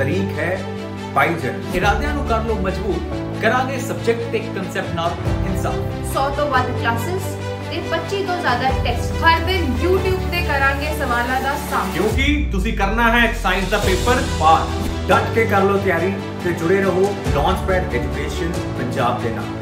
ਤਰੀਕ ਹੈ 22 ਜਨ ਇਰਾਦਿਆਂ ਨੂੰ ਕਰ ਲੋ ਮਜ਼ਬੂਤ ਕਰਾਂਗੇ ਸਬਜੈਕਟ ਤੇ ਕਨਸੈਪਟ ਨਾਲ ਹਿੰਸਾ 100 ਤੋਂ ਵੱਧ ਕਲਾਸਿਸ ਤੇ 25 ਤੋਂ ਜ਼ਿਆਦਾ ਟੈਸਟ ਹਰ ਦਿਨ YouTube ਤੇ ਕਰਾਂਗੇ ਸਵਾਲਾਂ ਦਾ ਸਾਹਮਣਾ ਕਿਉਂਕਿ ਤੁਸੀਂ ਕਰਨਾ ਹੈ ਸਾਇੰਸ ਦਾ ਪੇਪਰ ਪਾਸ ਡਟ ਕੇ ਕਰ ਲੋ ਤਿਆਰੀ ਤੇ ਜੁੜੇ ਰਹੋ ਲਾਂਚਪੈਡ ਐਜੂਕੇਸ਼ਨ ਪੰਜਾਬ ਦੇ ਨਾਲ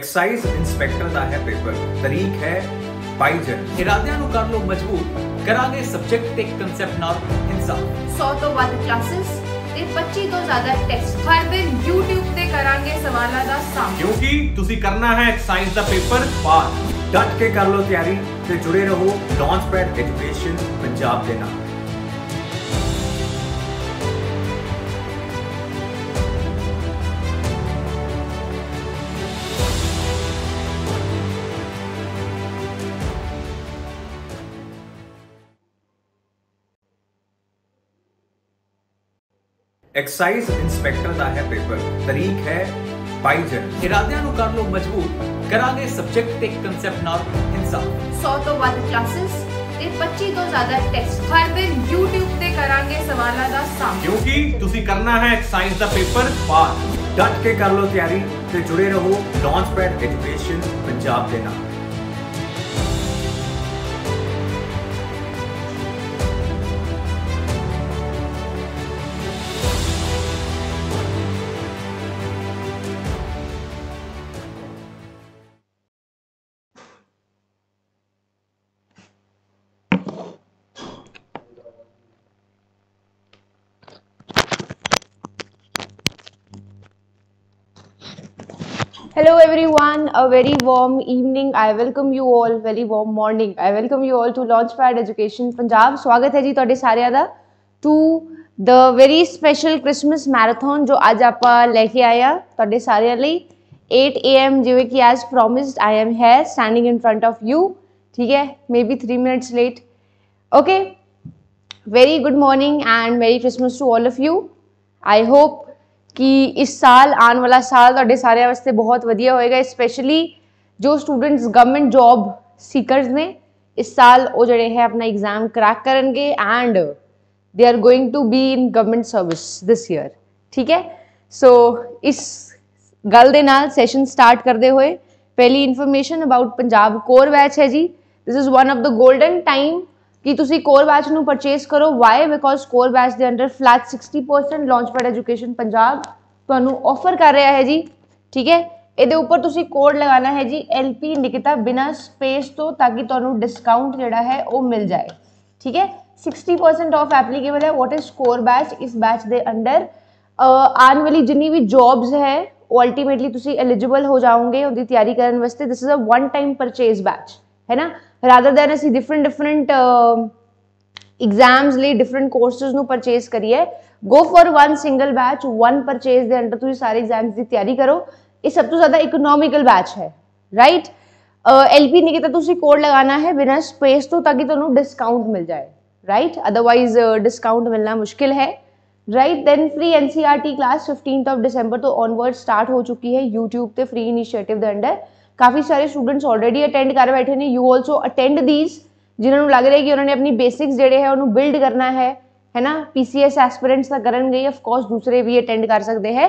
ਐਕਸਾਈਜ਼ ਇੰਸਪੈਕਟਰ ਦਾ ਹੈ ਪੇਪਰ ਤਾਰੀਖ ਹੈ 22 ਜਨ ਇਰਾਦਿਆਂ ਨੂੰ ਕਰ ਲੋ ਮਜ਼ਬੂਤ ਕਰਾਂਗੇ ਸਬਜੈਕਟ ਤੇ ਕਨਸੈਪਟ ਨਾਲ ਇਨਸਾਫ 100 ਤੋਂ ਵੱਧ ਕਲਾਸਿਸ ਤੇ 25 ਤੋਂ ਜ਼ਿਆਦਾ ਟੈਸਟ ਹਰ ਦਿਨ YouTube ਤੇ ਕਰਾਂਗੇ ਸਵਾਲਾਂ ਦਾ ਸਾਹਮਣਾ ਕਿਉਂਕਿ ਤੁਸੀਂ ਕਰਨਾ ਹੈ ਐਕਸਾਈਜ਼ ਦਾ ਪੇਪਰ ਪਾਸ ਡਟ ਕੇ ਕਰ ਲੋ ਤਿਆਰੀ ਤੇ ਜੁੜੇ ਰਹੋ ਲਾਂਚਪੈਡ ਐਜੂਕੇਸ਼ਨ ਪੰਜਾਬ ਦੇ ਨਾਲ ਐਕਸਾਈਜ਼ ਇੰਸਪੈਕਟਰ ਦਾ ਹੈ ਪੇਪਰ ਤਾਰੀਖ ਹੈ 22 ਜਨ ਇਰਾਦਿਆਂ ਨੂੰ ਕਰ ਲੋ ਮਜ਼ਬੂਤ ਕਰਾਂਗੇ ਸਬਜੈਕਟ ਤੇ ਕਨਸੈਪਟ ਨਾਲ ਇਨਸਾਫ 100 ਤੋਂ ਵੱਧ ਕਲਾਸਿਸ ਤੇ 25 ਤੋਂ ਜ਼ਿਆਦਾ ਟੈਸਟ ਹਰ ਦਿਨ YouTube ਤੇ ਕਰਾਂਗੇ ਸਵਾਲਾਂ ਦਾ ਸਾਹਮਣਾ ਕਿਉਂਕਿ ਤੁਸੀਂ ਕਰਨਾ ਹੈ ਐਕਸਾਈਜ਼ ਦਾ ਪੇਪਰ ਪਾਸ ਡਟ ਕੇ ਕਰ ਲੋ ਤਿਆਰੀ ਤੇ ਜੁੜੇ ਰਹੋ ਲਾਂਚਪੈਡ ਐਜੂਕੇਸ਼ਨ ਪੰਜਾਬ ਦੇ ਨਾਲ Hello everyone, a very warm evening. I welcome you all, very warm morning. I welcome you all to Launchpad Education Punjab. Swagat hai ji tode sare to the very special Christmas marathon jo aaj aap leke aaya tode sare layi 8 am jive ki as promised I am here standing in front of you. Theek hai? Maybe 3 minutes late. Okay. Very good morning and merry christmas to all of you. I hope कि इस साल आने वाला साल तो सारे वास्ते बहुत वाइया होएगा स्पेशली जो स्टूडेंट्स गवर्नमेंट जॉब सीकर ने इस साल वो जड़े हैं अपना एग्जाम क्रैक करेंगे and they are going to be in government service this year ठीक है सो so, इस गल के नाल सैशन स्टार्ट करते हुए पहली information about Punjab core batch है जी this is one of the golden time ਕਿ ਤੁਸੀਂ ਕੋਰ ਬੈਚ ਨੂੰ ਪਰਚੇਸ ਕਰੋ ਵਾਈ ਬਿਕੋਜ਼ ਕੋਰ ਬੈਚ ਦੇ under flat 60% launch for education Punjab ਤੁਹਾਨੂੰ ਆਫਰ ਕਰ ਰਿਹਾ ਹੈ ਜੀ ਠੀਕ ਹੈ ਇਹਦੇ ਉੱਪਰ ਤੁਸੀਂ ਕੋਡ ਲਗਾਣਾ ਹੈ ਜੀ LP ਨਿਕਿਤਾ ਬਿਨਾ ਸਪੇਸ ਤੋਂ ਤਾਂ ਕਿ ਤੁਹਾਨੂੰ ਡਿਸਕਾਊਂਟ ਜਿਹੜਾ ਹੈ ਉਹ ਮਿਲ ਜਾਏ ਠੀਕ ਹੈ 60% ਆਫ ਐਪਲੀਕੇਬਲ ਹੈ ਵਾਟ ਇਜ਼ ਕੋਰ ਬੈਚ ਇਸ ਬੈਚ ਦੇ ਅੰਡਰ ਆਨ ਵਾਲੀ ਜਿੰਨੀ ਵੀ ਜੌਬਸ ਹੈ ਉਹ ਅਲਟੀਮੇਟਲੀ ਤੁਸੀਂ ਐਲੀਜੀਬਲ ਹੋ ਜਾਓਗੇ ਉਹਦੀ ਤਿਆਰੀ ਕਰਨ ਵਾਸਤੇ this is a one time purchase batch है ना राधा दैन असी different different exams different courses purchase करिए go for one single batch one purchase के अंडर तुम सारे एग्जाम्स की तैयारी करो ये सब तो ज्यादा इकोनॉमिकल बैच है राइट एल पी नहीं किता कोड लगाना है बिना स्पेस तो ताकि तो डिस्काउंट मिल जाए राइट अदरवाइज डिस्काउंट मिलना मुश्किल है right then free NCR class fifteen of December तो ऑनवर्ड स्टार्ट हो चुकी है यूट्यूब से फ्री इनिशिएटिव के अंडर ਕਾਫੀ ਸਾਰੇ ਸਟੂਡੈਂਟਸ ਆਲਰੇਡੀ ਅਟੈਂਡ ਕਰ ਬੈਠੇ ਨੇ ਯੂ ਆਲਸੋ ਅਟੈਂਡ ਥੀਸ ਜਿਨ੍ਹਾਂ ਨੂੰ ਲੱਗ ਰਿਹਾ ਕਿ ਉਹਨਾਂ ਨੇ ਆਪਣੀ ਬੇਸਿਕਸ ਜਿਹੜੇ ਹੈ ਉਹਨੂੰ ਬਿਲਡ ਕਰਨਾ ਹੈ ਹੈਨਾ ਪੀਸੀਐਸ ਐਸਪੀਰੈਂਟਸ ਦਾ ਕਰਨਗੇ ਆਫ ਕੋਰਸ ਦੂਸਰੇ ਵੀ ਅਟੈਂਡ ਕਰ ਸਕਦੇ ਹੈ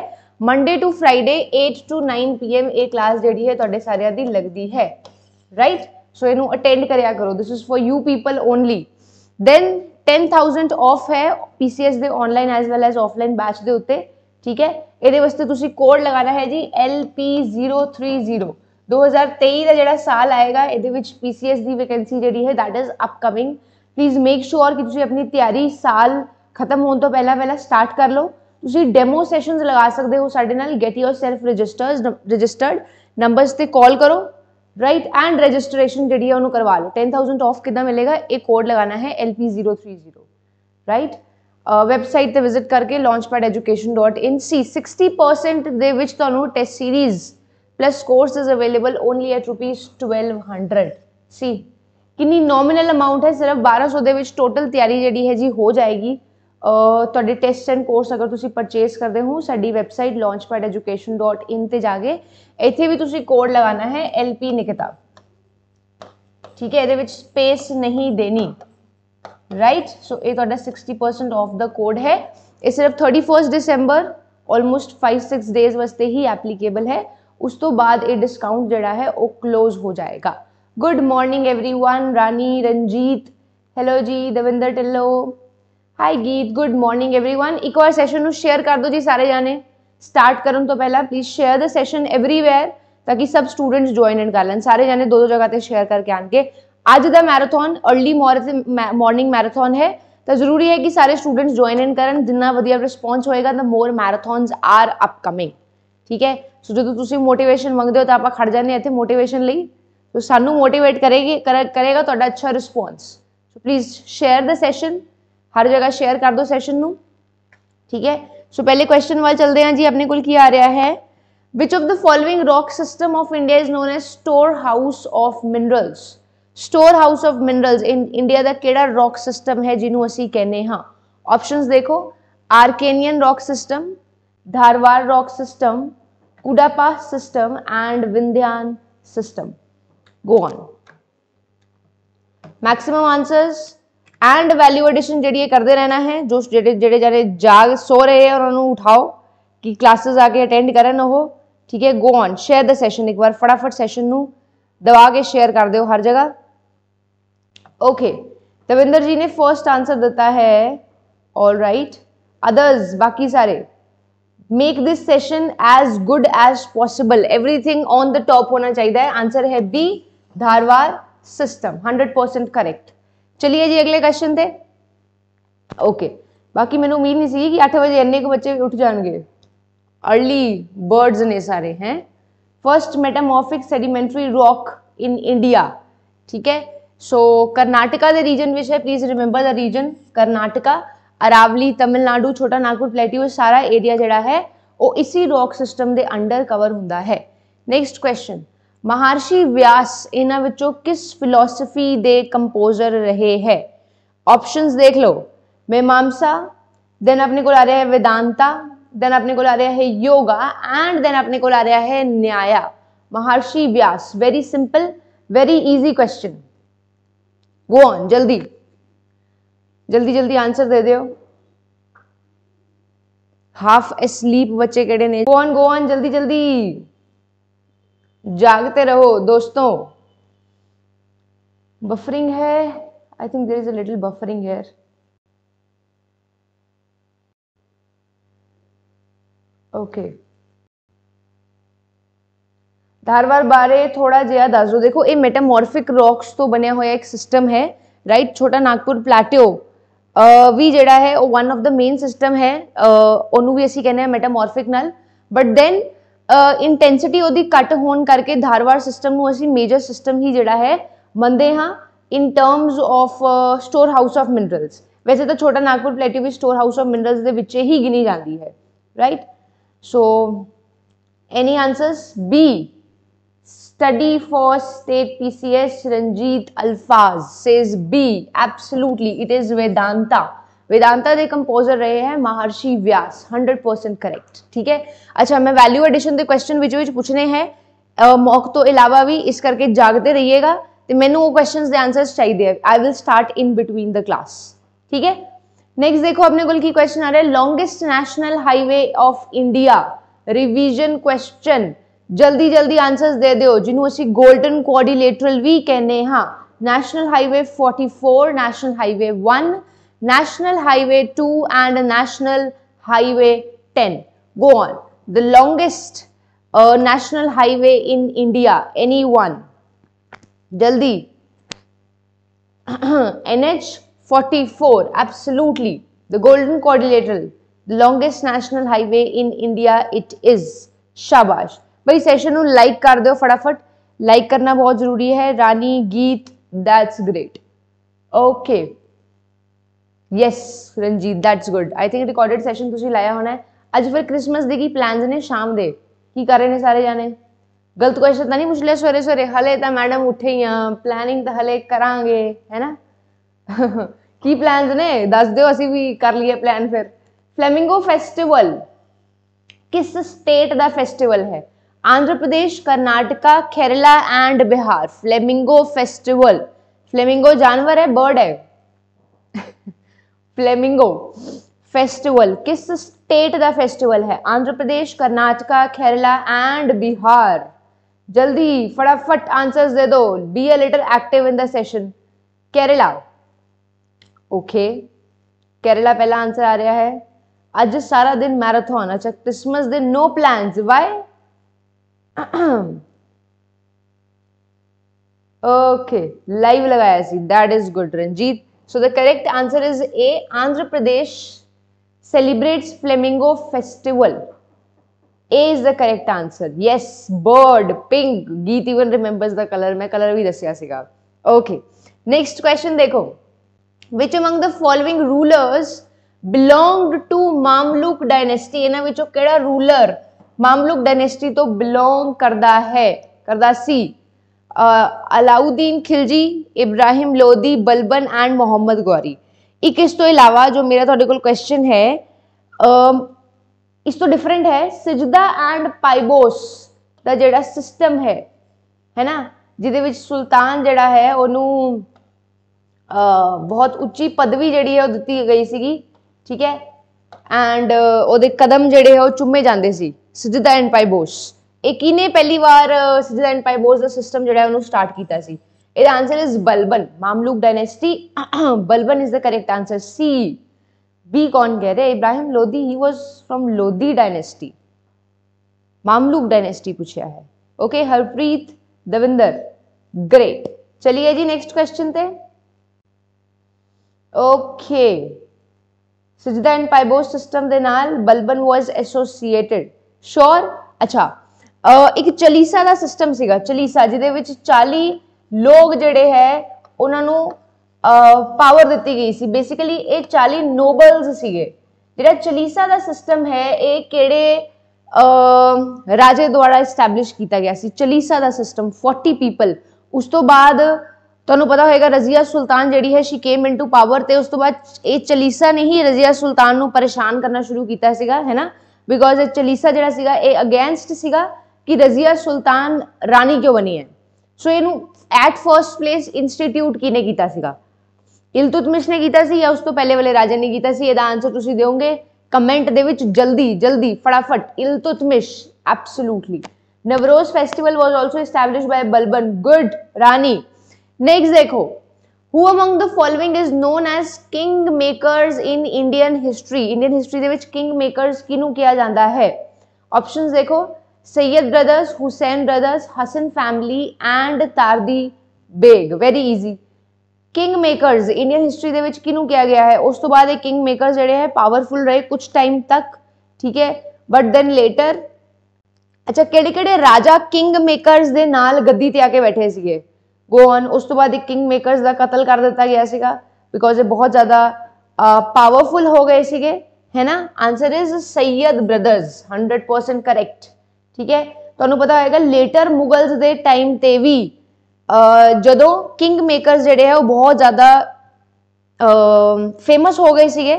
Monday to Friday 8 to 9 PM ਇਹ ਕਲਾਸ ਜਿਹੜੀ ਹੈ ਤੁਹਾਡੇ ਸਾਰਿਆਂ ਦੀ ਲੱਗਦੀ ਹੈ ਰਾਈਟ ਸੋ ਇਹਨੂੰ ਅਟੈਂਡ ਕਰਿਆ ਕਰੋ this is for you people only then 10000 off ਹੈ ਪੀਸੀਐਸ ਦੇ online as well as offline batch ਦੇ ਉੱਤੇ ਠੀਕ ਹੈ ਇਹਦੇ ਵਾਸਤੇ ਤੁਸੀਂ ਕੋਡ ਲਗਾਣਾ ਹੈ ਜੀ LP030 2023 ਦਾ ਜਿਹੜਾ ਸਾਲ ਆਏਗਾ ਇਹਦੇ ਵਿੱਚ PCS ਦੀ ਵੈਕੈਂਸੀ ਜਿਹੜੀ ਹੈ that is upcoming please make sure ਕਿ ਤੁਸੀਂ ਆਪਣੀ ਤਿਆਰੀ ਸਾਲ ਖਤਮ ਹੋਣ ਤੋਂ ਪਹਿਲਾਂ ਪਹਿਲਾਂ ਸਟਾਰਟ ਕਰ ਲਓ ਤੁਸੀਂ ਡੈਮੋ ਸੈਸ਼ਨਸ ਲਗਾ ਸਕਦੇ ਹੋ ਸਾਡੇ ਨਾਲ get yourself registered registered numbers ਤੇ ਕਾਲ ਕਰੋ ਰਾਈਟ ਐਂਡ ਰਜਿਸਟ੍ਰੇਸ਼ਨ ਜਿਹੜੀ ਹੈ ਉਹਨੂੰ ਕਰਵਾ ਲਓ 10000 ਆਫ ਕਿਦਾਂ ਮਿਲੇਗਾ ਇਹ ਕੋਡ ਲਗਾਣਾ ਹੈ LP030 ਰਾਈਟ ਵੈਬਸਾਈਟ ਤੇ ਵਿਜ਼ਿਟ ਕਰਕੇ launchpadeducation.in 60% ਦੇ ਵਿੱਚ ਤੁਹਾਨੂੰ test series plus course is available only at rupees twelve hundred सी किन्नी नॉमिनल अमाउंट है सिर्फ बारह सौ के टोटल तैयारी जी है जी हो जाएगी थोड़े टेस्ट एंड कोर्स अगर तुम परचेज करते हो साड़ी website launch pad education dot in पर जाके इतें भी कोड लगाना है एल पी निकिताब ठीक है ये स्पेस नहीं देनी राइट सो यहाँ sixty percent off the code है ये सिर्फ thirty first December almost five six days वास्ते ही एप्लीकेबल है उस तो बाद ये डिस्काउंट जड़ा है वो क्लोज हो जाएगा good morning everyone Rani Ranjit hello जी Davinder Tillo hi Geet good morning everyone एक बार सैशन शेयर कर दो जी सारे जने स्टार्ट करूँ तो पहला please share the session everywhere ताकि सब स्टूडेंट्स ज्वाइन इन कर लें सारे जाने दो दो जगह से शेयर करके आन के अज the marathon early morning marathon है तो जरूरी है कि सारे स्टूडेंट्स ज्वाइन इन करें जिन्ना वजिया रिस्पोंस होएगा the more marathons are upcoming ठीक है ਸੋ ਜਦੋਂ ਤੁਸੀਂ ਮੋਟੀਵੇਸ਼ਨ ਮੰਗਦੇ ਹੋ ਤਾਂ ਆਪਾਂ ਖੜ ਜਾਂਦੇ ਇੱਥੇ ਮੋਟੀਵੇਸ਼ਨ ਲਈ ਸੋ ਸਾਨੂੰ ਮੋਟੀਵੇਟ ਕਰੇਗੀ ਕਰੇਗਾ ਤੁਹਾਡਾ ਅੱਛਾ response so please share the session ਹਰ ਜਗ੍ਹਾ ਸ਼ੇਅਰ ਕਰ ਦਿਓ ਸੈਸ਼ਨ ਨੂੰ ਠੀਕ ਹੈ ਸੋ ਪਹਿਲੇ ਕੁਐਸਚਨ ਵੱਲ ਚਲਦੇ ਹਾਂ ਜੀ ਆਪਣੇ ਕੋਲ ਕੀ ਆ ਰਿਹਾ ਹੈ which of the following rock system of india is known as storehouse of minerals storehouse of minerals in india ਦਾ ਕਿਹੜਾ rock system ਹੈ ਜਿਹਨੂੰ ਅਸੀਂ ਕਹਿੰਦੇ ਹਾਂ options ਦੇਖੋ arcanian rock system dharwar rock system Kudapa system and Vindhyan system. Go on. Maximum answers and value addition जेडी करते रहना है जो जेडे जेडे जेडे जाग सो रहे हैं और उन्होंने उठाओ कि क्लासेस आके अटेंड करें ना हो ठीक है go on share the session एक बार फटाफट सेशन नू दबा के शेयर कर दो हर जगह ओके दविंदर जी ने फर्स्ट आंसर ਦਿੱਤਾ है ऑल राइट अदर्स बाकी सारे make this session as good as possible everything on the top होना चाहिए आंसर है B Dharwar system hundred percent correct चलिए जी अगले क्वेश्चन थे ओके okay. बाकी मैंने उम्मीद नहीं सी कि अठ बजे इन्ने के बच्चे उठ जाएंगे अर्ली बर्ड ने सारे हैं first metamorphic sedimentary rock in India ठीक है सो कर्नाटका रीजन विच है please remember the region Karnataka Aravalli Tamil Nadu Chota Nagpur plateau सारा एरिया जरा है वो इसी रॉक सिस्टम के अंडर कवर हों है क्वेश्चन महर्षि व्यास इन्होंने किस फिलोसफी के कंपोजर रहे है ऑप्शन देख लो मेमांसा दैन अपने को आ रहा है वेदांता दैन अपने को आ रहा है योगा एंड दैन अपने को आ रहा है Nyaya Maharshi Vyas very simple very easy question go on जल्दी जल्दी जल्दी आंसर दे दो हाफ ए स्लीप बच्चे केड़े ने गोन ऑन जल्दी जल्दी जागते रहो दोस्तों बफरिंग है I think there is a little buffering here okay Dharwar बारे थोड़ा जया दस दो देखो ये मेटामोर्फिक रॉक्स तो बने हुए एक सिस्टम है राइट छोटा नागपुर प्लाट्यो ਵੀ ਜਿਹੜਾ ਹੈ ਉਹ one of the main system ਹੈ ਉਹਨੂੰ ਵੀ ਅਸੀਂ ਕਹਿੰਦੇ ਆ ਮੈਟਾਮੋਰਫਿਕ ਨਲ ਬਟ ਦੈਨ ਇੰਟੈਂਸਿਟੀ ਉਹਦੀ ਕੱਟ ਹੋਣ ਕਰਕੇ ਧਾਰਵਾਰ ਸਿਸਟਮ ਨੂੰ ਅਸੀਂ ਮੇਜਰ ਸਿਸਟਮ ਹੀ ਜਿਹੜਾ ਹੈ ਮੰਨਦੇ ਹਾਂ in terms of store house of minerals ਵੈਸੇ ਤਾਂ ਛੋਟਾ ਨਾਗਪੁਰ ਪਲੇਟਿਊ ਵੀ ਸਟੋਰ ਹਾਊਸ ਆਫ ਮਿਨਰਲਸ ਦੇ ਵਿੱਚ ਹੀ ਗਿਣੀ ਜਾਂਦੀ ਹੈ right so any answers B study for state PCS Ranjit Alfaz says B. Absolutely, it is Vedanta. Vedanta the composer रहे हैं महर्षि व्यास 100 परसेंट करेक्ट ठीक है अच्छा मैं वैल्यू एडिशन के क्वेश्चन विच विच पूछने हैं मॉक तो इलावा भी इस करके जागते रहिएगा तो मैं वो क्वेश्चन के आंसर्स चाहिए I will start in between the class ठीक है नेक्स्ट देखो अपने को क्वेश्चन आ रहा है longest national highway of India revision question जल्दी जल्दी आंसर दे दौ जिन्हों अं गोल्डन कोआर्डीलेटरल भी कहने हाँ national highway forty four national highway one national highway two and national highway ten go on the longest national highway in India any one जल्दी N H forty four absolutely the golden quadrilateral the longest national highway in India it is शाबाश ਬਈ session ਨੂੰ like ਕਰ ਦਿਓ ਫਟਾਫਟ like ਕਰਨਾ ਬਹੁਤ ਜ਼ਰੂਰੀ ਹੈ Rani Geet that's great okay yes Ranjit that's good I think recorded session ਤੁਸੀਂ ਲਾਇਆ ਹੋਣਾ ਅੱਜ ਫਿਰ ਕ੍ਰਿਸਮਸ ਦੇ ਕੀ ਪਲਾਨਸ ਨੇ ਸ਼ਾਮ ਦੇ ਕੀ ਕਰ ਰਹੇ ਨੇ ਸਾਰੇ ਜਾਣੇ ਗਲਤ ਕੁਐਸਚਨ ਤਾਂ ਨਹੀਂ ਪੁੱਛ ਲਿਆ ਸਵੇਰੇ ਸਵੇਰੇ ਹਲੇ ਤਾਂ ਮੈਡਮ ਉੱਠੇ ਹੀ ਆ ਪਲੈਨਿੰਗ ਤਾਂ ਹਲੇ ਕਰਾਂਗੇ ਹੈਨਾ ਕੀ ਪਲਾਨਸ ਨੇ ਦੱਸ ਦਿਓ ਅਸੀਂ ਵੀ ਕਰ ਲਈਏ ਪਲਾਨ ਫਿਰ ਫਲੇਮਿੰਗੋ ਫੈਸਟੀਵਲ ਕਿਸ ਸਟੇਟ ਦਾ ਫੈਸਟੀਵਲ ਹੈ Andhra Pradesh Karnataka Kerala and Bihar flamingo festival flamingo जानवर है बर्ड है फ्लेमिंगो फेस्टिवल किस स्टेट का फेस्टिवल है आंध्र प्रदेश कर्नाटका केरला एंड बिहार जल्दी फटाफट आंसर्स दे दो be a little active in the session Kerala okay Kerala पहला आंसर आ रहा है आज सारा दिन मैराथन अच्छा क्रिसमस दिन no plans why okay live लगाया see that is good Ranjit so the correct answer is A Andhra Pradesh celebrates flamingo festival A is the correct answer yes bird pink Geet even remembers the colour मैं colour भी दसिया ओके next question देखो which among the following rulers belong to Mamluk dynasty इन्हें ruler Mamluk dynasty ਤੋਂ belong ਕਰਦਾ ਹੈ ਕਰਦਾ ਸੀ ਅਲਾਉਦੀਨ ਖਿਲਜੀ ਇਬਰਾਹਿਮ ਲੋਦੀ ਬਲਬਨ ਐਂਡ ਮੁਹੰਮਦ ਗੌਰੀ ਇੱਕ ਇਸ ਤੋਂ ਇਲਾਵਾ ਜੋ ਮੇਰਾ ਤੁਹਾਡੇ ਕੋਲ ਕੁਐਸਚਨ ਹੈ ਇਸ ਤੋਂ ਡਿਫਰੈਂਟ ਹੈ ਸਜਦਾ ਐਂਡ ਪਾਈਬੋਸ ਦਾ ਜਿਹੜਾ ਸਿਸਟਮ ਹੈ ਹੈ ਨਾ ਜਿਹਦੇ ਵਿੱਚ ਸੁਲਤਾਨ ਜਿਹੜਾ ਹੈ ਉਹਨੂੰ ਬਹੁਤ ਉੱਚੀ ਪਦਵੀ ਜਿਹੜੀ ਹੈ ਉਹ ਦਿੱਤੀ ਗਈ ਸੀਗੀ ਠੀਕ ਹੈ ਐਂਡ ਉਹਦੇ ਕਦਮ ਜਿਹੜੇ ਹੈ ਉਹ ਚੁੰਮੇ ਜਾਂਦੇ ਸੀ ਸੁਜਿਦਾਨ ਪਾਈਬੋਸ ਇਹ ਕਿਨੇ ਪਹਿਲੀ ਵਾਰ ਸੁਜਿਦਾਨ ਪਾਈਬੋਸ ਦਾ ਸਿਸਟਮ ਜਿਹੜਾ ਉਹਨੂੰ ਸਟਾਰਟ ਕੀਤਾ ਸੀ ਇਹਦਾ answer is Balban Mamluk dynasty Balban is the correct answer ਸੀ बी कौन कह रहे इब्राहिम लोधी ही was from Lodhi dynasty Mamluk dynasty पूछा है ओके हरप्रीत दविंदर ग्रेट चलिए जी नेक्स्ट क्वेश्चन थे okay sijda and paibos system ਦੇ ਨਾਲ ਬਲਬਨ ਵਾਸ ਐਸੋਸੀਏਟਡ ਸ਼ੋਰ ਅੱਛਾ ਇੱਕ ਚਲੀਸਾ ਦਾ ਸਿਸਟਮ ਸੀਗਾ ਚਲੀਸਾ ਜਿਹਦੇ ਵਿੱਚ 40 ਲੋਕ ਜਿਹੜੇ ਹੈ ਉਹਨਾਂ ਨੂੰ ਪਾਵਰ ਦਿੱਤੀ ਗਈ ਸੀ ਬੇਸਿਕਲੀ ਇਹ 40 ਨੋਬਲਸ ਸੀਗੇ ਜਿਹੜਾ ਚਲੀਸਾ ਦਾ ਸਿਸਟਮ ਹੈ ਇਹ ਕਿਹੜੇ ਰਾਜੇ ਦੁਆਰਾ ਐਸਟੈਬਲਿਸ਼ ਕੀਤਾ ਗਿਆ ਸੀ ਚਲੀਸਾ ਦਾ ਸਿਸਟਮ 40 ਪੀਪਲ ਉਸ ਤੋਂ ਬਾਅਦ ਤੁਹਾਨੂੰ ਪਤਾ ਹੋਏਗਾ ਰਜ਼ੀਆ ਸੁਲਤਾਨ ਜਿਹੜੀ ਹੈ ਸ਼ੀ ਕੇਮ ਇਨਟੂ ਪਾਵਰ ਤੇ ਉਸ ਤੋਂ ਬਾਅਦ ਇਹ ਚਲੀਸਾ ਨੇ ਹੀ ਰਜ਼ੀਆ ਸੁਲਤਾਨ ਨੂੰ ਪਰੇਸ਼ਾਨ ਕਰਨਾ ਸ਼ੁਰੂ ਕੀਤਾ ਸੀਗਾ ਹੈਨਾ ਬਿਕੋਜ਼ ਇਹ ਚਲੀਸਾ ਜਿਹੜਾ ਸੀਗਾ ਇਹ ਅਗੇਂਸਟ ਸੀਗਾ ਕਿ ਰਜ਼ੀਆ ਸੁਲਤਾਨ ਰਾਣੀ ਕਿਉਂ ਬਣੀ ਹੈ ਸੋ ਇਹਨੂੰ ਐਟ ਫਰਸਟ ਪਲੇਸ ਇੰਸਟੀਟਿਊਟ ਕਿਨੇ ਕੀਤਾ ਸੀਗਾ ਇਲਤੁਤਮਿਸ਼ ਨੇ ਕੀਤਾ ਸੀ ਜਾਂ ਉਸ ਤੋਂ ਪਹਿਲੇ ਵਾਲੇ ਰਾਜੇ ਨੇ ਕੀਤਾ ਸੀ ਇਹਦਾ ਆਨਸਰ ਤੁਸੀਂ ਦਿਓਗੇ ਕਮੈਂਟ ਦੇ ਵਿੱਚ ਜਲਦੀ ਜਲਦੀ ਫਟਾਫਟ Iltutmish absolutely Nauroz festival was also established by Balban good Rani next ਦੇਖੋ who among the following is known as king makers in Indian history Indian history ਦੇ ਵਿੱਚ ਕਿੰਗ ਮੇਕਰਸ ਕਿਹਨੂੰ ਕਿਹਾ ਜਾਂਦਾ ਹੈ ਆਪਸ਼ਨਸ ਦੇਖੋ Sayyid brothers Hussain brothers Hasan family and Tardi Beg very easy king makers Indian history ਦੇ ਵਿੱਚ ਕਿਹਨੂੰ ਕਿਹਾ ਗਿਆ ਹੈ ਉਸ ਤੋਂ ਬਾਅਦ ਇਹ ਕਿੰਗ ਮੇਕਰਸ ਜਿਹੜੇ ਹੈ ਪਾਵਰਫੁਲ ਰਹੇ ਕੁਝ ਟਾਈਮ ਤੱਕ ਠੀਕ ਹੈ ਬਟ ਦੈਨ ਲੇਟਰ ਅੱਛਾ ਕਿਹੜੇ ਕਿਹੜੇ ਰਾਜਾ ਕਿੰਗ ਮੇਕਰਸ ਦੇ ਨਾਲ ਗੱਦੀ ਤੇ ਆ ਕੇ ਬੈਠੇ ਸੀਗੇ गोहन उस तो बाद किंग मेकर कतल कर दिता गया सीगा बिकॉज ये बहुत ज्यादा पावरफुल हो गए सके है ना answer is Sayyid brothers hundred percent correct ठीक है तो पता होगा लेटर मुगल्स के टाइम ते भी जो किंग मेकर जोड़े है वो बहुत ज़्यादा फेमस हो गए थे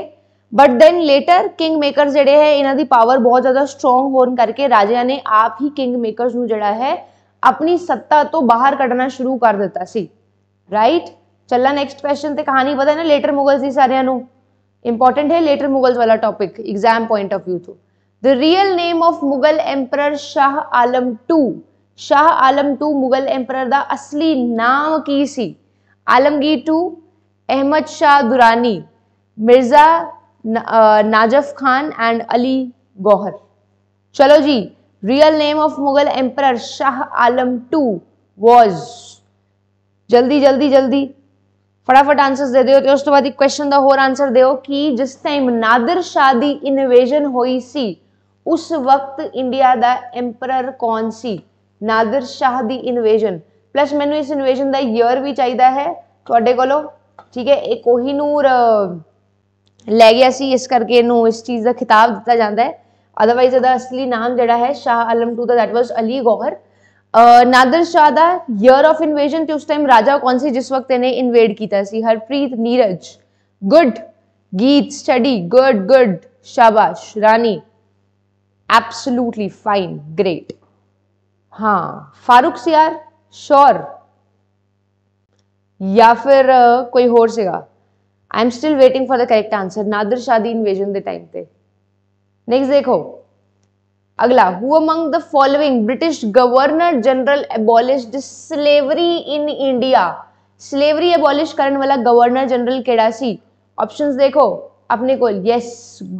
but then later king maker जोड़े है इन्हों की पावर बहुत ज़्यादा स्ट्रोंग होने करके राजा ने आप ही किंग मेकर जोड़ा है ਆਪਣੀ ਸੱਤਾ ਤੋਂ ਬਾਹਰ ਕੱਢਣਾ ਸ਼ੁਰੂ ਕਰ ਦਿੱਤਾ ਸੀ ਰਾਈਟ ਚੱਲਾ ਨੈਕਸਟ ਕੁਐਸਚਨ ਤੇ ਕਹਾਣੀ ਪਤਾ ਹੈ ਨਾ ਲੇਟਰ ਮੁਗਲਸ ਦੀ ਸਾਰਿਆਂ ਨੂੰ ਇੰਪੋਰਟੈਂਟ ਹੈ ਲੇਟਰ ਮੁਗਲਸ ਵਾਲਾ topic exam point of View ਤੋਂ the real name of Mughal emperor Shah Alam 2 Shah Alam 2 Mughal emperor ਦਾ ਅਸਲੀ ਨਾਮ ਕੀ ਸੀ ਆਲਮਗੀਰ 2 ਅਹਿਮਦ ਸ਼ਾਹ ਦੁਰਾਨੀ ਮਿਰਜ਼ਾ ਨਾਜਫ ਖਾਨ ਐਂਡ ਅਲੀ ਗੋਹਰ ਚਲੋ ਜੀ real name of Mughal emperor Shah Alam two was ਜਲਦੀ ਜਲਦੀ ਜਲਦੀ ਫਟਾਫਟ ਆਨਸਰਸ ਦੇ ਦਿਓ ਤੇ ਉਸ ਤੋਂ ਬਾਅਦ ਇੱਕ ਕੁਐਸਚਨ ਦਾ ਹੋਰ ਆਨਸਰ ਦਿਓ ਕਿ ਜਿਸ ਟਾਈਮ ਨਾਦਰ ਸ਼ਾਹ ਦੀ ਇਨਵੇਜਨ ਹੋਈ ਸੀ ਉਸ ਵਕਤ ਇੰਡੀਆ ਦਾ ਐਮਪਰਰ ਕੌਣ ਸੀ ਨਾਦਰ ਸ਼ਾਹ ਦੀ ਇਨਵੇਜਨ ਪਲੱਸ ਮੈਨੂੰ ਇਸ ਇਨਵੇਜਨ ਦਾ ਈਅਰ ਵੀ ਚਾਹੀਦਾ ਹੈ ਤੁਹਾਡੇ ਕੋਲੋਂ ਠੀਕ ਹੈ ਇਹ ਕੋਹੀਨੂਰ ਲੈ ਗਿਆ ਸੀ ਇਸ ਕਰਕੇ ਇਹਨੂੰ ਇਸ ਚੀਜ਼ ਦਾ ਖਿਤਾਬ ਦਿੱਤਾ ਜਾਂਦਾ ਹੈ अदरवाइज ऐसा असली नाम जड़ा है Shah Alam two that was Ali Gauhar Nadir Shah the year of invasion उस टाइम राजा कौन सी जिस वक्त इन्हें इन्वेड किया हरप्रीत नीरज गुड गीत स्टडी गुड गुड शाबाश रानी एब्सोल्युटली फाइन ग्रेट हाँ फारूक सियार श्योर या फिर uh, कोई होर सेगा I am still waiting for the correct answer Nadir Shah invasion the time पे नेक्स्ट देखो अगला who among the following British governor general abolished slavery in India slavery abolish करने वाला गवर्नर जनरल केड़ासी सी ऑप्शंस देखो अपने को यस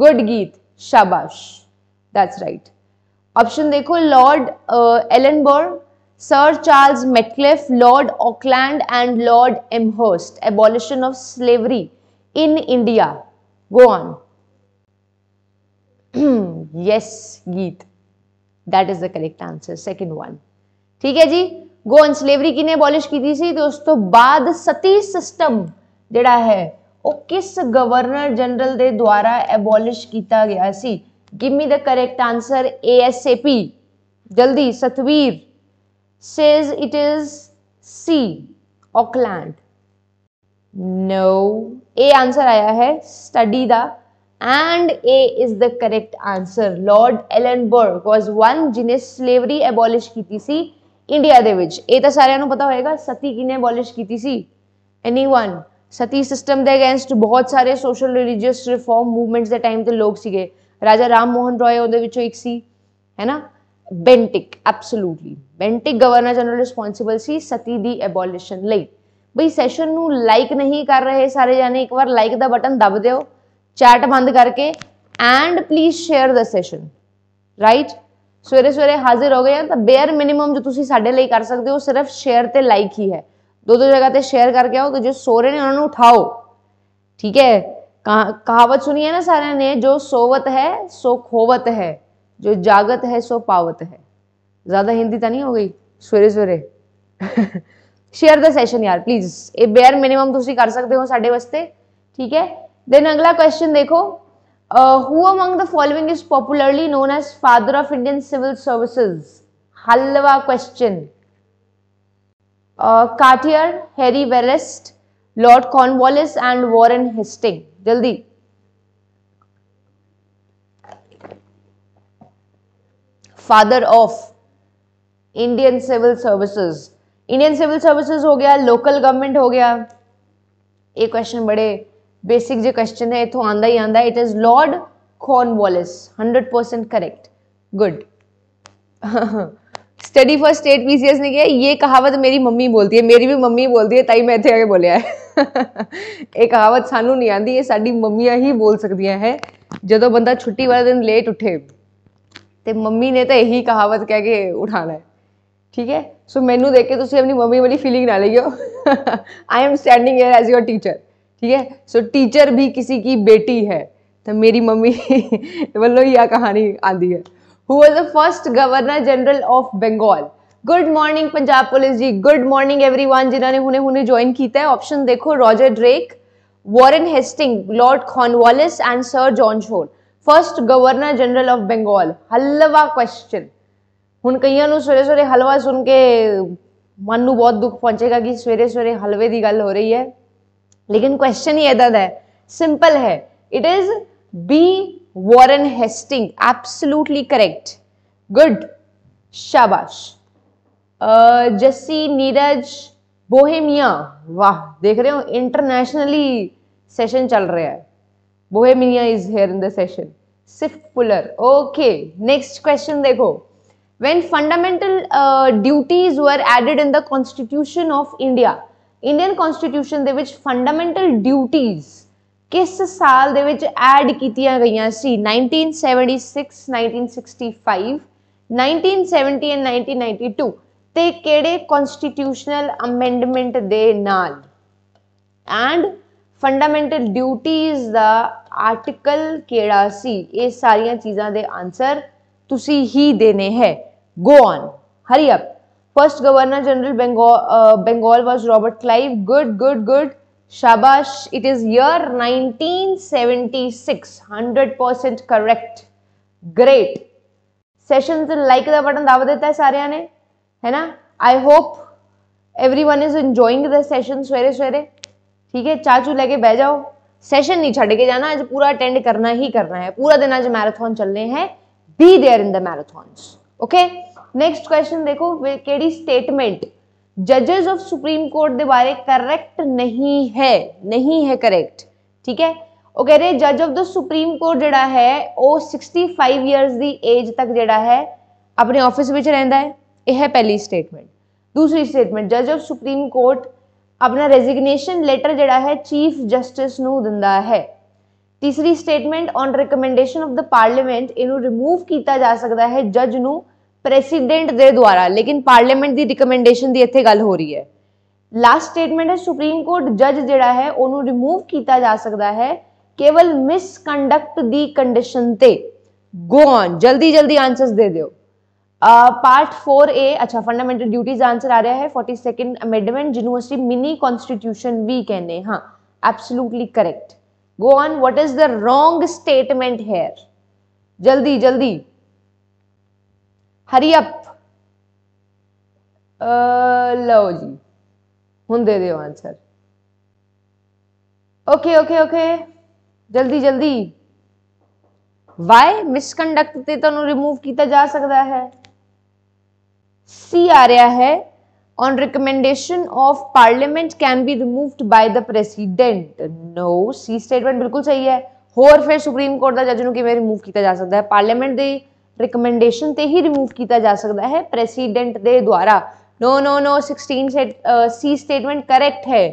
गुड गीत शाबाश दैट्स राइट ऑप्शन देखो lord Ellenborough sir Charles Metcalfe lord Auckland and lord Amherst abolition of slavery in India go on yes, Geet. That is the correct answer. Second one. ठीक है जी गोन slavery किने abolish की थी सी दोस्तों बाद सती system जड़ा है वो किस गवर्नर जनरल दे द्वारा एबॉलिश किया गया सी give me the correct answer पी जल्दी Satveer says it is C Auckland no A answer आया है study the and A is the correct answer. Lord Ellenborough was one ਜਿਨੇ slavery abolish ਕੀਤੀ ਸੀ ਇੰਡੀਆ ਦੇ ਵਿੱਚ ਇਹ ਤਾਂ ਸਾਰਿਆਂ ਨੂੰ ਪਤਾ ਹੋਏਗਾ ਸਤੀ ਕਿਨੇ abolish ਕੀਤੀ ਸੀ anyone ਸਤੀ ਸਿਸਟਮ ਦੇ ਅਗੇਂਸਟ ਬਹੁਤ ਸਾਰੇ ਸੋਸ਼ਲ ਰਿਲੀਜੀਅਸ ਰਿਫਾਰਮ ਮੂਵਮੈਂਟਸ ਦੇ ਟਾਈਮ ਤੇ ਲੋਕ ਸੀਗੇ ਰਾਜਾ ਰਾਮ ਮੋਹਨ ਰਾਏ ਉਹਦੇ ਵਿੱਚੋਂ ਇੱਕ ਸੀ ਹੈਨਾ Bentinck absolutely Bentinck governor general responsible ਸੀ ਸਤੀ ਦੀ ਐਬੋਲਿਸ਼ਨ ਲਈ ਬਈ ਸੈਸ਼ਨ ਨੂੰ ਲਾਈਕ ਨਹੀਂ ਕਰ ਰਹੇ ਸਾਰੇ ਜਾਨੇ ਇੱਕ ਵਾਰ ਲਾਈਕ ਦਾ ਬਟਨ ਦਬ ਦਿਓ चैट बंद करके and please share the session right सवेरे सवेरे हाजिर हो गए हैं तो बेयर मिनिमम जो तुम साढ़े कर सकते हो सिर्फ शेयर से लाइक ही है दो दो जगह से शेयर करके आओ तो जो सो रहे हैं उन्होंने उठाओ ठीक है कहा कहावत सुनी है ना सारे ने जो सोवत है सो खोवत है जो जागत है सो पावत है ज्यादा हिंदी तो नहीं हो गई सवेरे सवेरे शेयर द सेशन यार प्लीज ये बेयर मिनिमम तुम कर सकते हो साढ़े वास्ते ठीक है देन अगला क्वेश्चन देखो who among the following is popularly known as father of Indian civil services हलवा question Cartier Harry Verelst lord Cornwallis and Warren Hastings जल्दी father of Indian civil services Indian civil services हो गया local government हो गया ये question बड़े basic जो question है इतों आंदा ही आंदा it is lord Cornwallis 100 percent correct good study for state PCS ने किया ये कहावत मेरी मम्मी बोलती है मेरी भी मम्मी बोलती है तई मैं इतने आगे बोलिया है ये कहावत सानू नहीं आती ये साड़ी मम्मिया ही बोल सकती है जो बंदा छुट्टी वाले दिन लेट उठे तो मम्मी ने तो यही कहावत कह के उठा है ठीक है सो मैनू देख के तुम अपनी मम्मी वाली फीलिंग ना ले I am standing here as your teacher ठीक है सो टीचर भी किसी की बेटी है तो मेरी मम्मी बोलो यह कहानी आती है who was the first governor general of Bengal good morning Punjab police ji good morning everyone जिन्होंने हुने हुने ज्वाइन किया है ऑप्शन देखो Roger Drake Warren Hastings lord Cornwallis and sir John Shore first governor general of Bengal हलवा क्वेश्चन हूँ कई सवेरे सवेरे हलवा सुन के मन बहुत दुख पहुंचेगा कि सवेरे सवेरे हलवे की गल हो रही है लेकिन क्वेश्चन ही अदद है सिंपल है it is B Warren Hastings absolutely correct good शाबाश जस्सी नीरज बोहेमिया वाह देख रहे हो इंटरनेशनली सेशन चल रहा है Bohemia is here in the session सिर्फ पुलर ओके नेक्स्ट क्वेश्चन देखो when fundamental duties were added in the constitution of India Indian constitution ਦੇ ਵਿੱਚ ਫੰਡਾਮੈਂਟਲ ਡਿਊਟੀਆਂ ਕਿਸ ਸਾਲ ਦੇ ਵਿੱਚ ਐਡ ਕੀਤੀਆਂ ਗਈਆਂ ਸੀ 1976 1965 1970 ਐਂਡ 1992 ਤੇ ਕਿਹੜੇ ਕਨਸਟੀਟਿਊਸ਼ਨਲ ਅਮੈਂਡਮੈਂਟ ਦੇ ਨਾਲ ਐਂਡ ਫੰਡਾਮੈਂਟਲ ਡਿਊਟੀਆਂ ਦਾ ਆਰਟੀਕਲ ਕਿਹੜਾ ਸੀ ਇਹ ਸਾਰੀਆਂ ਚੀਜ਼ਾਂ ਦੇ ਆਨਸਰ ਤੁਸੀਂ ਹੀ ਦੇਣੇ ਹੈ go on hurry up first governor general Bengal, uh, Robert Clive good good good शाबाश it is It 1976. 100% correct great session like the button दावा देता है सारे ने है ना I hope everyone is enjoying the session सवेरे सवेरे ठीक है चाचू लेके बह जाओ सेशन नहीं छड़ के जाना आज पूरा अटेंड करना ही करना है पूरा दिन आज मैराथन चलने हैं be there in the marathon okay next question ਦੇਖੋ ਕਿਹੜੀ ਸਟੇਟਮੈਂਟ ਜजेस ਆਫ ਸੁਪਰੀਮ ਕੋਰਟ ਦੇ ਬਾਰੇ ਕਰੈਕਟ ਨਹੀਂ ਹੈ ਨਹੀਂ ਹੈ ਕਰੈਕਟ ਠੀਕ ਹੈ ਉਹ ਕਹ ਰਹੇ ਜੱਜ ਆਫ ਦਾ ਸੁਪਰੀਮ ਕੋਰਟ ਜਿਹੜਾ ਹੈ ਉਹ 65 ਇਅਰਸ ਦੀ ਏਜ ਤੱਕ ਜਿਹੜਾ ਹੈ ਆਪਣੇ ਆਫਿਸ ਵਿੱਚ ਰਹਿੰਦਾ ਹੈ ਇਹ ਹੈ ਪਹਿਲੀ ਸਟੇਟਮੈਂਟ ਦੂਸਰੀ ਸਟੇਟਮੈਂਟ ਜੱਜ ਆਫ ਸੁਪਰੀਮ ਕੋਰਟ ਆਪਣਾ ਰੈਜ਼ਿਗਨੇਸ਼ਨ ਲੈਟਰ ਜਿਹੜਾ ਹੈ ਚੀਫ ਜਸਟਿਸ ਨੂੰ ਦਿੰਦਾ ਹੈ ਤੀਸਰੀ statement on recommendation of the parliament ਇਹਨੂੰ ਰਿਮੂਵ ਕੀਤਾ ਜਾ ਸਕਦਾ ਹੈ ਜੱਜ ਨੂੰ ਪ੍ਰੈਜ਼ੀਡੈਂਟ ਦੇ ਦੁਆਰਾ ਲੇਕਿਨ ਪਾਰਲੀਮੈਂਟ ਦੀ ਰეკਮੈਂਡੇਸ਼ਨ ਦੀ ਇੱਥੇ ਗੱਲ ਹੋ ਰਹੀ ਹੈ ਲਾਸਟ ਸਟੇਟਮੈਂਟ ਹੈ ਸੁਪਰੀਮ ਕੋਰਟ ਜੱਜ ਜਿਹੜਾ ਹੈ ਉਹਨੂੰ ਰਿਮੂਵ ਕੀਤਾ ਜਾ ਸਕਦਾ ਹੈ ਕੇਵਲ ਮਿਸਕੰਡਕਟ ਦੀ ਕੰਡੀਸ਼ਨ ਤੇ ਗੋ ਔਨ ਜਲਦੀ ਜਲਦੀ ਆਨਸਰਸ ਦੇ ਦਿਓ ਪਾਰਟ 4A ਅੱਛਾ ਫੰਡਾਮੈਂਟਲ ਡਿਊਟੀਜ਼ ਆਨਸਰ ਆ ਰਿਹਾ ਹੈ 42nd ਅਮੈਂਡਮੈਂਟ ਜਿਹਨੂੰ ਅਸੀਂ ਮਿਨੀ ਕਨਸਟੀਟਿਊਸ਼ਨ ਵੀ ਕਹਿੰਦੇ ਹਾਂ absolutely correct go on what is the wrong statement here ਜਲਦੀ ਜਲਦੀ ਹਰੀ ਅਪ ਲਓ ਜੀ ਹੁਣ ਦੇ ਦਿਓ ਆਨਸਰ ਓਕੇ ਓਕੇ ਓਕੇ ਜਲਦੀ ਜਲਦੀ ਵਾਈ ਮਿਸਕੰਡਕਟ ਤੇ ਤੁਹਾਨੂੰ ਰਿਮੂਵ ਕੀਤਾ ਜਾ ਸਕਦਾ ਹੈ ਸੀ ਆ ਰਿਹਾ ਹੈ on recommendation of parliament can be removed by the president no C statement ਬਿਲਕੁਲ ਸਹੀ ਹੈ ਹੋਰ ਫਿਰ ਸੁਪਰੀਮ ਕੋਰਟ ਦਾ ਜੱਜ ਨੂੰ ਕਿਵੇਂ ਰਿਮੂਵ ਕੀਤਾ ਜਾ ਸਕਦਾ ਹੈ ਪਾਰਲੀਮੈਂਟ ਦੇ रिकमेंडेशन से ही रिमूव किया जा सकता है प्रेसिडेंट ਦੇ द्वारा no no no sixteen C statement correct है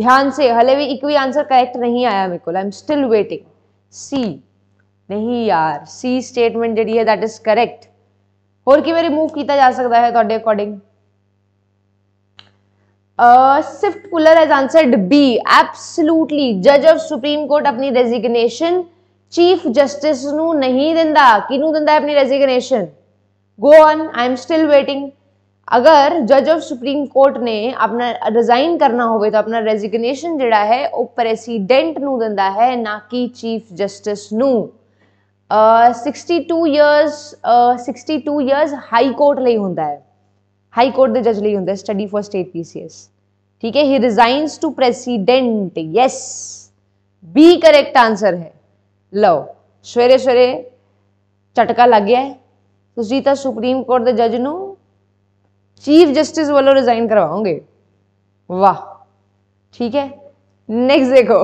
ध्यान से हले भी एक भी आंसर करेक्ट नहीं आया मेरे को I am still waiting C नहीं यार सी स्टेटमेंट जी है दैट इज करेक्ट होर कि रिमूव किया जा सकता है अकॉर्डिंग सिफ्ट कूलर एज आंसर्ड बी एब्सोल्युटली जज ऑफ सुप्रीम कोर्ट अपनी रेजिग्नेशन चीफ जस्टिस नहीं दिता कि अपनी resignation go on I am still waiting अगर जज ऑफ सुप्रीम कोर्ट ने अपना रिजाइन करना हो तो अपना रेजिग्नेशन जोड़ा है वह प्रेसीडेंट ना है ना कि chief justice sixty two years sixty two years high court लिए होंगे है हाई कोर्ट के जज लिए होंगे study for state P C S ठीक है he resigns to president yes B correct answer है लो सवेरे सवेरे झटका लग गया तुम तो सुप्रीम कोर्ट के जज न चीफ जस्टिस वालों रिजाइन करवाओगे वाह ठीक है नेक्स्ट देखो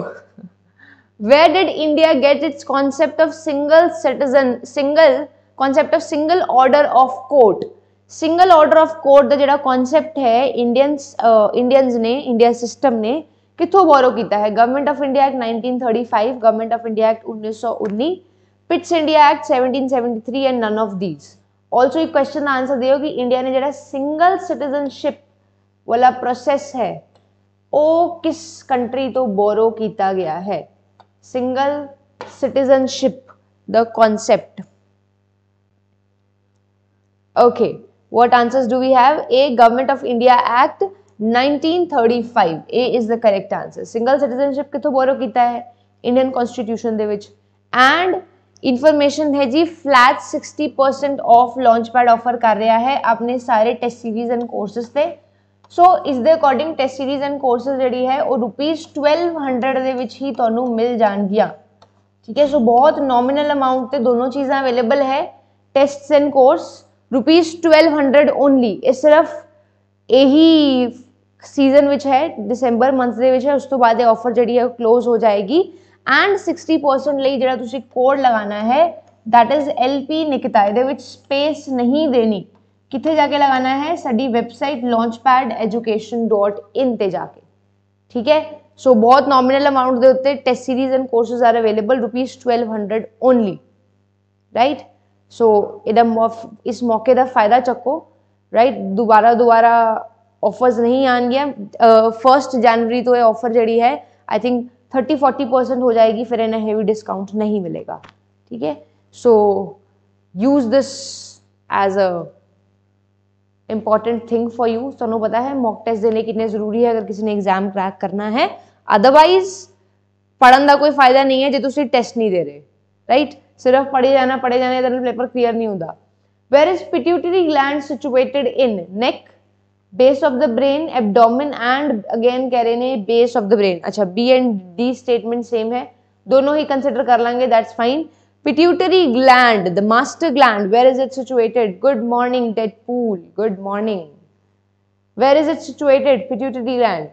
where did India get its concept of single citizen single concept of single order of court single order of court का जो कॉन्सेप्ट है इंडियन इंडियंस uh, ने इंडिया सिस्टम ने ਕਿੱਥੋਂ ਬੋਰੋ ਕੀਤਾ ਹੈ government of India act 1935 government of India act 1919 Pitt's India act 1773 and none of these also ਇੱਕ question ਦਾ ਆਨਸਰ ਦਿਓ ਕਿ ਇੰਡੀਆ ਨੇ ਜਿਹੜਾ ਸਿੰਗਲ ਸਿਟੀਜ਼ਨਸ਼ਿਪ ਵਾਲਾ ਪ੍ਰੋਸੈਸ ਹੈ ਉਹ ਕਿਸ ਕੰਟਰੀ ਤੋਂ ਬੋਰੋ ਕੀਤਾ ਗਿਆ ਹੈ single citizenship the concept okay what answers do we have a government of india act 1935 A is the correct answer single citizenship ਕਿੱਥੋਂ ਬੋਰੋ ਕੀਤਾ ਹੈ ਇੰਡੀਅਨ ਕਨਸਟੀਟਿਊਸ਼ਨ ਦੇ ਵਿੱਚ ਐਂਡ ਇਨਫੋਰਮੇਸ਼ਨ ਹੈ ਜੀ ਫਲੈਟ 60% ਆਫ ਲਾਂਚਪੈਡ ਆਫਰ ਕਰ ਰਿਹਾ ਹੈ ਆਪਣੇ ਸਾਰੇ ਟੈਸਟ ਸੀਰੀਜ਼ ਐਂਡ ਕੋਰਸਸ ਤੇ ਸੋ ਇਸ ਦੇ according test series and courses ਜਿਹੜੀ ਹੈ ਉਹ ਰੁਪੀਸ 1200 ਦੇ ਵਿੱਚ ਹੀ ਤੁਹਾਨੂੰ ਮਿਲ ਜਾਣਗੀਆਂ ਠੀਕ ਹੈ ਸੋ ਬਹੁਤ ਨੋਮੀਨਲ ਅਮਾਉਂਟ ਤੇ ਦੋਨੋਂ ਚੀਜ਼ਾਂ ਅਵੇਲੇਬਲ ਹੈ tests and course rupees 1200 only ਇਹ ਸਿਰਫ ਇਹੀ सीजन विच है दिसंबर मंथ के उस तो बाद ऑफर जी क्लोज हो जाएगी एंड सिक्सटी परसेंट लिए जो कोड लगाना है that is L P Nikita ये स्पेस नहीं देनी कितने जाके लगाना है साड़ी website launch pad education dot in पर जाके ठीक है सो so, बहुत नॉमिनल अमाउंट के उत्ते test series and courses are available rupees twelve hundred only right so इस मौके का फायदा चको राइट right? दोबारा दोबारा ऑफर्स नहीं आन गया फर्स्ट जनवरी तो ये ऑफर जड़ी है I think thirty forty percent हो जाएगी फिर इन्हें हैवी डिस्काउंट नहीं मिलेगा ठीक है so use this as a important thing for you तो पता है मॉक टेस्ट देने कितने ज़रूरी है अगर किसी ने एग्जाम क्रैक करना है अदरवाइज पढ़न का कोई फायदा नहीं है जो तुम टेस्ट नहीं दे रहे राइट right? सिर्फ पढ़े जाना पढ़े जाने पेपर क्लियर नहीं होता where is pituitary gland situated in neck base of the brain abdomen and again कह base of the brain अच्छा B and D statement same है दोनों ही consider कर लेंगे that's fine pituitary gland the master gland where is it situated good morning Deadpool good morning where is it situated pituitary gland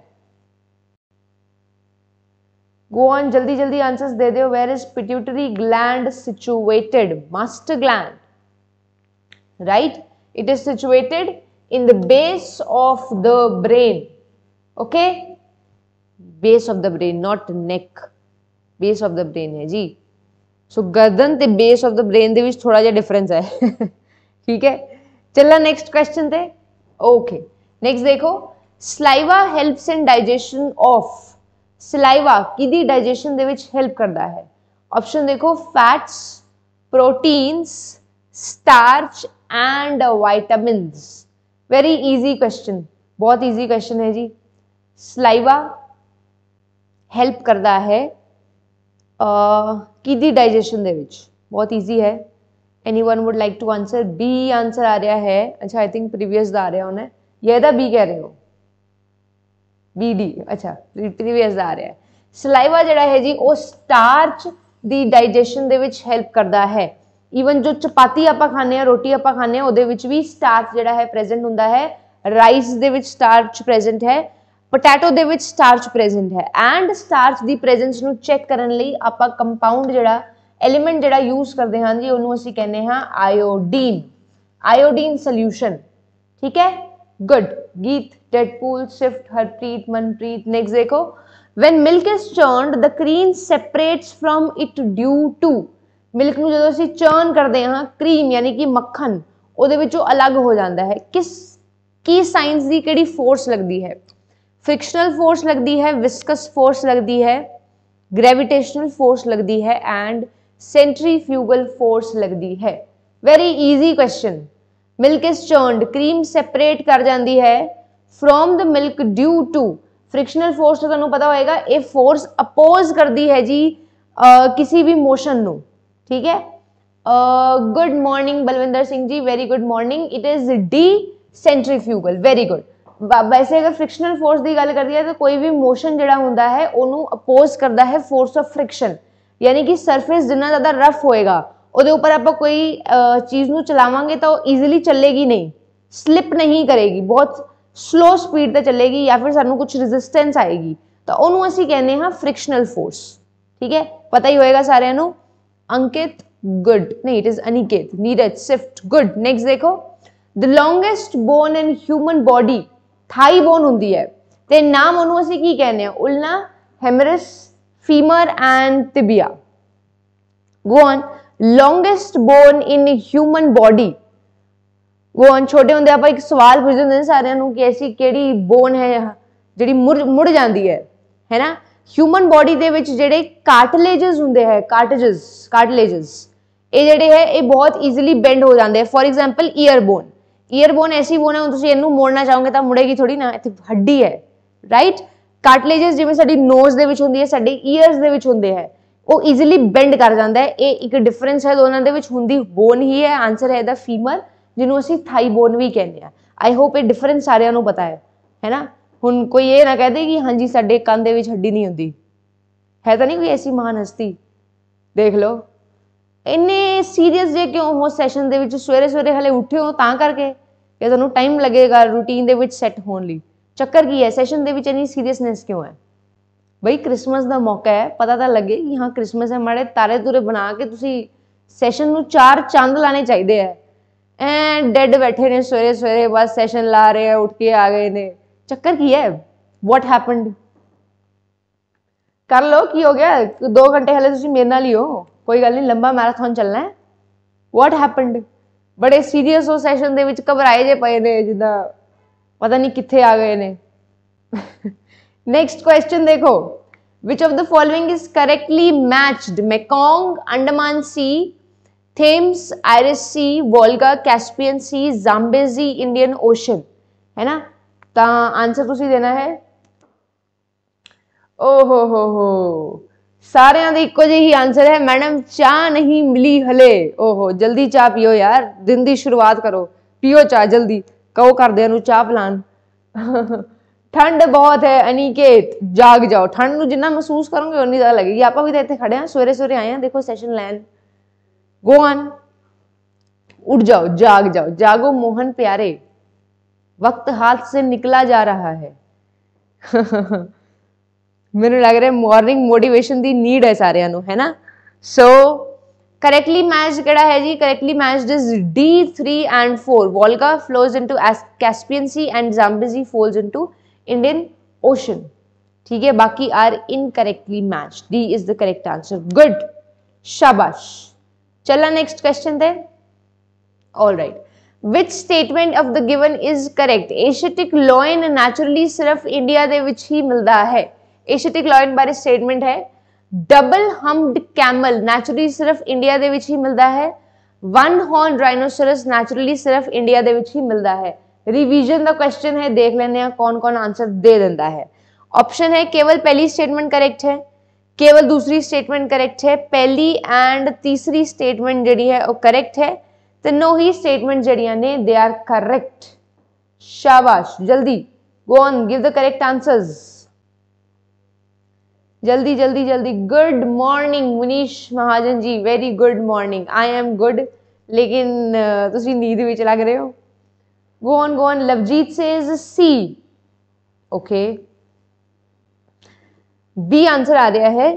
go on jaldi jaldi answers they they O where is pituitary gland situated master gland right it is situated in the base of the brain okay base of the brain not neck base of the brain है जी सो so, गर्दन ते base of the brain ਦੇ ਵਿੱਚ ਥੋੜਾ ਜਿਹਾ difference ਹੈ ਠੀਕ ਹੈ चलना नेक्स्ट क्वेश्चन थे ओके नेक्स्ट देखो saliva helps in digestion of saliva ਕਿਦੀ ਡਾਈਜੈਸ਼ਨ ਦੇ ਵਿੱਚ ਹੈਲਪ ਕਰਦਾ ਹੈ ਆਪਸ਼ਨ ਦੇਖੋ fats proteins starch and vitamins very easy question बहुत इजी क्वेश्चन है जी स्लाइवा ਹੈਲਪ करता है कि ਡਾਈਜੈਸ਼ਨ ਦੇ ਵਿੱਚ ਬਹੁਤ ਈਜ਼ੀ ਹੈ anyone would like to answer B answer आ रहा है अच्छा आई थिंक प्रीवियस आ रहा होना ये दा बी कह रहे हो बी डी अच्छा प्रीवियस आ रहा है ਸਲਾਈਵਾ ਜਿਹੜਾ ਹੈ ਜੀ ਉਹ ਸਟਾਰਚ ਦੀ ਡਾਈਜੈਸ਼ਨ ਦੇ ਵਿੱਚ ਹੈਲਪ ਈਵਨ ਜੋ ਚਪਾਤੀ ਆਪਾਂ ਖਾਂਦੇ ਆ ਰੋਟੀ ਆਪਾਂ ਖਾਂਦੇ ਆ ਉਹਦੇ ਵਿੱਚ ਵੀ ਸਟਾਰਚ ਜਿਹੜਾ ਹੈ ਪ੍ਰੈਜ਼ੈਂਟ ਹੁੰਦਾ ਹੈ ਰਾਈਸ ਦੇ ਵਿੱਚ ਸਟਾਰਚ ਪ੍ਰੈਜ਼ੈਂਟ ਹੈ ਪੋਟੈਟੋ ਦੇ ਵਿੱਚ ਸਟਾਰਚ ਪ੍ਰੈਜ਼ੈਂਟ ਹੈ ਐਂਡ ਸਟਾਰਚ ਦੀ ਪ੍ਰੈਜ਼ੈਂਸ ਨੂੰ ਚੈੱਕ ਕਰਨ ਲਈ ਆਪਾਂ ਕੰਪਾਊਂਡ ਜਿਹੜਾ ਐਲੀਮੈਂਟ ਜਿਹੜਾ ਯੂਜ਼ ਕਰਦੇ ਹਾਂ ਜੀ ਉਹਨੂੰ ਅਸੀਂ ਕਹਿੰਦੇ ਹਾਂ ਆਇਓਡੀਨ ਆਇਓਡੀਨ ਸੋਲੂਸ਼ਨ ਠੀਕ ਹੈ ਗੁੱਡ ਗੀਤ ਡੈਡਪੂਲ ਸਿਫਟ ਹਰਪ੍ਰੀਤ ਮਨਪ੍ਰੀਤ ਨੈਕਸਟ ਦੇਖੋ when milk is churned the cream separates from it due to milk ਨੂੰ ਜਦੋਂ ਅਸੀਂ ਚਰਨ ਕਰਦੇ ਹਾਂ ਕਰੀਮ ਯਾਨੀ ਕਿ ਮੱਖਣ ਉਹਦੇ ਵਿੱਚੋਂ ਅਲੱਗ ਹੋ ਜਾਂਦਾ ਹੈ ਕਿਸ ਕੀ ਸਾਇੰਸ ਦੀ ਕਿਹੜੀ ਫੋਰਸ ਲੱਗਦੀ ਹੈ ਫ੍ਰਿਕਸ਼ਨਲ ਫੋਰਸ ਲੱਗਦੀ ਹੈ ਵਿਸਕਸ ਫੋਰਸ ਲੱਗਦੀ ਹੈ ਗ੍ਰੈਵਿਟੇਸ਼ਨਲ ਫੋਰਸ ਲੱਗਦੀ ਹੈ ਐਂਡ ਸੈਂਟਰੀਫਿਊਗਲ ਫੋਰਸ ਲੱਗਦੀ ਹੈ very easy question milk is ਚਰਨਡ cream separate ਕਰ ਜਾਂਦੀ ਹੈ from the milk due to frictional force ਤੁਹਾਨੂੰ ਪਤਾ ਹੋਏਗਾ ਇਹ ਫੋਰਸ ਅਪੋਜ਼ ਕਰਦੀ ਹੈ ਜੀ ਕਿਸੇ ਵੀ ਮੋਸ਼ਨ ਨੂੰ ਠੀਕ ਹੈ ਅ good morning Balwinder Singh ji very good morning it is D centrifugal very good ਵੈਸੇ ਅਗਰ ਫ੍ਰਿਕਸ਼ਨਲ ਫੋਰਸ ਦੀ ਗੱਲ ਕਰਦੀ ਹੈ ਤਾਂ ਕੋਈ ਵੀ ਮੋਸ਼ਨ ਜਿਹੜਾ ਹੁੰਦਾ ਹੈ ਉਹਨੂੰ ਅਪੋਜ਼ ਕਰਦਾ ਹੈ ਫੋਰਸ ਆਫ ਫ੍ਰਿਕਸ਼ਨ ਯਾਨੀ ਕਿ ਸਰਫੇਸ ਜਿੰਨਾ ਜ਼ਿਆਦਾ ਰਫ ਹੋਏਗਾ ਉਹਦੇ ਉੱਪਰ ਆਪਾਂ ਕੋਈ ਚੀਜ਼ ਨੂੰ ਚਲਾਵਾਂਗੇ ਤਾਂ ਉਹ ਈਜ਼ੀਲੀ ਚੱਲੇਗੀ ਨਹੀਂ ਸਲਿਪ ਨਹੀਂ ਕਰੇਗੀ ਬਹੁਤ ਸਲੋ ਸਪੀਡ ਤੇ ਚੱਲੇਗੀ ਜਾਂ ਫਿਰ ਸਾਨੂੰ ਕੁਝ ਰੈਜ਼ਿਸਟੈਂਸ ਆਏਗੀ ਤਾਂ ਉਹਨੂੰ ਅਸੀਂ ਕਹਿੰਦੇ ਹਾਂ ਫ੍ਰਿਕਸ਼ਨਲ ਫੋਰਸ ਠੀਕ ਹੈ ਪਤਾ ਹੀ ਹੋਏਗਾ ਸਾਰਿਆਂ ਨੂੰ अंकित गुड नहीं इट इज अनिकेत नीरज सिफ्ट गुड नेक्स्ट देखो the longest bone in human body thigh bone ਹੁੰਦੀ ਹੈ ਤੇ ਨਾਮ ਉਹਨੂੰ ਅਸੀਂ ਕੀ ਕਹਿੰਦੇ ਆ ulna humerus femur and tibia go on longest bone in human body go on ਛੋਟੇ ਹੁੰਦੇ ਆਪਾਂ ਇੱਕ ਸਵਾਲ ਪੁੱਛਦੇ ਹੁੰਦੇ ਨੇ ਸਾਰਿਆਂ ਨੂੰ ਕਿ ਐਸੀ ਕਿਹੜੀ ਬੋਨ ਹੈ ਜਿਹੜੀ ਮੁੜ ਜਾਂਦੀ ਹੈ ਹੈਨਾ ਹਿਊਮਨ ਬਾਡੀ ਦੇ ਵਿੱਚ ਜਿਹੜੇ ਕਾਰਟਲੇजेस ਹੁੰਦੇ ਹੈ ਕਾਰਟਲੇजेस ਕਾਰਟਲੇजेस ਇਹ ਜਿਹੜੇ ਹੈ ਇਹ ਬਹੁਤ ਈਜ਼ੀਲੀ ਬੈਂਡ ਹੋ ਜਾਂਦੇ ਹੈ for example ear bone ear bone ਐਸੀ ਬੋਨ ਹੈ ਤੁਸੀਂ ਇਹਨੂੰ ਮੋੜਨਾ ਚਾਹੋਗੇ ਤਾਂ ਮੁੜੇਗੀ ਥੋੜੀ ਨਾ ਇੱਥੇ ਹੱਡੀ ਹੈ ਰਾਈਟ ਕਾਰਟਲੇजेस ਜਿਵੇਂ ਸਾਡੀ ਨੋਜ਼ ਦੇ ਵਿੱਚ ਹੁੰਦੀ ਹੈ ਸਾਡੇ ਈਅਰਸ ਦੇ ਵਿੱਚ ਹੁੰਦੇ ਹੈ ਉਹ ਈਜ਼ੀਲੀ ਬੈਂਡ ਕਰ ਜਾਂਦਾ ਹੈ ਇਹ ਇੱਕ ਡਿਫਰੈਂਸ ਹੈ ਦੋਨਾਂ ਦੇ ਵਿੱਚ ਹੁੰਦੀ ਬੋਨ ਹੀ ਹੈ ਆਨਸਰ ਹੈ ਇਹਦਾ ਫੀਮਰ ਜਿਹਨੂੰ ਅਸੀਂ ਥਾਈ ਬੋਨ ਵੀ ਕਹਿੰਦੇ ਆ ਆਈ ਹੋਪ ਇਹ ਡਿਫਰੈਂਸ ਸਾਰਿਆਂ ਨੂੰ ਪਤਾ ਹੈ ਹੈਨਾ ਹੁਣ ਕੋਈ ਇਹ ਨਾ ਕਹਦੇ ਕਿ ਹਾਂਜੀ ਸਾਡੇ ਕੰਨ ਦੇ ਵਿੱਚ ਹੱਡੀ ਨਹੀਂ ਹੁੰਦੀ ਹੈ ਤਾਂ ਨਹੀਂ ਕੋਈ ਐਸੀ ਮਾਨ ਹਸਤੀ ਦੇਖ ਲਓ ਇੰਨੇ ਸੀਰੀਅਸ ਜੇ ਕਿਉਂ ਹੋ ਸੈਸ਼ਨ ਦੇ ਵਿੱਚ ਸਵੇਰੇ ਸਵੇਰੇ ਹਲੇ ਉੱਠੇ ਹੋ ਤਾਂ ਕਰਕੇ ਕਿ ਤੁਹਾਨੂੰ ਟਾਈਮ ਲੱਗੇਗਾ ਰੂਟੀਨ ਦੇ ਵਿੱਚ ਸੈੱਟ ਹੋਣ ਲਈ ਚੱਕਰ ਕੀ ਹੈ ਸੈਸ਼ਨ ਦੇ ਵਿੱਚ ਇੰਨੀ ਸੀਰੀਅਸਨੈਸ ਕਿਉਂ ਹੈ ਬਈ 크리스마ਸ ਦਾ ਮੌਕਾ ਹੈ ਪਤਾ ਤਾਂ ਲੱਗੇ ਕਿ ਹਾਂ 크리스마ਸ ਹੈ ਮਾੜੇ ਤਾਰੇ ਤੁਰੇ ਬਣਾ ਕੇ ਤੁਸੀਂ ਸੈਸ਼ਨ ਨੂੰ ਚਾਰ ਚੰਦ ਲਾਣੇ ਚਾਹੀਦੇ ਐ ਐ ਡੈਡ ਬੈਠੇ ਨੇ ਸਵੇਰੇ ਸਵੇਰੇ ਬਸ ਸੈਸ਼ਨ ਲਾ ਰਹੇ ਆ ਉੱਠ ਕੇ ਆ ਗਏ ਨੇ चक्कर की है वॉट हैपन्ड कर लो की हो गया दो घंटे हले मेरे नाल ही हो ਕੋਈ ਗੱਲ ਨਹੀਂ ਲੰਬਾ ਮੈਰਾਥਨ ਚੱਲਣਾ ਹੈ ਵਾਟ ਹੈਪਨਡ ਬੜੇ ਸੀਰੀਅਸ ਉਹ ਸੈਸ਼ਨ ਦੇ ਵਿੱਚ ਘਬਰਾਏ ਜੇ ਪਏ ਨੇ ਜਿੱਦਾਂ ਪਤਾ ਨਹੀਂ ਕਿੱਥੇ ਆ ਗਏ क्वेश्चन देखो which of the following is correctly matched Mekong Andaman sea Thames Irish sea Volga Caspian sea Zambezi Indian ocean है ना ਤਾਂ ਆਨਸਰ ਤੁਸੀਂ ਦੇਣਾ ਹੈ ਓ ਹੋ ਹੋ ਹੋ ਸਾਰਿਆਂ ਦੇ ਇੱਕੋ ਜਿਹੀ ਆਨਸਰ ਹੈ ਮੈਡਮ ਚਾਹ ਨਹੀਂ ਮਿਲੀ ਹਲੇ ਓਹੋ ਜਲਦੀ ਚਾਹ ਪੀਓ ਯਾਰ ਦਿਨ ਦੀ ਸ਼ੁਰੂਆਤ ਕਰੋ ਪੀਓ ਚਾਹ ਜਲਦੀ ਕਹੋ ਕਰਦਿਆਂ ਨੂੰ ਚਾਹ ਪਲਾਨ ਠੰਡ ਬਹੁਤ ਹੈ ਅਨੀਕੇਤ ਜਾਗ ਜਾਓ ਠੰਡ ਨੂੰ ਜਿੰਨਾ ਮਹਿਸੂਸ ਕਰੋਗੇ ਉਨੀ ਜ਼ਿਆਦਾ ਲੱਗੇਗੀ ਆਪਾਂ ਵੀ ਤਾਂ ਇੱਥੇ ਖੜੇ ਆ ਸਵੇਰੇ ਸਵੇਰੇ ਆਏ ਆ ਦੇਖੋ ਸੈਸ਼ਨ ਲੈਣ ਗੋ ਆਨ ਉੱਠ ਜਾਓ ਜਾਗ ਜਾਓ ਜਾਗੋ ਮੋਹਨ ਪਿਆਰੇ वक्त हाथ से निकला जा रहा है मेरे लग रहा है मॉर्निंग मोटिवेशन दी नीड है सारे है ना सो करेक्टली मैच कड़ा है जी correctly match is D three and four Volga flows into Caspian sea and Zambezi falls into Indian ocean ठीक है बाकी are incorrectly match D is the correct answer good शाबाश चला नेक्स्ट क्वेश्चन दे all right right. which statement of the given is correct asiatic lion naturally सिर्फ India दे विच ही मिलता है asiatic lion बारे statement है double humped camel naturally सिर्फ इंडिया दे विच ही मिलता है one horn rhinoceros naturally सिर्फ इंडिया दे विच ही मिलता है रिवीजन ਦਾ ਕੁਐਸਚਨ ਹੈ ਦੇਖ ਲੈਂਦੇ ਆ ਕੌਣ ਕੌਣ ਆਨਸਰ ਦੇ ਦਿੰਦਾ ਹੈ ਆਪਸ਼ਨ ਹੈ ਕੇਵਲ ਪਹਿਲੀ ਸਟੇਟਮੈਂਟ ਕਰੈਕਟ ਹੈ केवल दूसरी स्टेटमेंट करेक्ट है पहली एंड तीसरी स्टेटमेंट जड़ी है वो करेक्ट है तीनों ही स्टेटमेंट जड़ियाँ ने आर करैक्ट शाबाश जल्दी go on give the correct answers जल्दी जल्दी जल्दी good morning Munish Mahajan ji very good morning I am good लेकिन नींद भी लग रहे हो go on go on Lovejeet से is C okay B answer आ गया है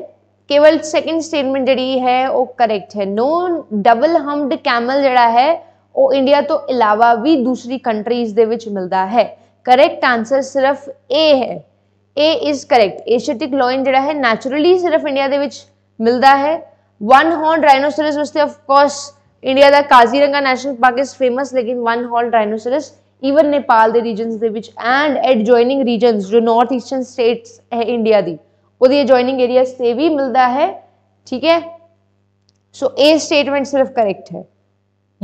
ਕੇਵਲ ਸੈਕਿੰਡ ਸਟੇਟਮੈਂਟ ਜਿਹੜੀ ਹੈ ਉਹ ਕਰੈਕਟ ਹੈ ਨੋ ਡਬਲ ਹੰਮਡ ਕੈਮਲ ਜਿਹੜਾ ਹੈ ਉਹ ਇੰਡੀਆ ਤੋਂ ਇਲਾਵਾ ਵੀ ਦੂਸਰੀ ਕੰਟਰੀਜ਼ ਦੇ ਵਿੱਚ ਮਿਲਦਾ ਹੈ ਕਰੈਕਟ ਆਨਸਰ ਸਿਰਫ A ਹੈ A is correct Asiatic lion ਜਿਹੜਾ ਹੈ ਨੈਚੁਰਲੀ ਸਿਰਫ ਇੰਡੀਆ ਦੇ ਵਿੱਚ ਮਿਲਦਾ ਹੈ ਵਨ ਹੌਰਨ ਰਾਈਨੋਸਰਸ ਉਸਤੇ ਆਫ ਕੋਰਸ ਇੰਡੀਆ ਦਾ Kaziranga national park is famous ਲੇਕਿਨ one horn rhinoceros even Nepal ਦੇ ਰੀਜਨਸ ਦੇ ਵਿੱਚ ਐਂਡ ਐਡਜੋਇਨਿੰਗ ਰੀਜਨਸ ਜੋ ਨਾਰਥ ਈਸਟਰਨ ਸਟੇਟਸ ਹੈ ਇੰਡੀਆ ਦੀ वो ये ज्वाइनिंग एरिया से भी मिलता है ठीक है सो ए स्टेटमेंट सिर्फ करेक्ट है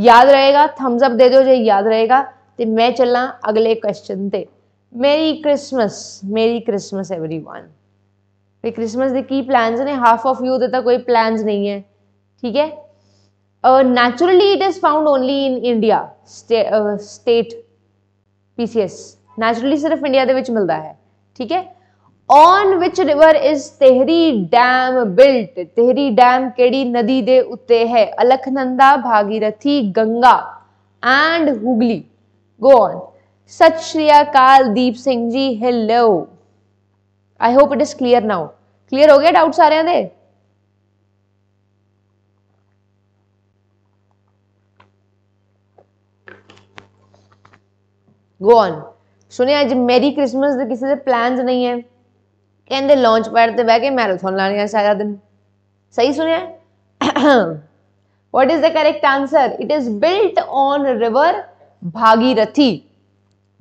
याद रहेगा थम्स अप दे दो जो याद रहेगा तो मैं चलना अगले क्वेश्चन ते मेरी क्रिसमस मेरी क्रिसमस एवरी वन क्रिसमस के की प्लान्स ने हाफ ऑफ यू देता कोई प्लान्स नहीं है ठीक है naturally it is found only in India state PCS naturally सिर्फ इंडिया के मिलता है ठीक है on which river is Tehri dam built Tehri dam केड़ी नदी दे उत्ते है Alaknanda Bhagirathi Ganga and Hooghly go on Sat Sri Akal Deep Singh ji hello I hope it is clear now clear हो गया डाउट सारे दे गो ऑन सुनिए आज मेरी क्रिसमस किसी से प्लान्स नहीं है ਕਹਿੰਦੇ ਲਾਂਚ ਪੈਡ ਤੇ ਬਹਿ ਕੇ ਮੈਰਾਥਨ ਲਾਣੀ ਆ ਸਾਰਾ ਦਿਨ ਸਹੀ ਸੁਣਿਆ what is the correct answer it is built on river Bhagirathi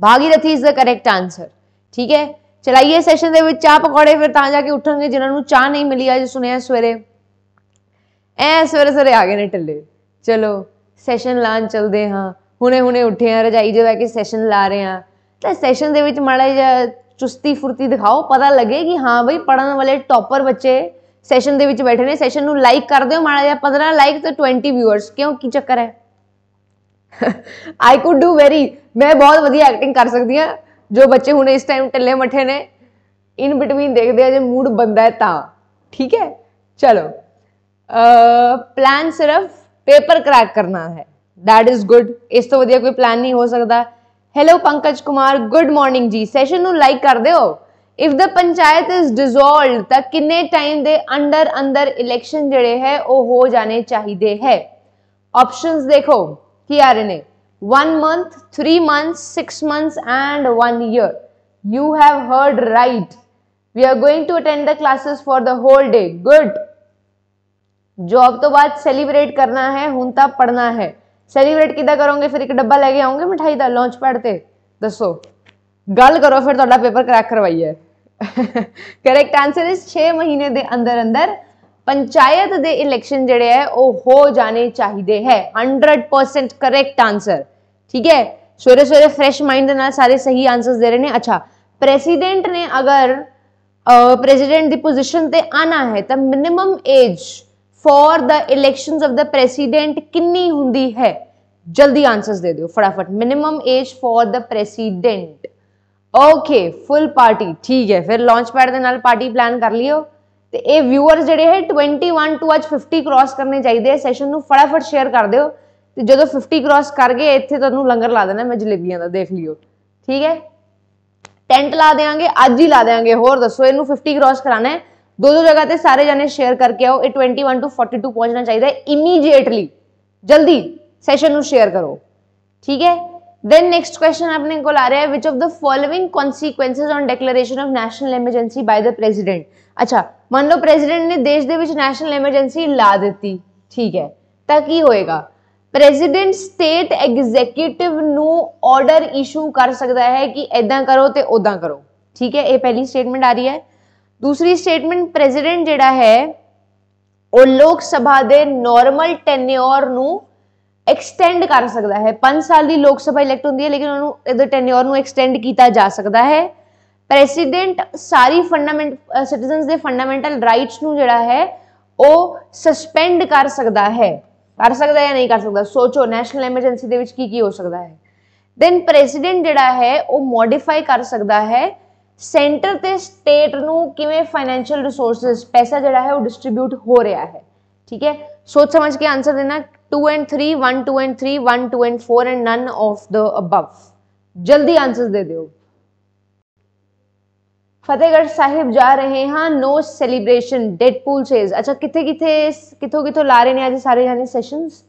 Bhagirathi is the correct answer ਠੀਕ ਹੈ ਚਲਾਈਏ ਸੈਸ਼ਨ ਦੇ ਵਿੱਚ ਚਾਹ ਪਕੌੜੇ ਫਿਰ ਤਾਂ ਜਾ ਕੇ ਉੱਠਣਗੇ ਜਿਨ੍ਹਾਂ ਨੂੰ ਚਾਹ ਨਹੀਂ ਮਿਲੀ ਅੱਜ ਸੁਣਿਆ ਸਵੇਰੇ ਐ ਸਵੇਰੇ ਸਵੇਰੇ ਆ ਗਏ ਨੇ ਟੱਲੇ ਚਲੋ ਸੈਸ਼ਨ ਲਾਣ ਚਲਦੇ ਹਾਂ ਹੁਣੇ ਹੁਣੇ ਉੱਠੇ ਆ ਰਜਾਈ ਜਿਹਾ ਕੇ ਸੈਸ਼ਨ ਲਾ ਰਹੇ ਆ ਤਾਂ ਸੈਸ਼ਨ ਦੇ ਵਿੱਚ ਮੜਾ ਜਿਹਾ ਚੁਸਤੀ ਫੁਰਤੀ ਦਿਖਾਓ ਪਤਾ ਲੱਗੇ ਕਿ ਹਾਂ ਬਈ ਪੜਨ ਵਾਲੇ ਟੌਪਰ ਬੱਚੇ ਸੈਸ਼ਨ ਦੇ ਵਿੱਚ ਬੈਠੇ ਨੇ ਸੈਸ਼ਨ ਨੂੰ ਲਾਈਕ ਕਰ ਦਿਓ ਮਾੜਾ ਜਿਹਾ 15 ਲਾਈਕ ਤੇ 20 ਵਿਊਅਰਸ ਕਿਉਂ ਕੀ ਚੱਕਰ ਹੈ ਆਈ ਕੁਡ ਡੂ ਵੈਰੀ ਮੈਂ ਬਹੁਤ ਵਧੀਆ ਐਕਟਿੰਗ ਕਰ ਸਕਦੀ ਆ ਜੋ ਬੱਚੇ ਹੁਣ ਇਸ ਟਾਈਮ ਟੱਲੇ ਮੱਠੇ ਨੇ ਇਨ ਬਿਟਵੀਨ ਦੇਖਦੇ ਆ ਜੇ ਮੂਡ ਬੰਦਾ ਹੈ ਤਾਂ ਠੀਕ ਹੈ ਚਲੋ ਅ ਪਲਾਨ ਸਿਰਫ ਪੇਪਰ ਕ੍ਰੈਕ ਕਰਨਾ ਹੈ ਥੈਟ ਇਜ਼ ਗੁੱਡ ਇਸ ਤੋਂ ਵਧੀਆ ਕੋਈ ਪਲਾਨ ਨਹੀਂ ਹੋ ਸਕਦਾ hello Pankaj Kumar good morning ji session like कर दो if the panchayat is dissolve तो किन्ने टाइम दे अंडर अंदर इलेक्शन जोड़े है वह हो जाने चाहिए है ऑप्शन देखो कि आ रहे हैं one month three month six month and one year you have heard right we are going to attend the classes for the whole day good job तो बाद सेलिब्रेट करना है हूं तो पढ़ना है ਸੈਲੀਬ੍ਰੇਟ ਕਿਦਾਂ ਕਰੋਗੇ ਫਿਰ ਇੱਕ ਡੱਬਾ ਲੈ ਕੇ ਆਉਂਗੇ ਮਠਾਈ ਦਾ ਲਾਂਚ ਪੈਡ ਤੇ ਦੱਸੋ ਗੱਲ ਕਰੋ ਫਿਰ ਤੁਹਾਡਾ ਪੇਪਰ ਕਰੈਕ ਕਰਵਾਈਏ ਕਰੈਕਟ ਆਨਸਰ ਇਸ 6 ਮਹੀਨੇ ਦੇ ਅੰਦਰ पंचायत दे इलेक्शन जड़े है वो हो जाने चाहिए है 100% करेक्ट आंसर ठीक है सवेरे सवेरे फ्रेश माइंड सारे सही आंसर दे रहे हैं अच्छा प्रेसिडेंट ने अगर प्रेजिडेंट की पोजिशन से आना है तो minimum age for the elections of the president ਕਿੰਨੀ ਹੁੰਦੀ ਹੈ ਜਲਦੀ ਆਨਸਰਸ ਦੇ ਦਿਓ ਫਟਾਫਟ minimum age for the president okay full party ਠੀਕ ਹੈ ਫਿਰ ਲਾਂਚ ਪੈਡ ਦੇ ਨਾਲ ਪਾਰਟੀ ਪਲਾਨ ਕਰ ਲਿਓ ਤੇ ਇਹ ਵਿਊਅਰਸ ਜਿਹੜੇ ਹੈ 21 ਟੂ ਅੱਜ 50 ਕ੍ਰਾਸ ਕਰਨੇ ਚਾਹੀਦੇ ਆ ਸੈਸ਼ਨ ਨੂੰ ਫਟਾਫਟ ਸ਼ੇਅਰ ਕਰ ਦਿਓ ਤੇ ਜਦੋਂ 50 ਕ੍ਰਾਸ ਕਰ ਗਏ ਇੱਥੇ ਤੁਹਾਨੂੰ ਲੰਗਰ ਲਾ ਦੇਣਾ ਮੈਂ ਜਲੇਬੀਆਂ ਦਾ ਦੇਖ ਲਿਓ ਠੀਕ ਹੈ ਟੈਂਟ ਲਾ ਦੇਾਂਗੇ ਅੱਜ ਹੀ ਲਾ ਦੇਾਂਗੇ ਹੋਰ ਦੱਸੋ ਇਹਨੂੰ 50 ਕ੍ਰਾਸ ਕਰਾਣਾ ਹੈ ਦੋ ਦੋ ਜਗ੍ਹਾ ਤੇ ਸਾਰੇ ਜਾਨੇ ਸ਼ੇਅਰ ਕਰਕੇ ਆਓ ਇਹ 21 ਟੂ 42 ਪਹੁੰਚਣਾ ਚਾਹੀਦਾ ਹੈ ਇਮੀਡੀਏਟਲੀ ਜਲਦੀ ਸੈਸ਼ਨ ਨੂੰ ਸ਼ੇਅਰ ਕਰੋ ਠੀਕ ਹੈ ਦੈਨ ਨੈਕਸਟ ਕੁਐਸਚਨ ਆਪਣੇ ਕੋਲ ਆ ਰਿਹਾ ਹੈ which of the following consequences on declaration of national emergency by the president ਅੱਛਾ ਮੰਨ ਲਓ ਪ੍ਰੈਜ਼ੀਡੈਂਟ ਨੇ ਦੇਸ਼ ਦੇ ਵਿੱਚ ਨੈਸ਼ਨਲ ਐਮਰਜੈਂਸੀ ਲਾ ਦਿੱਤੀ ਠੀਕ ਹੈ ਤਾਂ ਕੀ ਹੋਏਗਾ ਪ੍ਰੈਜ਼ੀਡੈਂਟ ਸਟੇਟ ਐਗਜ਼ੀਕਿਊਟਿਵ ਨੂੰ ਆਰਡਰ ਇਸ਼ੂ ਕਰ ਸਕਦਾ ਹੈ ਕਿ ਐਦਾਂ ਕਰੋ ਤੇ ਉਦਾਂ ਕਰੋ ਠੀਕ ਹੈ ਇਹ ਪਹਿਲੀ ਸਟੇਟਮੈਂਟ ਆ ਰਹੀ ਹੈ ਦੂਸਰੀ ਸਟੇਟਮੈਂਟ ਪ੍ਰੈਜ਼ੀਡੈਂਟ ਜਿਹੜਾ ਹੈ ਉਹ ਲੋਕ ਸਭਾ ਦੇ ਨਾਰਮਲ ਟੈਨਿਓਰ ਨੂੰ ਐਕਸਟੈਂਡ ਕਰ ਸਕਦਾ ਹੈ 5 ਸਾਲ ਦੀ ਲੋਕ ਸਭਾ ਇਲੈਕਟ ਹੁੰਦੀ ਹੈ ਲੇਕਿਨ ਉਹਨੂੰ ਇਹਦੇ ਟੈਨਿਓਰ ਨੂੰ ਐਕਸਟੈਂਡ ਕੀਤਾ ਜਾ ਸਕਦਾ ਹੈ ਪ੍ਰੈਜ਼ੀਡੈਂਟ ਸਾਰੀ ਫੰਡਾਮੈਂਟ ਸਿਟੀਜ਼ਨਸ ਦੇ ਫੰਡਾਮੈਂਟਲ ਰਾਈਟਸ ਨੂੰ ਜਿਹੜਾ ਹੈ ਉਹ ਸਸਪੈਂਡ ਕਰ ਸਕਦਾ ਹੈ ਕਰ ਸਕਦਾ ਜਾਂ ਨਹੀਂ ਕਰ ਸਕਦਾ ਸੋਚੋ ਨੈਸ਼ਨਲ ਐਮਰਜੈਂਸੀ ਦੇ ਵਿੱਚ ਕੀ ਕੀ ਹੋ ਸਕਦਾ ਹੈ ਦੈਨ ਪ੍ਰੈਜ਼ੀਡੈਂਟ ਜਿਹੜਾ ਹੈ ਉਹ ਮੋਡੀਫਾਈ ਕਰ ਸਕਦਾ ਹੈ ਸੈਂਟਰ ਤੇ ਸਟੇਟ ਨੂੰ ਕਿਵੇਂ ਫਾਈਨੈਂਸ਼ੀਅਲ ਰਿਸੋਰਸਸ ਪੈਸਾ ਜਿਹੜਾ ਹੈ ਉਹ ਡਿਸਟ੍ਰਿਬਿਊਟ ਹੋ ਰਿਹਾ ठीक है सोच समझ के आंसर देना two and three one two and three one two and four and none of the above जल्दी आंसर दे दो फतेहगढ़ साहिब जा रहे हैं नो सेलिब्रेशन डेडपूल सेज अच्छा किथे किथे किथों किथों ला रहे हैं आज सारे जाने sessions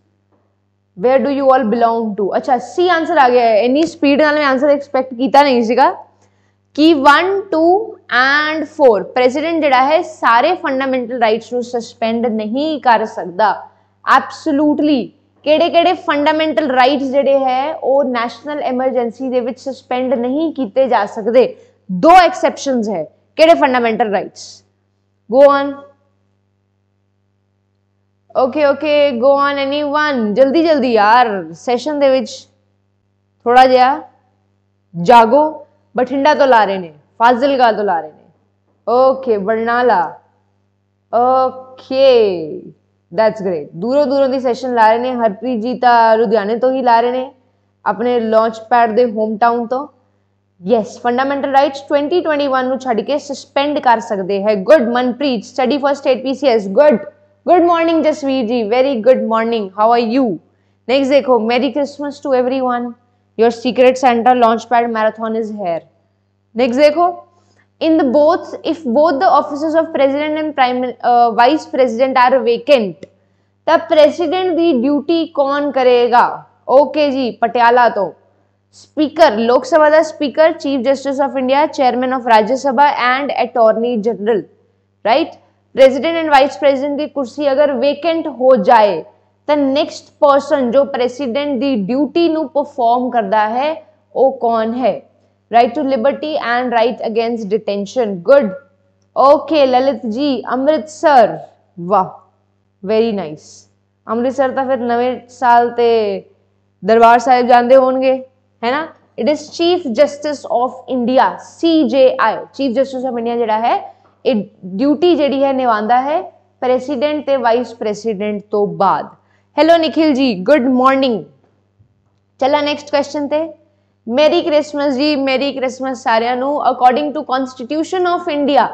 where do you all belong to अच्छा सी आंसर आ गया है इन्नी स्पीड ਨਾਲ ਮੈਂ ਆਨਸਰ ਐਕਸਪੈਕਟ ਕੀਤਾ ਨਹੀਂ ਕਿ 1 2 ਐਂਡ 4 ਪ੍ਰੈਜ਼ੀਡੈਂਟ ਜਿਹੜਾ ਹੈ ਸਾਰੇ ਫੰਡਾਮੈਂਟਲ ਰਾਈਟਸ ਨੂੰ ਸਸਪੈਂਡ ਨਹੀਂ ਕਰ ਸਕਦਾ ਐਬਸੋਲੂਟਲੀ ਕਿਹੜੇ-ਕਿਹੜੇ ਫੰਡਾਮੈਂਟਲ ਰਾਈਟਸ ਜਿਹੜੇ ਹੈ ਉਹ ਨੈਸ਼ਨਲ ਐਮਰਜੈਂਸੀ ਦੇ ਵਿੱਚ ਸਸਪੈਂਡ ਨਹੀਂ ਕੀਤੇ ਜਾ ਸਕਦੇ ਦੋ ਐਕਸੈਪਸ਼ਨਸ ਹੈ ਕਿਹੜੇ fundamental rights go on okay okay go on anyone ਜਲਦੀ ਜਲਦੀ ਯਾਰ ਸੈਸ਼ਨ ਦੇ ਵਿੱਚ ਥੋੜਾ ਜਿਹਾ ਜਾਗੋ बठिंडा तो ला रहे ने फाजिलगा तो ला रहे ने okay Barnala okay that's great दूरों दूरों की सैशन ला रहे ने हरप्रीत जी तो लुधियाने तो ही ला रहे ने अपने लॉन्च पैड के होम टाउन तो ਯੈਸ ਫੰਡਾਮੈਂਟਲ ਰਾਈਟਸ 2021 ਨੂੰ ਛੱਡ ਕੇ ਸਸਪੈਂਡ ਕਰ ਸਕਦੇ ਹੈ good Manpreet study for state PCS good good morning Jasvir ji very good morning how are you next ਦੇਖੋ merry Christmas to everyone your secret centre launch pad marathon is here next देखो in the both if both the office of president and prime vice president are vacant vacant president दी duty कौन करेगा okay okay जी पटियाला तो speaker Lok Sabha का speaker chief justice of India chairman of Rajya Sabha and attorney general right president and vice president की कुर्सी अगर vacant हो जाए नेक्स्ट परसन जो प्रेसिडेंट की ड्यूटी परफॉर्म करता है वह कौन है right to liberty and right against detention good okay Lalit ji Amritsar वाह वेरी नाइस अमृतसर तो फिर नवे साल से दरबार साहब जाते हो ना it is chief justice of India C J I chief justice of India जरा है ड्यूटी जी है निभा है प्रेसीडेंट तो वाइस प्रेसीडेंट तो बाद hello Nikhil ji good morning ਚਲਾ ਨੈਕਸਟ ਕੁਐਸਚਨ ਤੇ merry Christmas ji merry Christmas ਸਾਰਿਆਂ ਨੂੰ according to constitution of India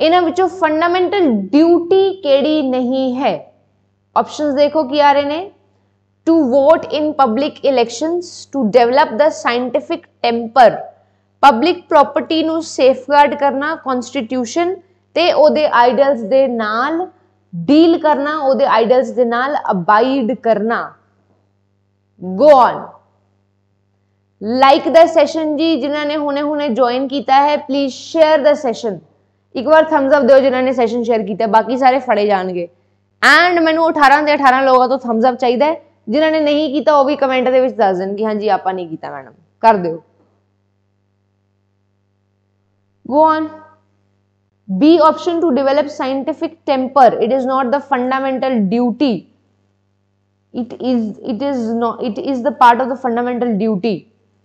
ਇਹਨਾਂ ਵਿੱਚੋਂ ਫੰਡਾਮੈਂਟਲ ਡਿਊਟੀ ਕਿਹੜੀ ਨਹੀਂ ਹੈ ਆਪਸ਼ਨਸ ਦੇਖੋ ਕੀ ਆ ਰਹੇ ਨੇ to vote in public elections to develop the scientific temper public property ਨੂੰ ਸੇਫਗਾਰਡ ਕਰਨਾ ਕਨਸਟੀਟਿਊਸ਼ਨ ਤੇ ਉਹਦੇ ਆਈਡਲਸ ਦੇ ਨਾਲ ਡੀਲ ਕਰਨਾ ਉਹਦੇ ਆਈਡਲਸ ਦੇ ਨਾਲ ਅਬਾਈਡ ਕਰਨਾ go on like the session ji ਜਿਨ੍ਹਾਂ ਨੇ ਹੁਣੇ ਹੁਣੇ ਜੁਆਇਨ ਕੀਤਾ ਹੈ ਪਲੀਜ਼ ਸ਼ੇਅਰ ਦਾ ਸੈਸ਼ਨ ਇੱਕ ਵਾਰ ਥੰਬਸ ਅਪ ਦਿਓ ਜਿਨ੍ਹਾਂ ਨੇ ਸੈਸ਼ਨ ਸ਼ੇਅਰ ਕੀਤਾ ਬਾਕੀ ਸਾਰੇ ਫੜੇ ਜਾਣਗੇ ਐਂਡ ਮੈਨੂੰ 18 ਦੇ 18 ਲੋਕਾਂ ਤੋਂ ਥੰਬਸ ਅਪ ਚਾਹੀਦਾ ਹੈ ਜਿਨ੍ਹਾਂ ਨੇ ਨਹੀਂ ਕੀਤਾ ਉਹ ਵੀ ਕਮੈਂਟ ਦੇ ਵਿੱਚ ਦੱਸ ਦੇਣ ਕਿ ਹਾਂਜੀ ਆਪਾਂ ਨਹੀਂ ਕੀਤਾ ਮੈਡਮ ਕਰ ਦਿਓ go on B option to develop scientific temper. It is not the fundamental duty. It is it is not it is the part of the fundamental duty.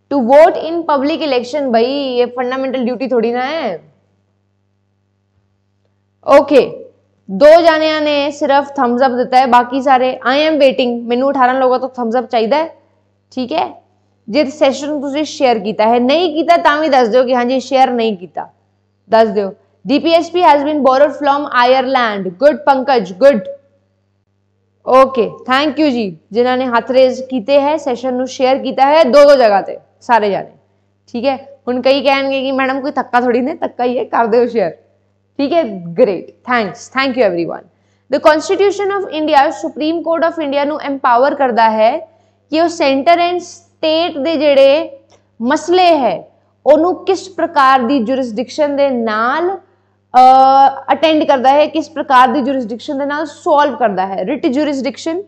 To vote in public election भाई ये fundamental duty थोड़ी ना है okay okay, दो जाने ने सिर्फ Thums up देता है बाकी सारे आई एम वेटिंग मैनू अठारह लोगों तो थम्स अप चाहिए ठीक है जे सैशन शेयर किया है नहीं किया दस दौ कि हाँ जी शेयर नहीं किया दस दौ DPSP has been borrowed from Ireland. Good Pankaj, good. Okay thank you ji ਜਿਨ੍ਹਾਂ ਨੇ ਹੱਥ ਰੇਜ਼ ਕੀਤੇ ਹੈ ਸੈਸ਼ਨ ਨੂੰ ਸ਼ੇਅਰ ਕੀਤਾ ਹੈ ਦੋ ਦੋ ਜਗ੍ਹਾ ਤੇ ਸਾਰੇ ਜਾਣੇ ਠੀਕ ਹੈ ਹੁਣ ਕਈ ਕਹਿਣਗੇ ਕਿ ਮੈਡਮ ਕੋਈ ਤੱਕਾ ਥੋੜੀ ਨੇ ਤੱਕਾ ਹੀ ਹੈ ਕਰ ਦਿਓ ਸ਼ੇਅਰ ਠੀਕ ਹੈ great thanks thank you everyone the constitution of India supreme court of India ਨੂੰ ਐਮਪਾਵਰ ਕਰਦਾ ਹੈ ਕਿ ਉਹ ਸੈਂਟਰ ਐਂਡ ਸਟੇਟ ਦੇ ਜਿਹੜੇ ਮਸਲੇ ਹੈ ਉਹਨੂੰ ਕਿਸ ਪ੍ਰਕਾਰ ਦੀ ਜੁਰਿਸਡਿਕਸ਼ਨ ਦੇ ਨਾਲ ਅਟੈਂਡ ਕਰਦਾ ਹੈ ਕਿਸ ਪ੍ਰਕਾਰ ਦੀ ਜੁਰਿਸਡਿਕਸ਼ਨ ਦੇ ਨਾਲ ਸੋਲਵ ਕਰਦਾ ਹੈ writ jurisdiction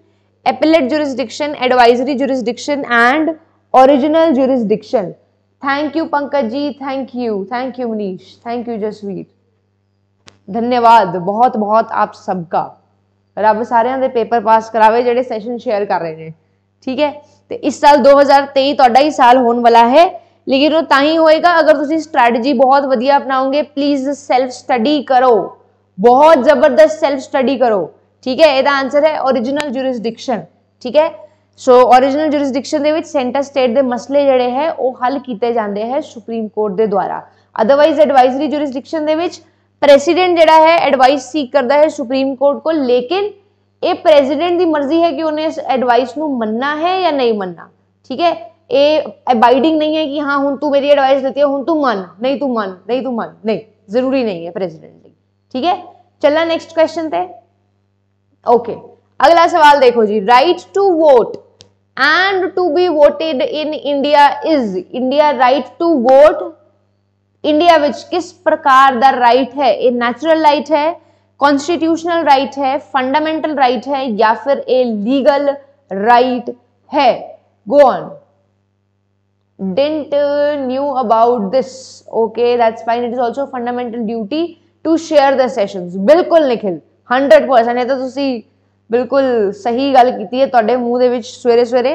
appellate jurisdiction advisory jurisdiction and original jurisdiction thank you Pankaj ji thank you thank you Manish thank you Jasvir ਧੰਨਵਾਦ ਬਹੁਤ ਬਹੁਤ ਆਪ ਸਭ ਦਾ ਰੱਬ ਸਾਰਿਆਂ ਦੇ ਪੇਪਰ ਪਾਸ ਕਰਾਵੇ ਜਿਹੜੇ ਸੈਸ਼ਨ ਸ਼ੇਅਰ ਕਰ ਰਹੇ ਨੇ ਠੀਕ ਹੈ ਤੇ ਇਸ ਸਾਲ 2023 ਤੁਹਾਡਾ ਹੀ ਸਾਲ ਹੋਣ ਵਾਲਾ ਹੈ ਲੇਕਿਨ ਉਹ ਤਾਂ ਹੀ ਹੋਏਗਾ ਅਗਰ ਤੁਸੀਂ ਸਟ੍ਰੈਟਜੀ ਬਹੁਤ ਵਧੀਆ ਅਪਣਾਓਗੇ ਪਲੀਜ਼ ਸੈਲਫ ਸਟੱਡੀ ਕਰੋ ਬਹੁਤ ਜ਼ਬਰਦਸਤ ਸੈਲਫ ਸਟੱਡੀ ਕਰੋ ਠੀਕ ਹੈ ਇਹਦਾ ਆਨਸਰ ਹੈ origignal jurisdiction ਠੀਕ ਹੈ ਸੋ origignal jurisdiction ਦੇ ਵਿੱਚ ਸੈਂਟਰ ਸਟੇਟ ਦੇ ਮਸਲੇ ਜਿਹੜੇ ਹੈ ਉਹ ਹੱਲ ਕੀਤੇ ਜਾਂਦੇ ਹੈ ਸੁਪਰੀਮ ਕੋਰਟ ਦੇ ਦੁਆਰਾ ਅਦਰਵਾਈਜ਼ ਐਡਵਾਈਜ਼ਰੀ jurisdiction ਦੇ ਵਿੱਚ ਪ੍ਰੈਸੀਡੈਂਟ ਜਿਹੜਾ ਹੈ ਐਡਵਾਈਸ ਸੀਕ ਕਰਦਾ ਹੈ ਸੁਪਰੀਮ ਕੋਰਟ ਕੋ ਲੇਕਿਨ ਇਹ ਪ੍ਰੈਜ਼ੀਡੈਂਟ ਦੀ ਮਰਜ਼ੀ ਹੈ ਕਿ ਉਹਨੇ ਇਸ ਐਡਵਾਈਸ ਨੂੰ ਮੰਨਣਾ ਹੈ ਜਾਂ ਨਹੀਂ ਮੰਨਣਾ ਠੀਕ ਹੈ ए अबाइडिंग नहीं है कि हाँ हूं तू मेरी एडवाइस देती है हूं तू मन नहीं तू मन नहीं तू मन नहीं जरूरी नहीं है प्रेसिडेंटली ठीक है चलना नेक्स्ट क्वेश्चन थे ओके okay. अगला सवाल देखो जी right to vote and to be voted in India is India right to vote India which किस प्रकार द राइट है ए नेचुरल राइट है कॉन्स्टिट्यूशनल राइट right है फंडामेंटल राइट right है या फिर ए लीगल राइट है go on didn't uh, knew about this okay that's fine it is also fundamental duty to share the sessions bilkul nikhil 100% eta tusi bilkul sahi gal kiti hai tode muh de vich swere swere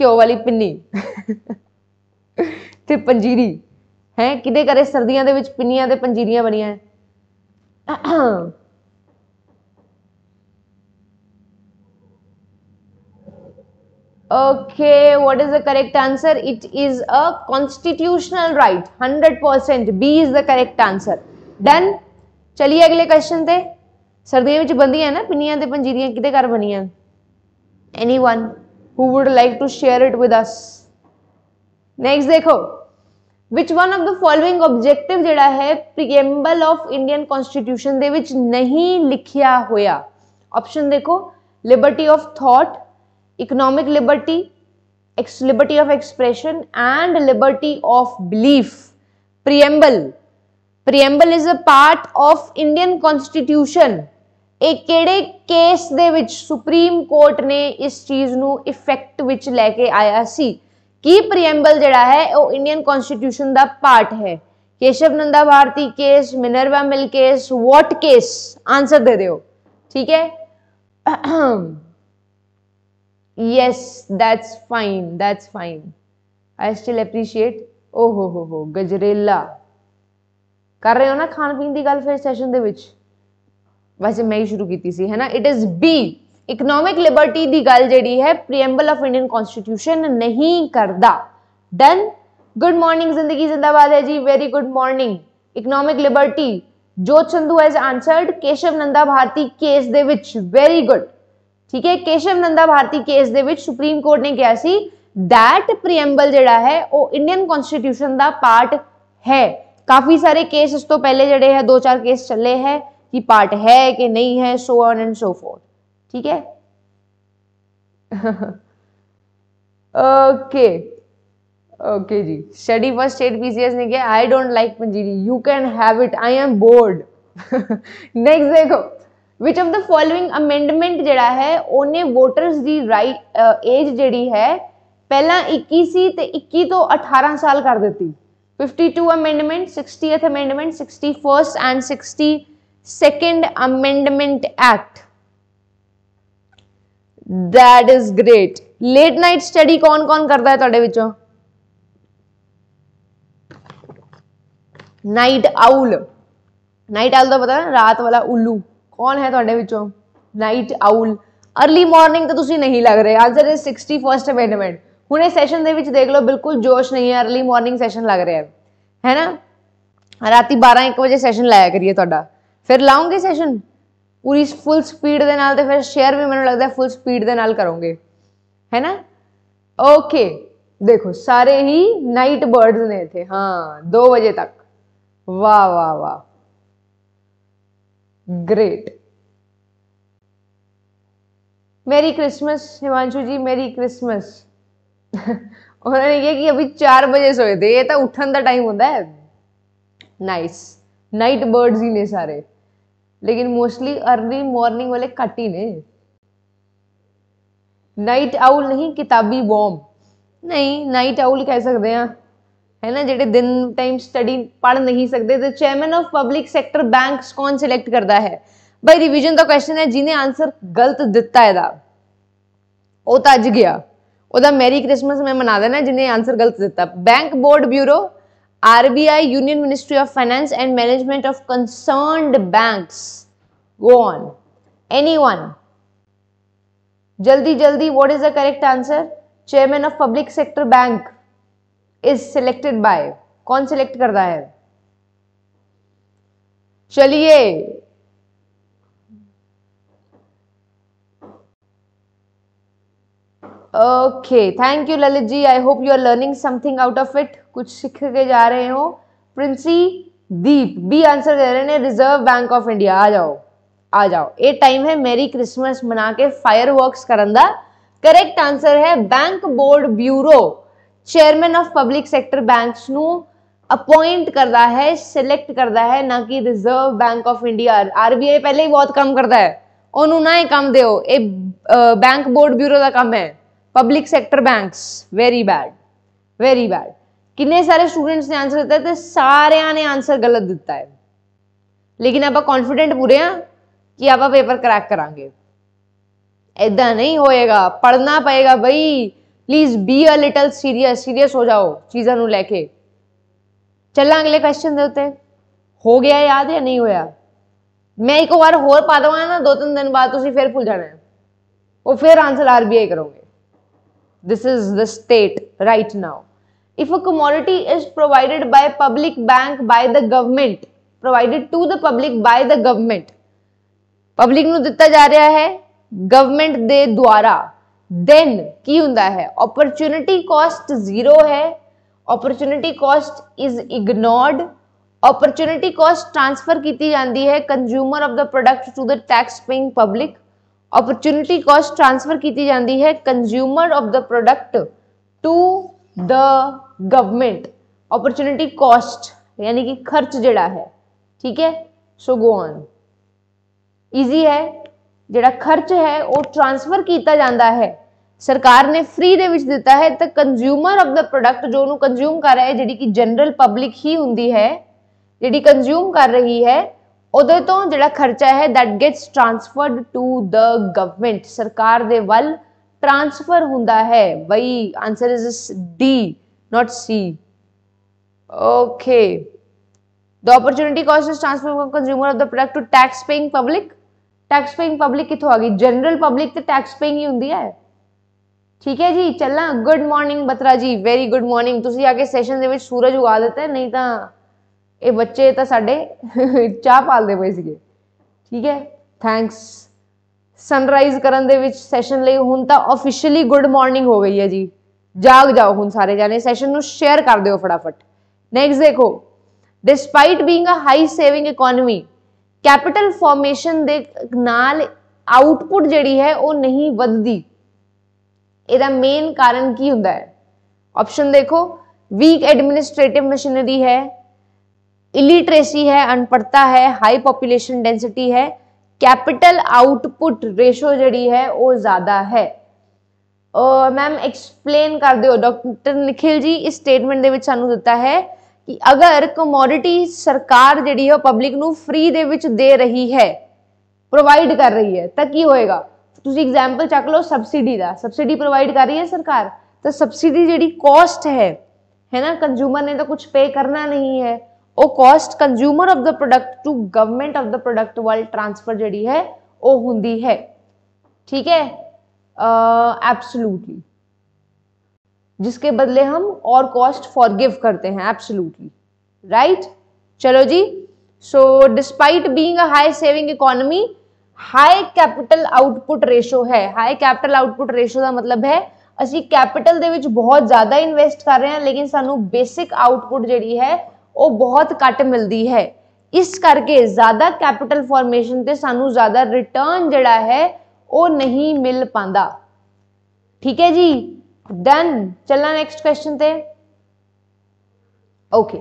kyo wali pinni te panjiri hai? kide kare sardiyan de vich pinniyan te panjiriyan baniyan Okay, what is the correct answer? It is a constitutional right. 100% B is the correct answer. Done. ਚलिए अगले question ਤੇ ਸਰਦੀਆਂ ਵਿੱਚ ਬੰਦੀਆਂ ਨਾ ਪਿੰਨੀਆਂ ਤੇ ਪੰਜੀਰੀਆਂ ਕਿਤੇ ਘਰ ਬਣੀਆਂ anyone who would like to share it with us next ਦੇਖੋ which one of the following objective ਜਿਹੜਾ ਹੈ preamble of Indian constitution ਦੇ ਵਿੱਚ ਨਹੀਂ ਲਿਖਿਆ ਹੋਇਆ option ਦੇਖੋ liberty of thought economic liberty, ex- liberty of expression, and liberty of belief. Preamble. Preamble is a part of Indian Constitution. ਇਹ ਕਿਹੜੇ ਕੇਸ ਦੇ ਵਿੱਚ ਸੁਪਰੀਮ ਕੋਰਟ ਨੇ ਇਸ ਚੀਜ਼ ਨੂੰ ਇਫੈਕਟ ਵਿੱਚ ਲੈ ਕੇ ਆਇਆ ਸੀ ਕੀ ਪ੍ਰੀਐਂਬਲ ਜਿਹੜਾ ਹੈ ਉਹ ਇੰਡੀਅਨ ਕਨਸਟੀਟਿਊਸ਼ਨ ਦਾ ਪਾਰਟ ਹੈ Keshav Nanda Bharati case Minerva mill case what case answer ਦੇ ਦਿਓ ਠੀਕ ਹੈ yes that's fine that's fine i still appreciate oh, oh, oh, oh ho ho ho ਗਜਰੇਲਾ ਕਰ ਰਹੇ ਹੋ ਨਾ ਖਾਣ ਪੀਣ ਦੀ ਗੱਲ ਫਿਰ ਸੈਸ਼ਨ ਦੇ ਵਿੱਚ ਵੈਸੇ ਮੈਂ ਹੀ ਸ਼ੁਰੂ ਕੀਤੀ ਸੀ ਹੈ ਨਾ it is B economic liberty ਦੀ ਗੱਲ ਜਿਹੜੀ ਹੈ ਪ੍ਰੀਐਮਬਲ ਆਫ ਇੰਡੀਅਨ ਕਨਸਟੀਟਿਊਸ਼ਨ ਨਹੀਂ ਕਰਦਾ ਡਨ ਗੁੱਡ ਮਾਰਨਿੰਗ ਜ਼ਿੰਦਗੀ ਜ਼ਿੰਦਾਬਾਦ ਹੈ ਜੀ very good morning economic liberty Jot Sandhu has answered Keshav Nanda Bharati case ਦੇ ਵਿੱਚ ਵੈਰੀ ਗੁੱਡ ठीक है केशव नंदा भारती केस दे सुप्रीम कोर्ट ने कहा सी दैट प्रियम्बल जड़ा है वो इंडियन कॉन्स्टिट्यूशन का पार्ट है काफ़ी सारे केस इस तो पहले जड़े है दो चार केस चले है कि पार्ट है कि नहीं है so on and so forth ठीक है okay okay ji study first state PCS ने कहा I don't like Manjiri you can have it I am bored next देखो which of the following amendment जड़ा है ओने वोटर्स दी राइट एज जड़ी है ਪਹਿਲਾਂ 21 ਸੀ ਤੇ 21 ਤੋਂ 18 ਸਾਲ ਕਰ ਦਿੱਤੀ 52 amendment 60th amendment 61st and 62nd amendment act that is great late night study ਕੌਣ ਕੌਣ ਕਰਦਾ ਹੈ ਤੁਹਾਡੇ ਵਿੱਚੋਂ ਨਾਈਟ ਆਊਲ ਨਾਈਟ ਆਊਲ ਦਾ ਪਤਾ ਰਾਤ ਵਾਲਾ ਉੱਲੂ ਕੌਣ ਹੈ ਤੁਹਾਡੇ ਵਿੱਚੋਂ ਨਾਈਟ ਆਊਲ अर्ਲੀ ਮਾਰਨਿੰਗ ਤਾਂ ਤੁਸੀਂ ਨਹੀਂ ਲੱਗ ਰਹੇ ਆਨਸਰ ਇਜ਼ 61st ਅਮੈਂਡਮੈਂਟ ਹੁਣੇ ਸੈਸ਼ਨ ਦੇ ਵਿੱਚ ਦੇਖ ਲਓ ਬਿਲਕੁਲ ਜੋਸ਼ ਨਹੀਂ ਹੈ अर्ਲੀ ਮਾਰਨਿੰਗ ਸੈਸ਼ਨ ਲੱਗ ਰਿਹਾ ਹੈ ਹੈ ਨਾ ਰਾਤੀ 12 1 ਵਜੇ ਸੈਸ਼ਨ ਲਾਇਆ ਕਰੀਏ ਤੁਹਾਡਾ ਫਿਰ ਲਾਉਂਗੇ ਸੈਸ਼ਨ ਪੂਰੀ ਫੁੱਲ ਸਪੀਡ ਦੇ ਨਾਲ ਤੇ ਫਿਰ ਸ਼ੇਅਰ ਵੀ ਮੈਨੂੰ ਲੱਗਦਾ ਫੁੱਲ ਸਪੀਡ ਦੇ ਨਾਲ ਕਰੋਗੇ ਹੈ ਨਾ ਓਕੇ ਦੇਖੋ ਸਾਰੇ ਹੀ ਨਾਈਟ ਬਰਡਸ ਨੇ ਇੱਥੇ ਹਾਂ 2 ਵਜੇ ਤੱਕ ਵਾਹ ਵਾਹ ਵਾਹ ग्रेट मेरी क्रिसमस हिमांशु जी मेरी क्रिसमस उन्होंने ये कि अभी चार बजे सोए थे ये तो उठन का टाइम होता है नाइस नाइट बर्ड्स ही ने सारे लेकिन मोस्टली अर्ली मॉर्निंग वाले कट ही ने नाइट आउल नहीं किताबी बॉम्ब नहीं नाइट आउल कह सकते हैं ਹੈ ਨਾ ਜਿਹੜੇ ਦਿਨ ਟਾਈਮ ਸਟੱਡੀ ਪੜ ਨਹੀਂ ਸਕਦੇ ਤੇ chairman of public sector banks ਕੌਣ ਸਿਲੈਕਟ ਕਰਦਾ ਹੈ ਬਾਈ ਰਿਵੀਜ਼ਨ ਦਾ ਕੁਐਸਚਨ ਹੈ ਜਿਹਨੇ ਆਨਸਰ ਗਲਤ ਦਿੱਤਾ ਇਹਦਾ ਉਹ ਤਾਂ ਅੱਜ ਗਿਆ ਉਹਦਾ ਮੈਰੀ ਕ੍ਰਿਸਮਸ ਮੈਂ ਮਨਾ ਦੇਣਾ ਜਿਹਨੇ ਆਨਸਰ ਗਲਤ ਦਿੱਤਾ bank board bureau RBI Union Ministry of Finance and Management of concerned banks go on anyone जल्दी जल्दी what is the correct answer chairman of public sector bank is selected by कौन select करता है चलिए okay thank you Lalit ji I hope you are learning something out of it कुछ सीख के जा रहे हो प्रिंसी दीप बी आंसर दे रहे हैं रिजर्व बैंक ऑफ इंडिया आ जाओ आ जाओ ये टाइम है मेरी क्रिसमस मना के फायर वर्क करंदा करेक्ट आंसर है bank board bureau chairman of public sector banks ਨੂੰ ਅਪਾਇੰਟ ਕਰਦਾ ਹੈ ਸਿਲੈਕਟ ਕਰਦਾ ਹੈ ਨਾ ਕਿ reserve bank of India RBI ਪਹਿਲੇ ਹੀ ਬਹੁਤ ਕੰਮ ਕਰਦਾ ਹੈ ਉਹਨੂੰ ਨਾ ਇਹ ਕੰਮ ਦਿਓ ਇਹ ਬੈਂਕ ਬੋਰਡ ਬਿਊਰੋ ਦਾ ਕੰਮ ਹੈ public sector banks very bad very bad ਕਿੰਨੇ ਸਾਰੇ ਸਟੂਡੈਂਟਸ ਨੇ ਆਨਸਰ ਦਿੱਤਾ ਤੇ ਸਾਰਿਆਂ ਨੇ ਆਨਸਰ ਗਲਤ ਦਿੱਤਾ ਹੈ ਲੇਕਿਨ ਆਪਾਂ ਕੌਨਫੀਡੈਂਟ ਪੂਰੇ ਆ ਕਿ ਆਪਾਂ ਪੇਪਰ ਕਰੈਕ ਕਰਾਂਗੇ ਇਦਾਂ ਨਹੀਂ ਹੋਏਗਾ ਪੜਨਾ ਪਏਗਾ ਬਈ please be a little serious serious हो जाओ चीजों लैके चलना अगले क्वेश्चन हो गया याद या नहीं होया मैं एक बार होर पा देव ना दो तीन दिन बाद फिर भूल जाना है और फिर आंसर आरबीआई करोगे this is the state right now if a commodity is provided by public bank by the government provided to the public by the government public दिता जा रहा है गवर्नमेंट दे द्वारा देन की हुंदा है अपॉर्चुनिटी कॉस्ट जीरो है opportunity cost is ignored opportunity cost transfer की जाती है consumer of the product to the tax paying public opportunity cost transfer की जाती है consumer of the product to the government opportunity cost यानी कि खर्च जड़ा है ठीक है सो गो ऑन इजी है ਜਿਹੜਾ ਖਰਚ ਹੈ ਉਹ ਟ੍ਰਾਂਸਫਰ ਕੀਤਾ ਜਾਂਦਾ ਹੈ ਸਰਕਾਰ ਨੇ ਫ੍ਰੀ ਦੇ ਵਿੱਚ ਦਿੱਤਾ ਹੈ ਤਾਂ ਕੰਜ਼ਿਊਮਰ ਆਫ ਦਾ ਪ੍ਰੋਡਕਟ ਜੋ ਉਹਨੂੰ ਕੰਜ਼ਿਊਮ ਕਰ ਰਿਹਾ ਹੈ ਜਿਹੜੀ ਕਿ ਜਨਰਲ ਪਬਲਿਕ ਹੀ ਹੁੰਦੀ ਹੈ ਜਿਹੜੀ ਕੰਜ਼ਿਊਮ ਕਰ ਰਹੀ ਹੈ ਉਹਦੇ ਤੋਂ ਜਿਹੜਾ ਖਰਚਾ ਹੈ that gets transferred to the government ਸਰਕਾਰ ਦੇ ਵੱਲ ਟ੍ਰਾਂਸਫਰ ਹੁੰਦਾ ਹੈ ਬਈ answer is D not C okay the opportunity cost is transfer from consumer of the product to tax paying public tax paying public ਕਿੱਥੋਂ ਆ ਗਈ ਜਨਰਲ ਪਬਲਿਕ ਤੇ ਟੈਕਸ ਪੇਇੰਗ ਹੀ ਹੁੰਦੀ ਹੈ ਠੀਕ ਹੈ ਜੀ ਚੱਲਾਂ ਗੁੱਡ ਮਾਰਨਿੰਗ ਬਤਰਾ ਜੀ ਵੈਰੀ ਗੁੱਡ ਮਾਰਨਿੰਗ ਤੁਸੀਂ ਆ ਕੇ ਸੈਸ਼ਨ ਦੇ ਵਿੱਚ ਸੂਰਜ ਉਗਾ ਦਿੱਤਾ ਨਹੀਂ ਤਾਂ ਇਹ ਬੱਚੇ ਤਾਂ ਸਾਡੇ ਚਾਹ ਪਾਲਦੇ ਪਏ ਸੀਗੇ ਠੀਕ ਹੈ ਥੈਂਕਸ ਸਨਰਾਈਜ਼ ਕਰਨ ਦੇ ਵਿੱਚ ਸੈਸ਼ਨ ਲਈ ਹੁਣ ਤਾਂ ਆਫੀਸ਼ੀਅਲੀ ਗੁੱਡ ਮਾਰਨਿੰਗ ਹੋ ਗਈ ਹੈ ਜੀ ਜਾਗ ਜਾਓ ਹੁਣ ਸਾਰੇ ਜਾਣੇ ਸੈਸ਼ਨ ਨੂੰ ਸ਼ੇਅਰ ਕਰ ਦਿਓ ਫਟਾਫਟ ਨੈਕਸਟ ਦੇਖੋ despite being a high saving economy capital formation ਦੇ ਨਾਲ ਆਊਟਪੁੱਟ ਜਿਹੜੀ ਹੈ ਉਹ ਨਹੀਂ ਵੱਧਦੀ ਇਹਦਾ ਮੇਨ ਕਾਰਨ ਕੀ ਹੁੰਦਾ ਹੈ ਆਪਸ਼ਨ ਦੇਖੋ ਵੀਕ ਐਡਮਿਨਿਸਟ੍ਰੇਟਿਵ ਮਸ਼ੀਨਰੀ ਹੈ ਇਲਿਟਰੇਸੀ ਹੈ ਅਨਪੜਤਾ ਹੈ ਹਾਈ ਪੋਪੂਲੇਸ਼ਨ ਡੈਂਸਿਟੀ ਹੈ ਕੈਪੀਟਲ ਆਊਟਪੁੱਟ ਰੇਸ਼ੋ ਜਿਹੜੀ ਹੈ ਉਹ ਜ਼ਿਆਦਾ ਹੈ ਮੈਮ ਐਕਸਪਲੇਨ ਕਰ ਦਿਓ ਡਾਕਟਰ ਨikhil ਜੀ ਇਸ ਸਟੇਟਮੈਂਟ ਦੇ ਵਿੱਚ ਸਾਨੂੰ ਦਿੱਤਾ ਹੈ ਕਿ ਅਗਰ ਕਮੋਡਿਟੀ ਸਰਕਾਰ ਜਿਹੜੀ ਹੈ ਪਬਲਿਕ ਨੂੰ ਫ੍ਰੀ ਦੇ ਵਿੱਚ ਦੇ ਰਹੀ ਹੈ ਪ੍ਰੋਵਾਈਡ ਕਰ ਰਹੀ ਹੈ ਤਾਂ ਕੀ ਹੋਏਗਾ ਤੁਸੀਂ ਐਗਜ਼ਾਮਪਲ ਚੱਕ ਲਓ ਸਬਸਿਡੀ ਦਾ ਸਬਸਿਡੀ ਪ੍ਰੋਵਾਈਡ ਕਰ ਰਹੀ ਹੈ ਸਰਕਾਰ ਤਾਂ ਸਬਸਿਡੀ ਜਿਹੜੀ ਕਾਸਟ ਹੈ ਹੈ ਨਾ ਕੰਜ਼ੂਮਰ ਨੇ ਤਾਂ ਕੁਝ ਪੇ ਕਰਨਾ ਨਹੀਂ ਹੈ ਉਹ cost consumer of the product to government of the product ਵੱਲ ਟ੍ਰਾਂਸਫਰ ਜਿਹੜੀ ਹੈ ਉਹ ਹੁੰਦੀ ਹੈ ਠੀਕ ਹੈ ਅ ਐਬਸੋਲੂਟਲੀ जिसके बदले हम और कॉस्ट फॉरगिव करते हैं एब्सोल्युटली राइट चलो जी so despite being a high saving economy high capital output ratio है हाई कैपिटल आउटपुट ਰੇਸ਼ੋ का मतलब है ਅਸੀਂ ਕੈਪੀਟਲ ਦੇ ਵਿੱਚ ਬਹੁਤ ਜ਼ਿਆਦਾ ਇਨਵੈਸਟ ਕਰ ਰਹੇ ਹਾਂ ਲੇਕਿਨ ਸਾਨੂੰ ਬੇਸਿਕ ਆਊਟਪੁੱਟ ਜਿਹੜੀ ਹੈ ਉਹ ਬਹੁਤ ਘੱਟ ਮਿਲਦੀ ਹੈ ਇਸ ਕਰਕੇ ਜ਼ਿਆਦਾ ਕੈਪੀਟਲ ਫਾਰਮੇਸ਼ਨ ਤੇ ਸਾਨੂੰ ਜ਼ਿਆਦਾ ਰਿਟਰਨ ਜਿਹੜਾ ਹੈ ਉਹ ਨਹੀਂ ਮਿਲ ਪਾਂਦਾ ਠੀਕ ਹੈ ਜੀ ਡਨ ਚੱਲਾਂ ਨੈਕਸਟ ਕੁਐਸਚਨ ਤੇ ਓਕੇ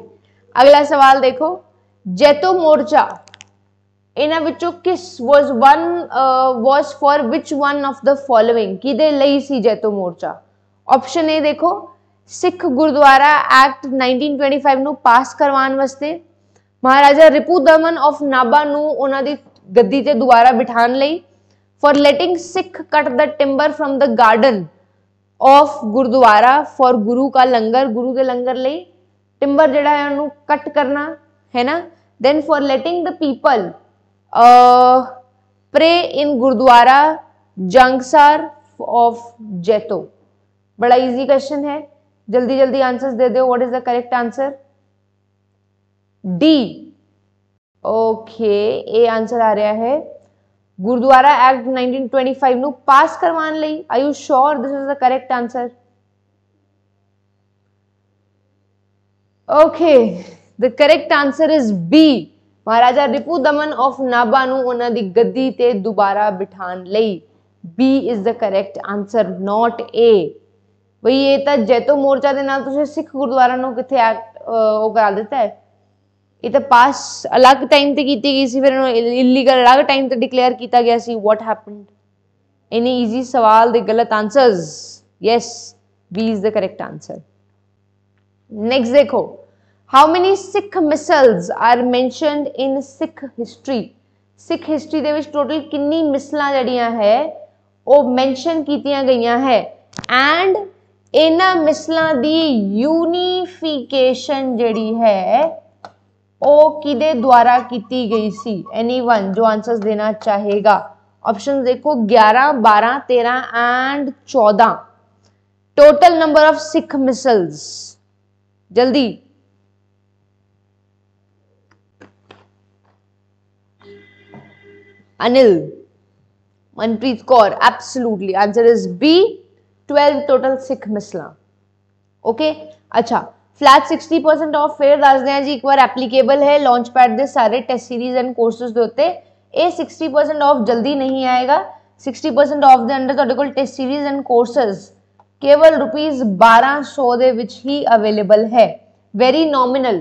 ਅਗਲਾ ਸਵਾਲ ਦੇਖੋ ਜੈਤੋ ਮੋਰਚਾ ਇਹਨਾਂ ਵਿੱਚੋਂ ਕਿਸ was one was for which one of the following ਕਿਦੇ ਲਈ ਸੀ ਜੈਤੋ ਮੋਰਚਾ ਆਪਸ਼ਨ ਏ ਦੇਖੋ ਸਿੱਖ ਗੁਰਦੁਆਰਾ ਐਕਟ 1925 ਨੂੰ ਪਾਸ ਕਰਵਾਉਣ ਵਾਸਤੇ ਮਹਾਰਾਜਾ ਰਿਪੂ ਦਮਨ ਆਫ ਨਾਬਾ ਨੂੰ ਉਹਨਾਂ ਦੀ ਗੱਦੀ ਤੇ ਦੁਬਾਰਾ ਬਿਠਾਉਣ ਲਈ for letting Sikh cut the timber from the garden of Gurdwara for Guru ਕਾ ਲੰਗਰ ਗੁਰੂ ਦੇ ਲੰਗਰ ਲਈ ਟਿੰਬਰ ਜਿਹੜਾ ਹੈ ਉਹਨੂੰ ਕੱਟ ਕਰਨਾ ਹੈ ਨਾ then for letting the people uh, pray in Gurdwara Jangsar of Jeto. बड़ा इजी क्वेश्चन है जल्दी जल्दी आंसर्स दे दो what is the correct answer D okay A answer आ रहा है ਗੁਰਦੁਆਰਾ ਐਕਟ 1925 ਨੂੰ ਪਾਸ ਕਰਵਾਉਣ ਲਈ are you sure this is the correct answer okay the correct answer is B Maharaja Ripu Daman of Nabha ਨੂੰ ਉਹਨਾਂ ਦੀ ਗੱਦੀ ਤੇ ਦੁਬਾਰਾ ਬਿਠਾਉਣ ਲਈ B is the correct answer not A ਬਈ ਇਹ ਤਾਂ ਜੈਤੋ ਮੋਰਚਾ ਦੇ ਨਾਲ ਤੁਸੀਂ ਸਿੱਖ ਗੁਰਦੁਆਰਾ ਨੂੰ ਕਿੱਥੇ ਉਹ ਕਰਾ ਦਿੱਤਾ ਹੈ ਇਹ ਤਾਂ ਪਾਸ ਅਲੱਗ ਟਾਈਮ ਤੇ ਕੀਤੀ ਗਈ ਸੀ ਫਿਰ ਇਹਨੂੰ ਇਲੀਗਲ ਅਲੱਗ ਟਾਈਮ ਤੇ ਡਿਕਲੇਅਰ ਕੀਤਾ ਗਿਆ ਸੀ ਵਾਟ ਹੈਪਨਡ ਇਨੀ ਈਜ਼ੀ ਸਵਾਲ ਦੇ ਗਲਤ answers yes B is the correct answer next ਦੇਖੋ how many Sikh misls are mentioned in Sikh history Sikh history ਦੇ ਵਿੱਚ ਟੋਟਲ ਕਿੰਨੀ ਮਿਸਲਾਂ ਜੜੀਆਂ ਹੈ ਉਹ ਮੈਂਸ਼ਨ ਕੀਤੀਆਂ ਗਈਆਂ ਹੈ ਐਂਡ ਇਹਨਾਂ ਮਿਸਲਾਂ ਦੀ ਯੂਨੀਫਿਕੇਸ਼ਨ ਜਿਹੜੀ ਹੈ ओ कि द्वारा की गई सी एनी वन जो आंसर देना चाहेगा ऑप्शन देखो 11, 12, 13 and 14 total number of Sikh misls जल्दी Anil Manpreet Kaur absolutely answer is B 12 total Sikh मिसला ओके अच्छा फ्लैट 60% परसेंट ऑफ फेयर दें जी एक बार एप्लीकेबल है लॉन्च पैड दे सारे टेस्ट सीरीज एंड कोर्सेज होते ए 60% परसेंट ऑफ जल्दी नहीं आएगा 60% परसेंट ऑफ दे अंडर थोड़े को टेस्ट सीरीज एंड कोर्सेज केवल रुपीज बारह सौ दे ही अवेलेबल है वेरी नॉमिनल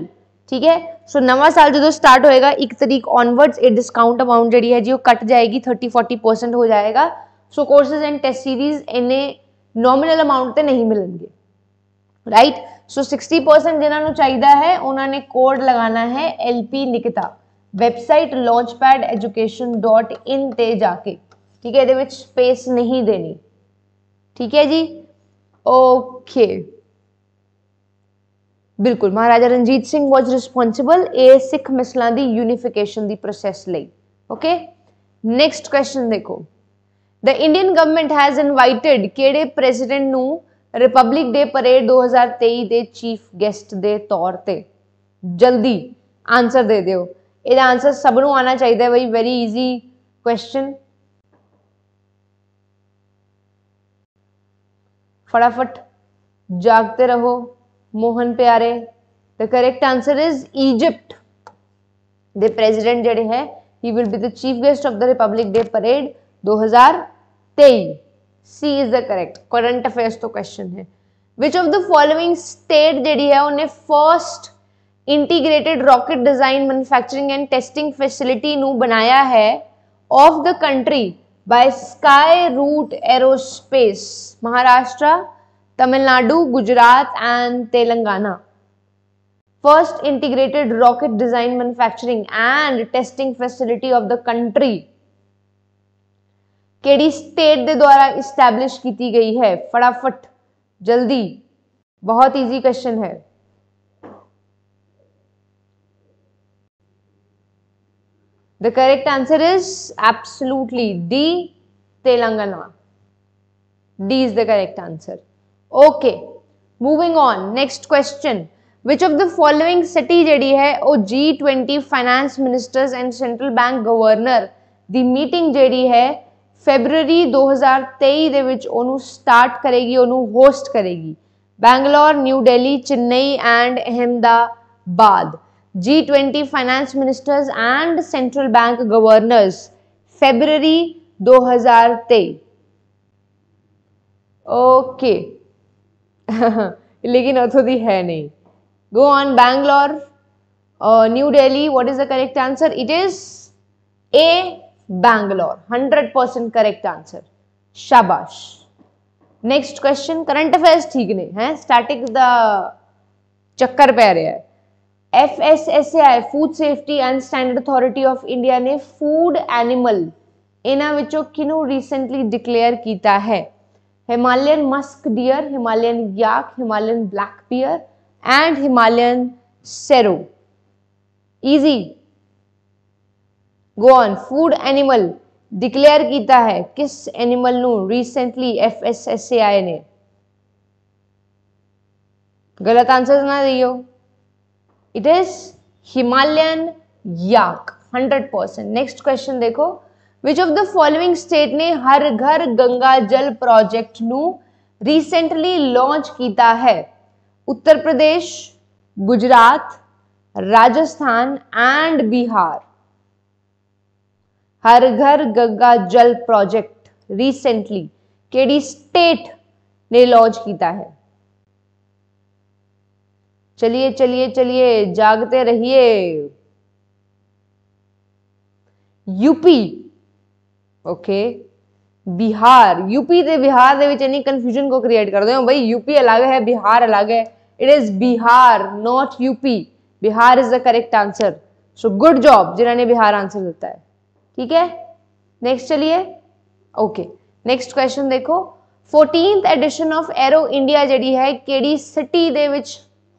ठीक है सो नवा साल जो स्टार्ट होएगा एक तरीक ऑनवर्ड्स ए डिस्काउंट अमाउंट जी है जी वो कट जाएगी थर्टी फोर्टी परसेंट हो जाएगा so courses and test series इन्हें नॉमिनल अमाउंट पर नहीं मिलेंगे ਰਾਈਟ ਸੋ 60% ਜਿਨ੍ਹਾਂ ਨੂੰ ਚਾਹੀਦਾ ਹੈ ਉਹਨਾਂ ਨੇ ਕੋਡ ਲਗਾਉਣਾ ਹੈ LP ਨਿਕਿਤਾ ਵੈਬਸਾਈਟ launchpadeducation.in ਤੇ ਜਾ ਕੇ ਠੀਕ ਹੈ ਇਹਦੇ ਵਿੱਚ ਸਪੇਸ ਨਹੀਂ ਦੇਣੀ ਠੀਕ ਹੈ ਜੀ ਓਕੇ ਬਿਲਕੁਲ ਮਹਾਰਾਜਾ ਰਣਜੀਤ ਸਿੰਘ ਵਾਸ ਰਿਸਪੌਂਸਿਬਲ ਇਹ ਸਿੱਖ ਮਿਸਲਾਂ ਦੀ ਯੂਨੀਫਿਕੇਸ਼ਨ ਦੀ ਪ੍ਰੋਸੈਸ ਲਈ ਓਕੇ ਨੈਕਸਟ ਕੁਐਸਚਨ ਦੇਖੋ the Indian government has invited ਕਿਹੜੇ ਪ੍ਰੈਜ਼ੀਡੈਂਟ ਨੂੰ रिपब्लिक डे परेड 2023 हज़ार तेई के चीफ गैसट के तौर पर जल्दी आंसर दे ਆਨਸਰ ਸਭ ਨੂੰ ਆਣਾ ਚਾਹੀਦਾ ਹੈ ਬਈ ਵੈਰੀ ਈਜ਼ੀ फटाफट जागते रहो मोहन प्यारे the correct answer is Egypt the president जड़े हैं he will be the chief guest of the republic day parade 2023 C is the correct current affairs तो क्वेश्चन है which of the following state जी है उन्हें first integrated rocket design manufacturing and testing facility बनाया है of the country by Skyroot aerospace Maharashtra Tamil Nadu Gujarat and Telangana first integrated rocket design manufacturing and testing facility of the country केड़ी state दे द्वारा establish की गई है फटाफट जल्दी बहुत इजी क्वेश्चन है the correct answer is absolutely D Telangana D is the correct answer okay moving on next question which of the following city जड़ी है ओ G twenty finance ministers and central bank governor the meeting जड़ी है February 2023 ਦੇ ਵਿੱਚ ਉਹਨੂੰ start ਕਰੇਗੀ ਉਹਨੂੰ ਹੋਸਟ ਕਰੇਗੀ Bangalore new Delhi Chennai and Ahmedabad G20 finance ministers and central bank governors February 2023 okay ਲੇਕਿਨ ਉਥੋਂ ਦੀ ਹੈ ਨਹੀਂ go on bangalore uh, new delhi what is the correct answer it is a hundred 100% correct answer शाबाश नेक्स्ट क्वेश्चन करंट अफेयर्स ठीक नहीं है static द चक्कर पै रहा है F S S A I food safety and standard authority of India ने फूड एनिमल इन्हों विचों किनू रिसेंटली डिक्लेयर किया है Himalayan musk deer Himalayan yak Himalayan black bear and Himalayan serow easy go on food animal declare किया है किस animal recently recently F S S A I ने गलत आंसर ना दियो it is Himalayan yak 100 percent next question देखो which of the following state ने हर घर गंगा जल प्रोजेक्ट नु रिसेंटली लॉन्च किया है Uttar Pradesh Gujarat Rajasthan and Bihar Har Ghar Ganga Jal project recently केडी स्टेट ने लॉन्च किया है चलिए चलिए चलिए जागते रहिए यूपी ओके बिहार यूपी ਤੇ बिहार ਦੇ ਵਿੱਚ ਇੰਨੀ कंफ्यूजन को क्रिएट कर दो भाई यूपी अलग है बिहार अलग है it is Bihar not UP Bihar is the correct answer so good job जिन्होंने बिहार आंसर देता है ठीक है नेक्स्ट चलिए ओके नेक्स्ट क्वेश्चन देखो fourteen edition of aero India जी है किटी के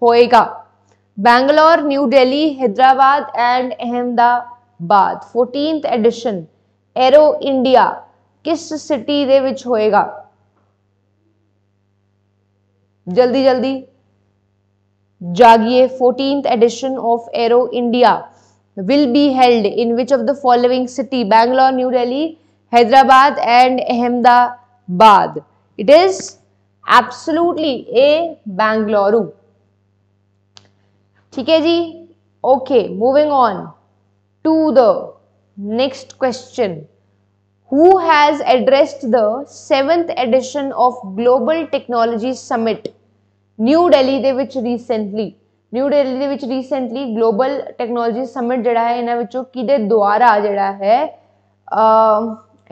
होएगा Bangalore new Delhi Hyderabad and Ahmedabad fourteen edition aero India किस सिटी दे होएगा जल्दी जल्दी जागिए fourteen edition of aero India will be held in which of the following city bangalore new delhi hyderabad and ahmedabad it is absolutely a bangalore okay moving on to the next question who has addressed the 7th edition of global technology summit new delhi which recently new Delhi recently global technology summit जड़ा है इन्हां विचों द्वारा जड़ा है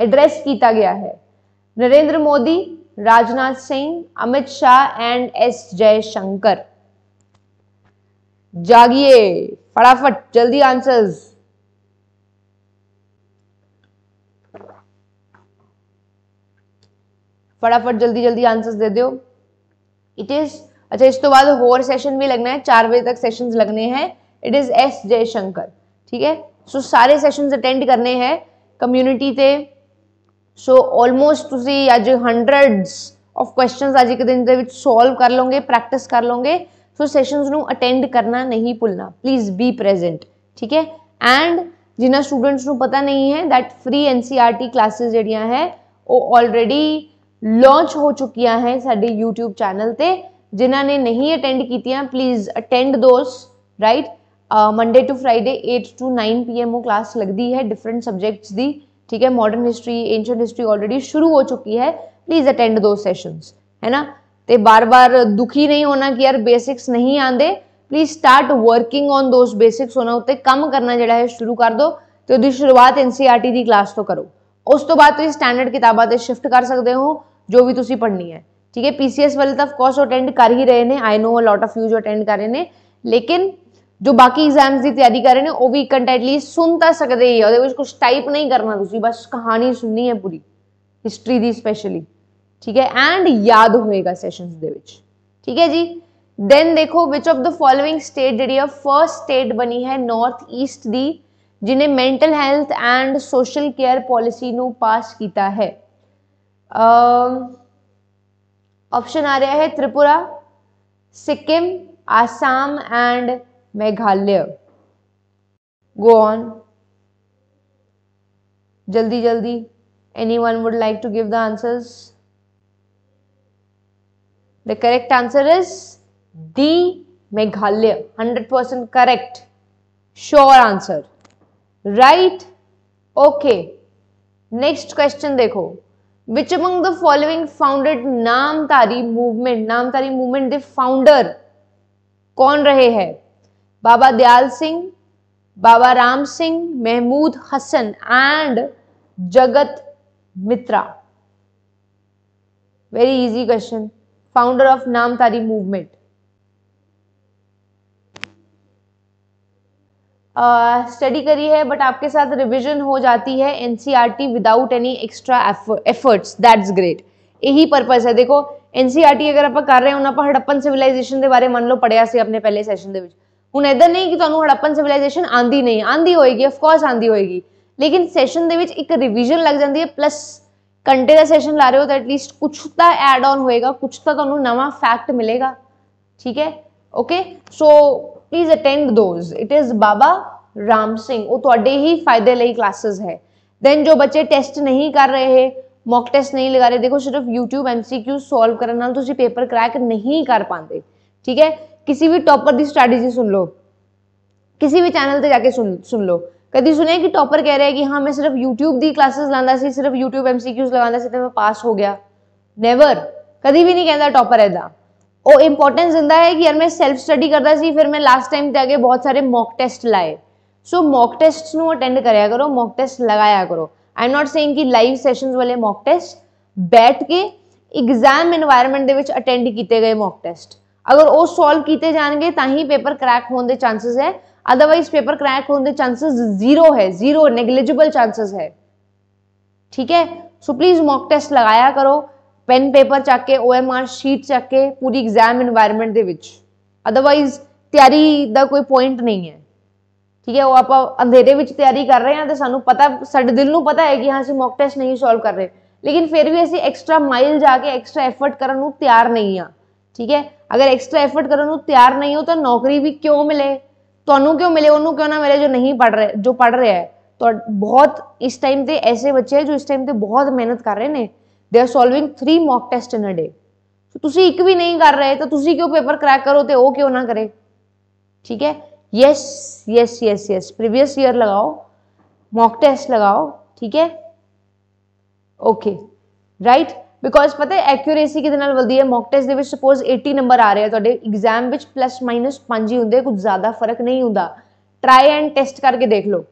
address किया गया है नरेंद्र मोदी राजनाथ सिंह अमित शाह एंड एस जयशंकर जागिए फटाफट जल्दी आंसर्स फटाफट जल्दी जल्दी आंसर्स दे दो इट इज अच्छा इस तो बाद होर सेशन भी लगना है चार बजे तक सेशंस लगने हैं इट इज एस जयशंकर ठीक है सो so, सारे सेशंस अटेंड करने हैं कम्यूनिटी से सो ऑलमोस्ट तुम अज हंड्रड्स ऑफ क्वेश्चंस अज एक दिन सॉल्व कर लोगे प्रैक्टिस कर लोगे सो so, सेशंस अटेंड करना नहीं भुलना प्लीज बी प्रेजेंट ठीक है एंड जिन्हें स्टूडेंट्स नू पता नहीं है that free N C R T class जो ऑलरेडी लॉन्च हो चुकी हैं साढ़े यूट्यूब चैनल पर ਜਿਨ੍ਹਾਂ ਨੇ ਨਹੀਂ ਅਟੈਂਡ ਕੀਤੀਆਂ please attend those right Monday to Friday 8 to 9 PM ਉਹ ਕਲਾਸ ਲੱਗਦੀ ਹੈ ਡਿਫਰੈਂਟ ਸਬਜੈਕਟਸ ਦੀ ਠੀਕ ਹੈ modern history ancient history already ਸ਼ੁਰੂ ਹੋ ਚੁੱਕੀ ਹੈ ਪਲੀਜ਼ ਅਟੈਂਡ ਦੋਸ ਸੈਸ਼ਨਸ ਹੈ ਨਾ ਤੇ ਬਾਰ-ਬਾਰ ਦੁਖੀ ਨਹੀਂ ਹੋਣਾ ਕਿ ਯਾਰ ਬੇਸਿਕਸ ਨਹੀਂ ਆਂਦੇ please start working on those basics ਉਹਨਾਂ ਉੱਤੇ ਕੰਮ ਕਰਨਾ ਜਿਹੜਾ ਹੈ ਸ਼ੁਰੂ ਕਰ ਦਿਓ ਤੇ ਉਹਦੀ ਸ਼ੁਰੂਆਤ ਐਨਸੀਆਰਟੀ e ਦੀ ਕਲਾਸ ਤੋਂ ਕਰੋ ਉਸ ਤੋਂ ਬਾਅਦ ਤੁਸੀਂ ਸਟੈਂਡਰਡ ਕਿਤਾਬਾਂ ਤੇ ਸ਼ਿਫਟ ਕਰ ਸਕਦੇ ਹੋ ਜੋ ਵੀ ਤੁਸੀਂ ਪੜ੍ਹਨੀ ਹੈ ठीक है पीसीएस वाले तो ऑफकोर्स अटेंड ਕਰ ਹੀ ਰਹੇ ਨੇ I know a lot of you ਜੋ ਅਟੈਂਡ ਕਰ ਰਹੇ ਨੇ ਲੇਕਿਨ ਜੋ ਬਾਕੀ ਐਗਜ਼ਾਮਸ ਦੀ ਤਿਆਰੀ ਕਰ ਰਹੇ ਨੇ ਉਹ ਵੀ ਕੰਟੈਂਟਲੀ ਸੁਣ ਤਾਂ ਸਕਦੇ ਹੀ ਉਹਦੇ ਵਿੱਚ ਕੁਝ ਟਾਈਪ ਨਹੀਂ ਕਰਨਾ ਤੁਸੀਂ ਬਸ ਕਹਾਣੀ ਸੁਣਨੀ ਹੈ ਪੂਰੀ ਹਿਸਟਰੀ ਦੀ ਸਪੈਸ਼ਲੀ ਠੀਕ ਹੈ ਐਂਡ ਯਾਦ ਹੋਏਗਾ ਸੈਸ਼ਨਸ ਦੇ ਵਿੱਚ ਠੀਕ ਹੈ ਜੀ ਦੈਨ ਦੇਖੋ which of the following state ਜਿਹੜੀ ਆ ਫਰਸਟ ਸਟੇਟ ਬਣੀ ਹੈ ਨਾਰਥ ਈਸਟ ਦੀ ਜਿਨੇ mental health and social care policy ਨੂੰ ਪਾਸ ਕੀਤਾ ਹੈ ਅ ऑप्शन आ रहा है Tripura Sikkim Assam and Meghalaya go on जल्दी जल्दी any one would like to give the answers the correct answer is the Meghalaya hundred percent correct sure answer right okay next question देखो which among following founded Namdhari movement Namdhari movement के founder कौन रहे हैं Baba Dayal Singh Baba Ram Singh Mahmood Hasan and Jagat Mitra very easy question founder of Namdhari movement study करी है but आपके साथ revision हो जाती है and without any extra efforts that's great ਇਹੀ ਪਰਪਸ ਹੈ ਦੇਖੋ ਐਨਸੀਆਰਟੀ ਅਗਰ ਆਪਾਂ ਕਰ ਰਹੇ ਹਾਂ ਉਹਨਾਂ ਆਪਾਂ ਹੜੱਪਨ ਸਿਵਲਾਈਜੇਸ਼ਨ ਦੇ ਬਾਰੇ ਮੰਨ ਲਓ ਪੜਿਆ ਸੀ ਆਪਣੇ ਪਹਿਲੇ ਸੈਸ਼ਨ ਦੇ ਵਿੱਚ ਹੁਣ ਇਦਾਂ ਨਹੀਂ ਕਿ ਤੁਹਾਨੂੰ ਹੜੱਪਨ ਸਿਵਲਾਈਜੇਸ਼ਨ ਆਂਦੀ ਨਹੀਂ ਆਂਦੀ ਹੋਏਗੀ ਆਫ ਕੋਰਸ ਆਂਦੀ ਹੋਏਗੀ ਲੇਕਿਨ ਸੈਸ਼ਨ ਦੇ ਵਿੱਚ ਇੱਕ ਰਿਵੀਜ਼ਨ ਲੱਗ ਜਾਂਦੀ ਹੈ ਪਲੱਸ ਘੰਟੇ ਦਾ ਸੈਸ਼ਨ ਲਾ ਰਹੇ ਹੋ ਤਾਂ ਐਟਲੀਸਟ ਕੁਝ ਤਾਂ ਐਡ ਆਨ ਹੋਏਗਾ ਕੁਝ ਤਾਂ ਤੁਹਾਨੂੰ ਨਵਾਂ ਫੈਕਟ ਮਿਲੇਗਾ ਠੀਕ ਹੈ okay so please attend those it is Baba Ram Singh वो थोड़े ही फायदे लिए क्लासेस है देन जो बच्चे टेस्ट नहीं कर रहे मॉक टेस्ट नहीं लगा रहे देखो सिर्फ यूट्यूब एमसीक्यू सॉल्व करने तो पेपर क्रैक नहीं कर पाते ठीक है किसी भी टॉपर की स्ट्रैटेजी सुन लो किसी भी चैनल पर जाके सुन सुन लो कभी सुने कि टॉपर कह रहा है कि हाँ मैं सिर्फ यूट्यूब की क्लासेस लाता सिर्फ यूट्यूब एमसीक्यूज लगाता मैं पास हो गया नेवर कभी भी नहीं कहता टॉपर ऐसा और इम्पोर्टेंस जिंदा है कि यार मैं सेल्फ स्टडी करता सी फिर मैं लास्ट टाइम ते आगे बहुत सारे मॉक टेस्ट लाए सो मॉक टेस्ट ਨੂੰ ਅਟੈਂਡ ਕਰਿਆ ਕਰੋ ਮੌਕ ਟੈਸਟ ਲਗਾਇਆ ਕਰੋ ਆਈ ਐਮ ਨਾਟ ਸੇਇੰਗ ਕਿ ਲਾਈਵ ਸੈਸ਼ਨਸ ਵਾਲੇ ਮੌਕ ਟੈਸਟ ਬੈਠ ਕੇ ਐਗਜ਼ਾਮ এনवायरमेंट ਦੇ ਵਿੱਚ ਅਟੈਂਡ ਕੀਤੇ ਗਏ ਮੌਕ ਟੈਸਟ ਅਗਰ ਉਹ ਸੋਲਵ ਕੀਤੇ ਜਾਣਗੇ ਤਾਂ ਹੀ ਪੇਪਰ ਕ੍ਰੈਕ ਹੋਣ ਦੇ ਚਾਂਸਸ ਹੈ ਅਦਰਵਾਈਜ਼ ਪੇਪਰ ਕ੍ਰੈਕ ਹੋਣ ਦੇ ਚਾਂਸਸ ਜ਼ੀਰੋ ਹੈ ਜ਼ੀਰੋ ਨੈਗਲੀਜੀਬਲ ਚਾਂਸਸ ਹੈ ठीक है सो प्लीज मॉक टेस्ट लगाया करो ਪੈਨ ਪੇਪਰ ਚੱਕ ਕੇ OMR ਸ਼ੀਟ ਚੱਕ ਕੇ ਪੂਰੀ ਐਗਜ਼ਾਮ এনवायरमेंट ਦੇ ਵਿੱਚ ਅਦਰਵਾਈਜ਼ ਤਿਆਰੀ ਦਾ ਕੋਈ ਪੁਆਇੰਟ ਨਹੀਂ ਹੈ ਠੀਕ ਹੈ ਉਹ ਆਪਾਂ ਅੰਧੇਰੇ ਵਿੱਚ ਤਿਆਰੀ ਕਰ ਰਹੇ ਹਾਂ ਤੇ ਸਾਨੂੰ ਪਤਾ ਸਾਡੇ ਦਿਲ ਨੂੰ ਪਤਾ ਹੈ ਕਿ ਹਾਂ ਅਸੀਂ ਮੌਕ ਟੈਸਟ ਨਹੀਂ ਸੋਲਵ ਕਰ ਰਹੇ ਲੇਕਿਨ ਫਿਰ ਵੀ ਅਸੀਂ ਐਕਸਟਰਾ ਮਾਈਲ ਜਾ ਕੇ ਐਕਸਟਰਾ ਐਫਰਟ ਕਰਨ ਨੂੰ ਤਿਆਰ ਨਹੀਂ ਆ ਠੀਕ ਹੈ ਅਗਰ ਐਕਸਟਰਾ ਐਫਰਟ ਕਰਨ ਨੂੰ ਤਿਆਰ ਨਹੀਂ ਹੋ ਤਾਂ ਨੌਕਰੀ ਵੀ ਕਿਉਂ ਮਿਲੇ ਤੁਹਾਨੂੰ ਕਿਉਂ ਮਿਲੇ ਉਹਨੂੰ ਕਿਉਂ ਨਾ ਮਿਲੇ ਜੋ ਨਹੀਂ ਪੜ ਰਿਹਾ ਜੋ ਪੜ ਰਿਹਾ ਹੈ ਤਾਂ ਬਹੁਤ ਇਸ ਟਾਈਮ ਤੇ ਐਸੇ ਬੱਚੇ ਜੋ ਇਸ ਟਾਈਮ ਤੇ ਬਹੁਤ ਮਿਹਨਤ ਕਰ ਰਹੇ ਨੇ they are solving 3 mock test in a day so ਤੁਸੀਂ ਇੱਕ ਵੀ ਨਹੀਂ ਕਰ ਰਹੇ ਤਾਂ ਤੁਸੀਂ ਕਿਉਂ ਪੇਪਰ ਕ੍ਰੈਕ ਕਰੋ ਤੇ ਉਹ ਕਿਉਂ ਨਾ ਕਰੇ ठीक है yes yes yes yes previous year लगाओ मॉक टेस्ट लगाओ ठीक है ओके ਰਾਈਟ ਬਿਕੋਜ਼ ਪਤਾ ਹੈ ਐਕਿਊਰੇਸੀ ਕਿਹਦੇ ਨਾਲ ਵਧਦੀ ਹੈ ਮੌਕ ਟੈਸਟ ਦੇ ਵਿੱਚ ਸਪੋਜ਼ 80 ਨੰਬਰ ਆ ਰਹੇ ਆ ਤੁਹਾਡੇ ਐਗਜ਼ਾਮ ਵਿੱਚ ਪਲੱਸ ਮਾਈਨਸ 5 ਹੀ ਹੁੰਦੇ ਕੁਝ ਜ਼ਿਆਦਾ ਫਰਕ ਨਹੀਂ ਹੁੰਦਾ ਟਰਾਈ ਐਂਡ ਟੈਸਟ ਕਰਕੇ ਦੇਖ ਲਓ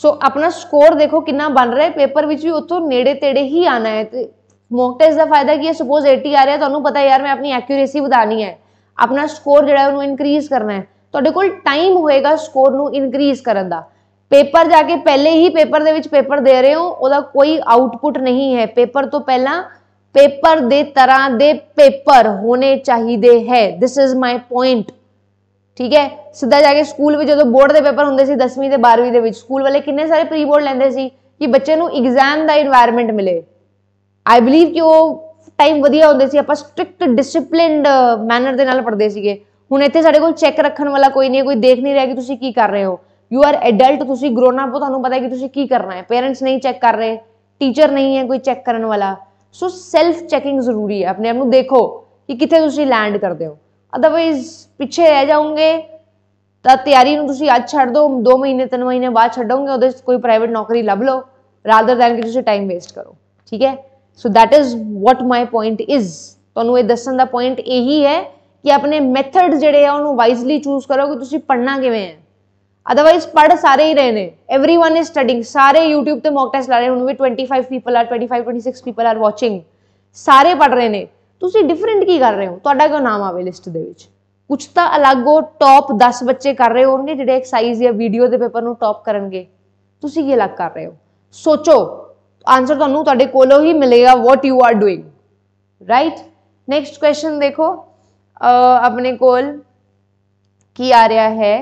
ਸੋ ਆਪਣਾ ਸਕੋਰ ਦੇਖੋ ਕਿੰਨਾ ਬਣ ਰਿਹਾ ਹੈ ਪੇਪਰ ਵਿੱਚ ਵੀ ਉੱਥੋਂ ਨੇੜੇ ਤੇੜੇ ਹੀ ਆਣਾ ਹੈ ਤੇ ਮੌਕ ਟੈਸਟ ਦਾ ਫਾਇਦਾ ਕੀ ਹੈ ਸੁਪੋਜ਼ 80 ਆ ਰਿਹਾ ਤੁਹਾਨੂੰ ਪਤਾ ਯਾਰ ਮੈਂ ਆਪਣੀ ਐਕਿਊਰੇਸੀ ਵਧਾਣੀ ਹੈ ਆਪਣਾ ਸਕੋਰ ਜਿਹੜਾ ਉਹਨੂੰ ਇਨਕਰੀਜ਼ ਕਰਨਾ ਹੈ ਤੁਹਾਡੇ ਕੋਲ ਟਾਈਮ ਹੋਏਗਾ ਸਕੋਰ ਨੂੰ ਇਨਕਰੀਜ਼ ਕਰਨ ਦਾ ਪੇਪਰ ਜਾ ਕੇ ਪਹਿਲੇ ਹੀ ਪੇਪਰ ਦੇ ਵਿੱਚ ਪੇਪਰ ਦੇ ਰਹੇ ਹੋ ਉਹਦਾ ਕੋਈ ਆਊਟਪੁੱਟ ਨਹੀਂ ਹੈ ਪੇਪਰ ਤੋਂ ਪਹਿਲਾਂ ਪੇਪਰ ਦੇ ਤਰ੍ਹਾਂ ਦੇ ਪੇਪਰ ਹੋਣੇ ਚਾਹੀਦੇ ਹੈ ਥਿਸ ਇਜ਼ ਮਾਈ ਪੁਆਇੰਟ ਠੀਕ ਹੈ ਸਿੱਧਾ ਜਾ ਕੇ ਸਕੂਲ ਵਿੱਚ ਜਦੋਂ ਬੋਰਡ ਦੇ ਪੇਪਰ ਹੁੰਦੇ ਸੀ 10ਵੀਂ ਤੇ 12ਵੀਂ ਦੇ ਵਿੱਚ ਸਕੂਲ ਵਾਲੇ ਕਿੰਨੇ ਸਾਰੇ ਪ੍ਰੀ ਬੋਰਡ ਲੈਂਦੇ ਸੀ ਕਿ ਬੱਚੇ ਨੂੰ ਐਗਜ਼ਾਮ ਦਾ এনवायरमेंट ਮਿਲੇ ਆਈ ਬਲੀਵ ਕਿ ਉਹ ਟਾਈਮ ਵਧੀਆ ਹੁੰਦੇ ਸੀ ਆਪਾਂ ਸਟ੍ਰਿਕਟ ਡਿਸਪਲਿਨਡ ਮੈਨਰ ਦੇ ਨਾਲ ਪੜਦੇ ਸੀਗੇ ਹੁਣ ਇੱਥੇ ਸਾਡੇ ਕੋਲ ਚੈੱਕ ਰੱਖਣ ਵਾਲਾ ਕੋਈ ਨਹੀਂ ਕੋਈ ਦੇਖ ਨਹੀਂ ਰਿਹਾ ਕਿ ਤੁਸੀਂ ਕੀ ਕਰ ਰਹੇ ਹੋ ਯੂ ਆਰ ਐਡਲਟ ਤੁਸੀਂ ਗਰੋਨ ਅਪ ਹੋ ਤੁਹਾਨੂੰ ਪਤਾ ਹੈ ਕਿ ਤੁਸੀਂ ਕੀ ਕਰਨਾ ਹੈ ਪੇਰੈਂਟਸ ਨਹੀਂ ਚੈੱਕ ਕਰ ਰਹੇ ਟੀਚਰ ਨਹੀਂ ਹੈ ਕੋਈ ਚੈੱਕ ਕਰਨ ਵਾਲਾ ਸੋ ਸੈਲਫ ਚੈਕਿੰਗ ਜ਼ਰੂਰੀ ਹੈ ਆਪਣੇ ਆਪ ਨੂੰ ਦੇਖੋ ਕਿ ਕਿੱਥੇ ਤੁਸੀਂ ਲੈਂਡ ਕਰਦੇ ਹੋ ਅਦਰਵਾਈਜ਼ ਪਿੱਛੇ ਰਹਿ ਜਾਓਗੇ ਤਾਂ ਤਿਆਰੀ ਨੂੰ ਤੁਸੀਂ ਅੱਜ ਛੱਡ ਦਿਓ 2 ਮਹੀਨੇ 3 ਮਹੀਨੇ ਬਾਅਦ ਛੱਡੋਗੇ ਉਹਦੇ ਕੋਈ ਪ੍ਰਾਈਵੇਟ ਨੌਕਰੀ ਲੱਭ ਲਓ ਰਾਦਰ ਦੈਨ ਕਿ ਤੁਸੀਂ ਟਾਈਮ ਵੇਸਟ ਕਰੋ ਠੀਕ ਹੈ so that is what my point is ਤੁਹਾਨੂੰ ਇਹ ਦੱਸਣ ਦਾ ਪੁਆਇੰਟ ਇਹੀ ਹੈ ਕਿ ਆਪਣੇ ਮੈਥਡ ਜਿਹੜੇ ਆ ਉਹਨੂੰ ਵਾਈਜ਼ਲੀ ਚੂਜ਼ ਕਰੋ ਕਿ ਤੁਸੀਂ ਪੜਨਾ ਕਿਵੇਂ ਹੈ ਅਦਰਵਾਈਜ਼ ਪੜ ਸਾਰੇ ਹੀ ਰਹੇ ਨੇ एवरीवन ਇਜ਼ ਸਟੱਡਿੰਗ ਸਾਰੇ YouTube ਤੇ ਮੌਕ ਟੈਸਟ ਲਾ ਰਹੇ ਹੁਣ ਵੀ 25 ਪੀਪਲ ਆ 25 26 ਪੀਪਲ ਆਰ ਵਾਚਿੰਗ ਸਾਰੇ ਪੜ ਰਹੇ ਨੇ ਤੁਸੀਂ ਡਿਫਰੈਂਟ ਕੀ ਕਰ ਰਹੇ ਹੋ ਤੁਹਾਡਾ ਕਿਉਂ ਨਾਮ ਆਵੇ ਲਿਸਟ ਦੇ ਵਿੱਚ ਕੁਝ ਤਾਂ ਅਲੱਗ ਹੋ ਟੌਪ 10 ਬੱਚੇ ਕਰ ਰਹੇ ਹੋਣਗੇ ਜਿਹੜੇ ਐਕਸਰਸਾਈਜ਼ ਜਾਂ ਵੀਡੀਓ ਦੇ ਪੇਪਰ ਨੂੰ ਟੌਪ ਕਰਨਗੇ ਤੁਸੀਂ ਕੀ ਅਲੱਗ ਕਰ ਰਹੇ ਹੋ ਸੋਚੋ ਆਨਸਰ ਤੁਹਾਨੂੰ ਤੁਹਾਡੇ ਕੋਲੋਂ ਹੀ ਮਿਲੇਗਾ what you are doing right next question ਦੇਖੋ ਆਪਣੇ ਕੋਲ ਕੀ ਆ ਰਿਹਾ ਹੈ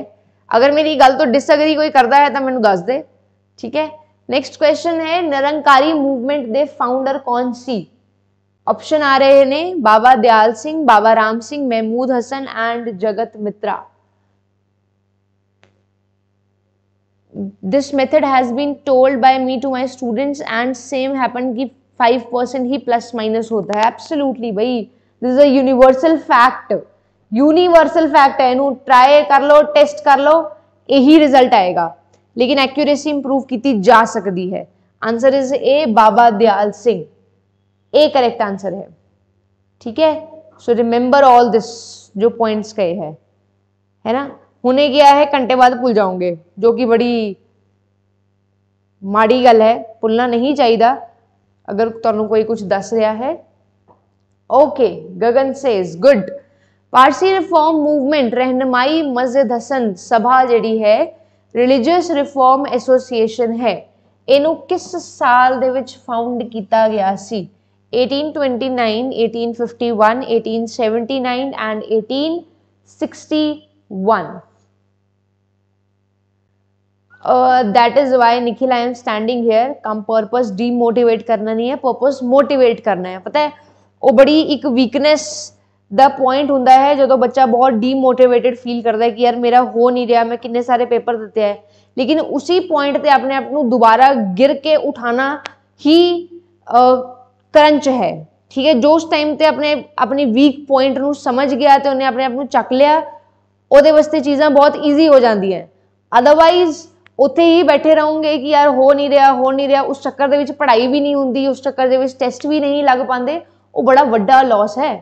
ਅਗਰ ਮੇਰੀ ਗੱਲ ਤੋਂ ਡਿਸਐਗਰੀ ਕੋਈ ਕਰਦਾ ਹੈ ਤਾਂ ਮੈਨੂੰ ਦੱਸ ਦੇ ਠੀਕ ਹੈ ਨੈਕਸਟ ਕੁਐਸਚਨ ਹੈ ਨਿਰੰਕਾਰੀ ਮੂਵਮੈਂਟ ਦੇ ਫਾਊਂਡਰ ਕੌਣ ਸੀ ऑप्शन आ रहे ने Baba Dayal Singh Baba Ram Singh Mahmood Hasan and Jagat Mitra this method has been told by me to my students and same happen की फाइव परसेंट ही प्लस माइनस होता है एब्सोल्युटली भाई this a universal fact universal fact है ट्राई कर लो टेस्ट कर लो यही रिजल्ट आएगा लेकिन एक्यूरेसी इंप्रूव की जा सकती है answer is A Baba Dayal Singh A correct answer है ठीक है सो रिमेंबर ऑल दिस जो पॉइंट्स कहे हैं है ना होने गया है घंटे बाद भूल जाओगे जो कि बड़ी ਮਾੜੀ ਗੱਲ ਹੈ ਭੁੱਲਣਾ ਨਹੀਂ ਚਾਹੀਦਾ ਅਗਰ ਤੁਹਾਨੂੰ ਕੋਈ ਕੁਝ ਦੱਸ ਰਿਹਾ ਹੈ okay Gagan says good Parsi reform movement Rahnumai Mazdayasnan ਸਭਾ ਜਿਹੜੀ ਹੈ ਰਿਲੀਜੀਅਸ ਰਿਫਾਰਮ ਐਸੋਸੀਏਸ਼ਨ ਹੈ ਇਹਨੂੰ ਕਿਸ ਸਾਲ ਦੇ ਵਿੱਚ ਫਾਊਂਡ ਕੀਤਾ ਗਿਆ ਸੀ that is why Nikhil I am standing here कम परपज डीमोटिवेट करना नहीं है परपज मोटिवेट करना है पता है वो बड़ी एक वीकनेस द पॉइंट होंगे है जो तो बच्चा बहुत डीमोटिवेटेड फील करता है कि यार मेरा हो नहीं रहा मैं किन्ने सारे पेपर दिते हैं लेकिन उसी पॉइंट से अपने आप को गिर के उठाना ही ਕਰੰਚ ਹੈ ਠੀਕ ਹੈ ਜੋ ਉਸ ਟਾਈਮ ਤੇ ਆਪਣੇ ਆਪਣੀ ਵੀਕ ਪੁਆਇੰਟ ਨੂੰ ਸਮਝ ਗਿਆ ਤੇ ਉਹਨੇ ਆਪਣੇ ਆਪ ਨੂੰ ਚੱਕ ਲਿਆ ਉਹਦੇ ਵਾਸਤੇ ਚੀਜ਼ਾਂ ਬਹੁਤ ਈਜ਼ੀ ਹੋ ਜਾਂਦੀਆਂ ਅਦਰਵਾਈਜ਼ ਉੱਥੇ ਹੀ ਬੈਠੇ ਰਹੋਗੇ ਕਿ ਯਾਰ ਹੋ ਨਹੀਂ ਰਿਹਾ ਹੋ ਨਹੀਂ ਰਿਹਾ ਉਸ ਚੱਕਰ ਦੇ ਵਿੱਚ ਪੜ੍ਹਾਈ ਵੀ ਨਹੀਂ ਹੁੰਦੀ ਉਸ ਚੱਕਰ ਦੇ ਵਿੱਚ ਟੈਸਟ ਵੀ ਨਹੀਂ ਲੱਗ ਪਾਉਂਦੇ ਉਹ ਬੜਾ ਵੱਡਾ ਲਾਸ ਹੈ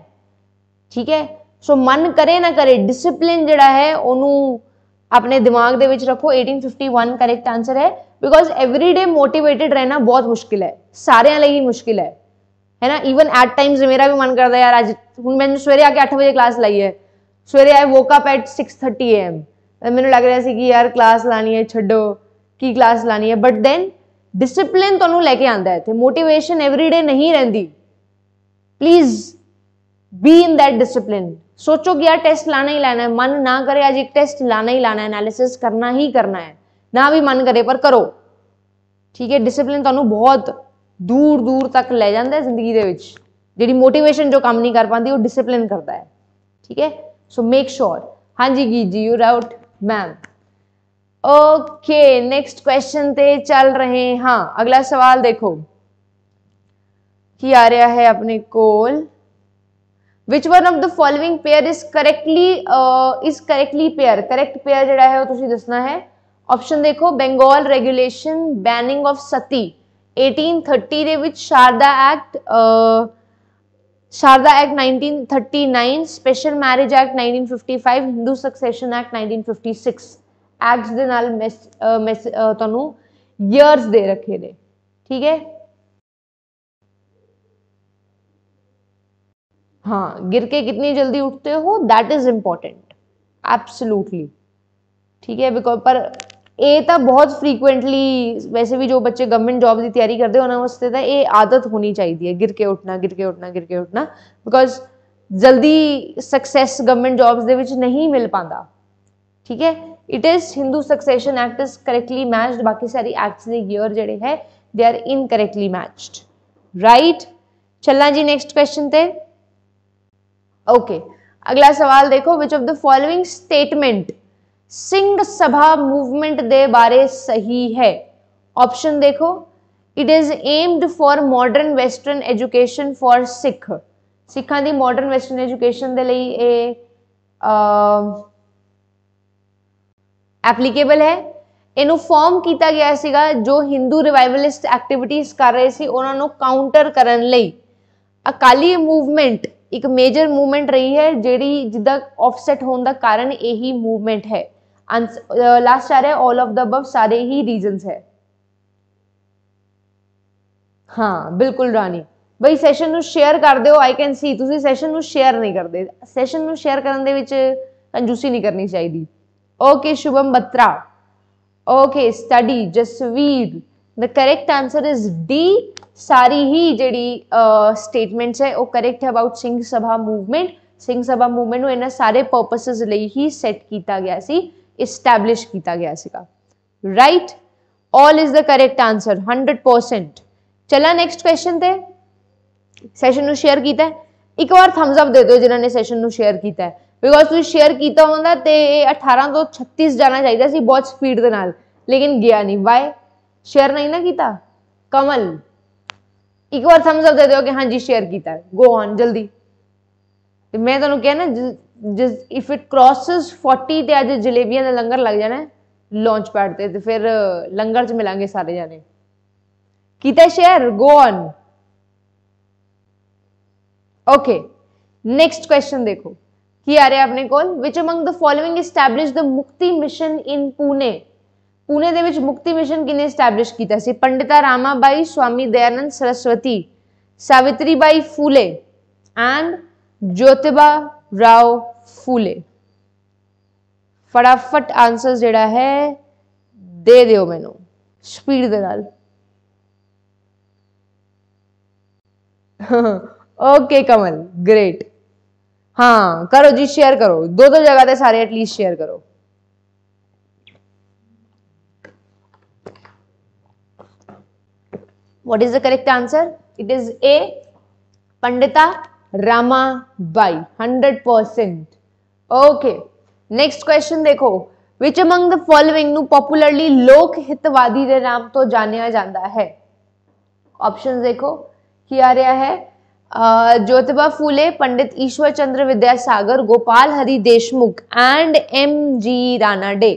ਠੀਕ ਹੈ ਸੋ ਮਨ ਕਰੇ ਨਾ ਕਰੇ ਡਿਸਪਲਿਨ ਜਿਹੜਾ ਹੈ ਉਹਨੂੰ ਆਪਣੇ ਦਿਮਾਗ ਦੇ ਵਿੱਚ ਰੱਖੋ 1851 ਕਰੈਕਟ ਆਨਸਰ ਹੈ ਬਿਕੋਜ਼ ਐਵਰੀਡੇ ਮੋਟੀਵੇਟਿਡ ਰਹਿਣਾ ਬਹੁਤ ਮੁਸ਼ਕਿਲ ਹੈ ਸਾਰਿਆਂ ਲਈ ਹੀ ਮੁਸ਼ਕਿਲ ਹੈ है ना इवन एट टाइम्स मेरा भी मन करता है यार आज हूँ मैंने सवेरे आके अठ बजे क्लास लाई है सवेरे आए woke up at six thirty A M मैंने लग रहा है कि यार क्लास लानी है छो की क्लास लानी है बट दैन ਡਿਸਪਲਿਨ ਤੁਹਾਨੂੰ ਲੈ ਕੇ ਆਂਦਾ ਹੈ ਇੱਥੇ ਮੋਟੀਵੇਸ਼ਨ एवरीडे ਨਹੀਂ ਰਹਿੰਦੀ please be in that discipline ਸੋਚੋ ਕਿ यार टेस्ट लाना ही लाना है मन ना करे आज एक टेस्ट लाना ही लाना है एनालिसिस करना ही करना है ना भी मन करे पर करो ठीक है डिसिप्लिन ਤੁਹਾਨੂੰ ਬਹੁਤ दूर दूर तक ले जाता है जिंदगी ਵਿੱਚ ਜਿਹੜੀ ਮੋਟੀਵੇਸ਼ਨ ਜੋ ਕੰਮ ਨਹੀਂ ਕਰ ਪਾਉਂਦੀ डिसिपलिन करता है ठीक है सो मेक श्योर हाँ जी Geet ji you out ma'am okay next question ते चल रहे हाँ अगला सवाल देखो कि आ रहा है अपने कोल which one of the following pair is correctly is correctly pair correct pair जो है वो दसना है ऑप्शन देखो Bengal regulation banning of sati eighteen thirty Sharda act Sharda act 1939 special marriage act 1955 Hindu succession act 1956 acts दे नाल मेस तनु इयर्स दे रखे ने ठीक है हाँ गिर के कितनी जल्दी उठते हो दैट इज इम्पोर्टेंट एब्सोल्युटली ठीक है बिकॉज पर ਇਹ ਤਾਂ ਬਹੁਤ ਫ੍ਰੀਕੁਐਂਟਲੀ ਵੈਸੇ ਵੀ ਜੋ ਬੱਚੇ ਗਵਰਨਮੈਂਟ ਜੌਬ ਦੀ ਤਿਆਰੀ ਕਰਦੇ ਉਹਨਾਂ ਵਾਸਤੇ ਤਾਂ ਇਹ ਆਦਤ ਹੋਣੀ ਚਾਹੀਦੀ ਹੈ ਗਿਰ ਕੇ ਉੱਠਣਾ ਗਿਰ ਕੇ ਉੱਠਣਾ ਗਿਰ ਕੇ ਉੱਠਣਾ ਬਿਕੋਜ਼ ਜਲਦੀ ਸਕਸੈਸ ਗਵਰਨਮੈਂਟ ਜੌਬਸ ਦੇ ਵਿੱਚ ਨਹੀਂ ਮਿਲ ਪਾਂਦਾ ਠੀਕ ਹੈ it is Hindu succession act is correctly matched ਬਾਕੀ ਸਾਰੀ ਐਕਟਸ ਦੇ ਈਅਰ ਜਿਹੜੇ ਹੈ ਦੇ ਆਰ ਇਨਕਰੈਕਟਲੀ ਮੈਚਡ ਰਾਈਟ ਚੱਲਾਂ ਜੀ ਨੈਕਸਟ ਕੁਐਸਚਨ ਤੇ ਓਕੇ ਅਗਲਾ ਸਵਾਲ ਦੇਖੋ which of the following statement Singh Sabha movement ਦੇ ਬਾਰੇ ਸਹੀ ਹੈ ਆਪਸ਼ਨ ਦੇਖੋ it is aimed for modern western education for Sikh ਸਿੱਖਾਂ ਦੀ ਮਾਡਰਨ ਵੈਸਟਰਨ ਐਜੂਕੇਸ਼ਨ ਦੇ ਲਈ ਇਹ ਐਪਲੀਕੇਬਲ ਹੈ ਇਹਨੂੰ ਫਾਰਮ ਕੀਤਾ ਗਿਆ ਸੀਗਾ ਜੋ Hindu revivalist activities ਕਰ ਰਹੇ ਸੀ ਉਹਨਾਂ ਨੂੰ ਕਾਊਂਟਰ ਕਰਨ ਲਈ ਅਕਾਲੀ ਮੂਵਮੈਂਟ ਇੱਕ ਮੇਜਰ ਮੂਵਮੈਂਟ ਰਹੀ ਹੈ ਜਿਹੜੀ ਜਿੱਦਾਂ ਆਫਸੈਟ ਹੋਣ ਦਾ ਕਾਰਨ ਇਹੀ ਮੂਵਮੈਂਟ ਹੈ लास्ट आ रहा है ऑल ऑफ द अबव सारे ही oh, रीजंस uh, है ਹਾਂ ਬਿਲਕੁਲ ਰਾਣੀ ਬਈ ਸੈਸ਼ਨ ਨੂੰ ਸ਼ੇਅਰ ਕਰ ਦਿਓ ਆਈ ਕੈਨ ਸੀ ਤੁਸੀਂ ਸੈਸ਼ਨ ਨੂੰ ਸ਼ੇਅਰ ਨਹੀਂ ਕਰਦੇ ਸੈਸ਼ਨ ਨੂੰ ਸ਼ੇਅਰ ਕਰਨ ਦੇ ਵਿੱਚ ਕੰਜੂਸੀ ਨਹੀਂ ਕਰਨੀ ਚਾਹੀਦੀ okay Shubham Batra okay study Jasveer the correct answer is D ਸਾਰੀ ਹੀ ਜਿਹੜੀ ਸਟੇਟਮੈਂਟਸ ਹੈ ਉਹ ਕਰੈਕਟ ਹੈ about Singh Sabha movement Singh Sabha movement ਨੂੰ ਇਹਨਾਂ ਸਾਰੇ ਪਰਪਸਸ ਲਈ ਹੀ ਸੈੱਟ ਕੀਤਾ ਗਿਆ ਸੀ ਇਸਟੈਬਲਿਸ਼ ਕੀਤਾ ਗਿਆ ਸੀਗਾ right 올 is the correct answer 100% ਚਲਾ ਨੈਕਸਟ ਕੁਐਸਚਨ ਤੇ ਸੈਸ਼ਨ ਨੂੰ ਸ਼ੇਅਰ ਕੀਤਾ ਇੱਕ ਵਾਰ ਥੰਬਸ ਅਪ ਦੇ ਦਿਓ ਜਿਨ੍ਹਾਂ ਨੇ ਸੈਸ਼ਨ ਨੂੰ ਸ਼ੇਅਰ ਕੀਤਾ ਹੈ ਬਿਕੋਜ਼ ਤੁਸੀਂ ਸ਼ੇਅਰ ਕੀਤਾ ਹੁੰਦਾ ਤੇ 18 ਤੋਂ 36 ਜਾਣਾ ਚਾਹੀਦਾ ਸੀ ਬਹੁਤ ਸਪੀਡ ਦੇ ਨਾਲ ਲੇਕਿਨ ਗਿਆ ਨਹੀਂ ਵਾਈ ਸ਼ੇਅਰ ਨਹੀਂ ਨਾ ਕੀਤਾ ਕਮਲ ਇੱਕ ਵਾਰ ਥੰਬਸ ਅਪ ਦੇ ਦਿਓ ਕਿ ਹਾਂਜੀ ਸ਼ੇਅਰ ਕੀਤਾ ਗੋ ਔਨ ਜਲਦੀ ਤੇ ਮੈਂ ਤੁਹਾਨੂੰ ਕਿਹਾ ਨਾ जिस इफ इट क्रॉसेस फोर्टी ते अज्ज जलेबियां दा लंगर लग जाना लॉन्च पैड ते ते फिर लंगर च मिलांगे सारे जने कीता share go on okay next question देखो की आ रहा अपने को which among the following establish the Mukti mission in Pune Pune ਦੇ ਵਿੱਚ ਮੁਕਤੀ ਮਿਸ਼ਨ ਕਿਨੇ ਇਸਟੈਬਲਿਸ਼ ਕੀਤਾ ਸੀ ਪੰਡਿਤਾ ਰਾਮਾਬਾਈ ਸਵਾਮੀ ਦਇਆਨੰਦ ਸਰਸਵਤੀ ਸਾਵਿਤਰੀਬਾਈ ਫੂਲੇ ਐਂਡ ਜੋਤਿਬਾ राव फूले फटाफट आंसर जड़ा है दे दो मैनू स्पीड के नाल ओके कमल ग्रेट हाँ करो जी शेयर करो दो दो जगह से सारे एटलीस्ट शेयर करो what is the correct answer it is A Pandita Ramabai hundred percent okay next question देखो ਵਿਚ ਅਮੰਗ ਦ ਫੋਲੋਇੰਗ ਨੂੰ ਪਪੂਲਰਲੀ ਲੋਕ ਹਿਤਵਾਦੀ ਦੇ ਨਾਮ ਤੋਂ ਜਾਣਿਆ ਜਾਂਦਾ ਹੈ ਆਪਸ਼ਨਸ ਦੇਖੋ ਕੀ ਆ ਰਿਹਾ ਹੈ Jyotiba Phule Pandit Ishwar Chandra Vidyasagar Gopal Hari Deshmukh and M G Ranade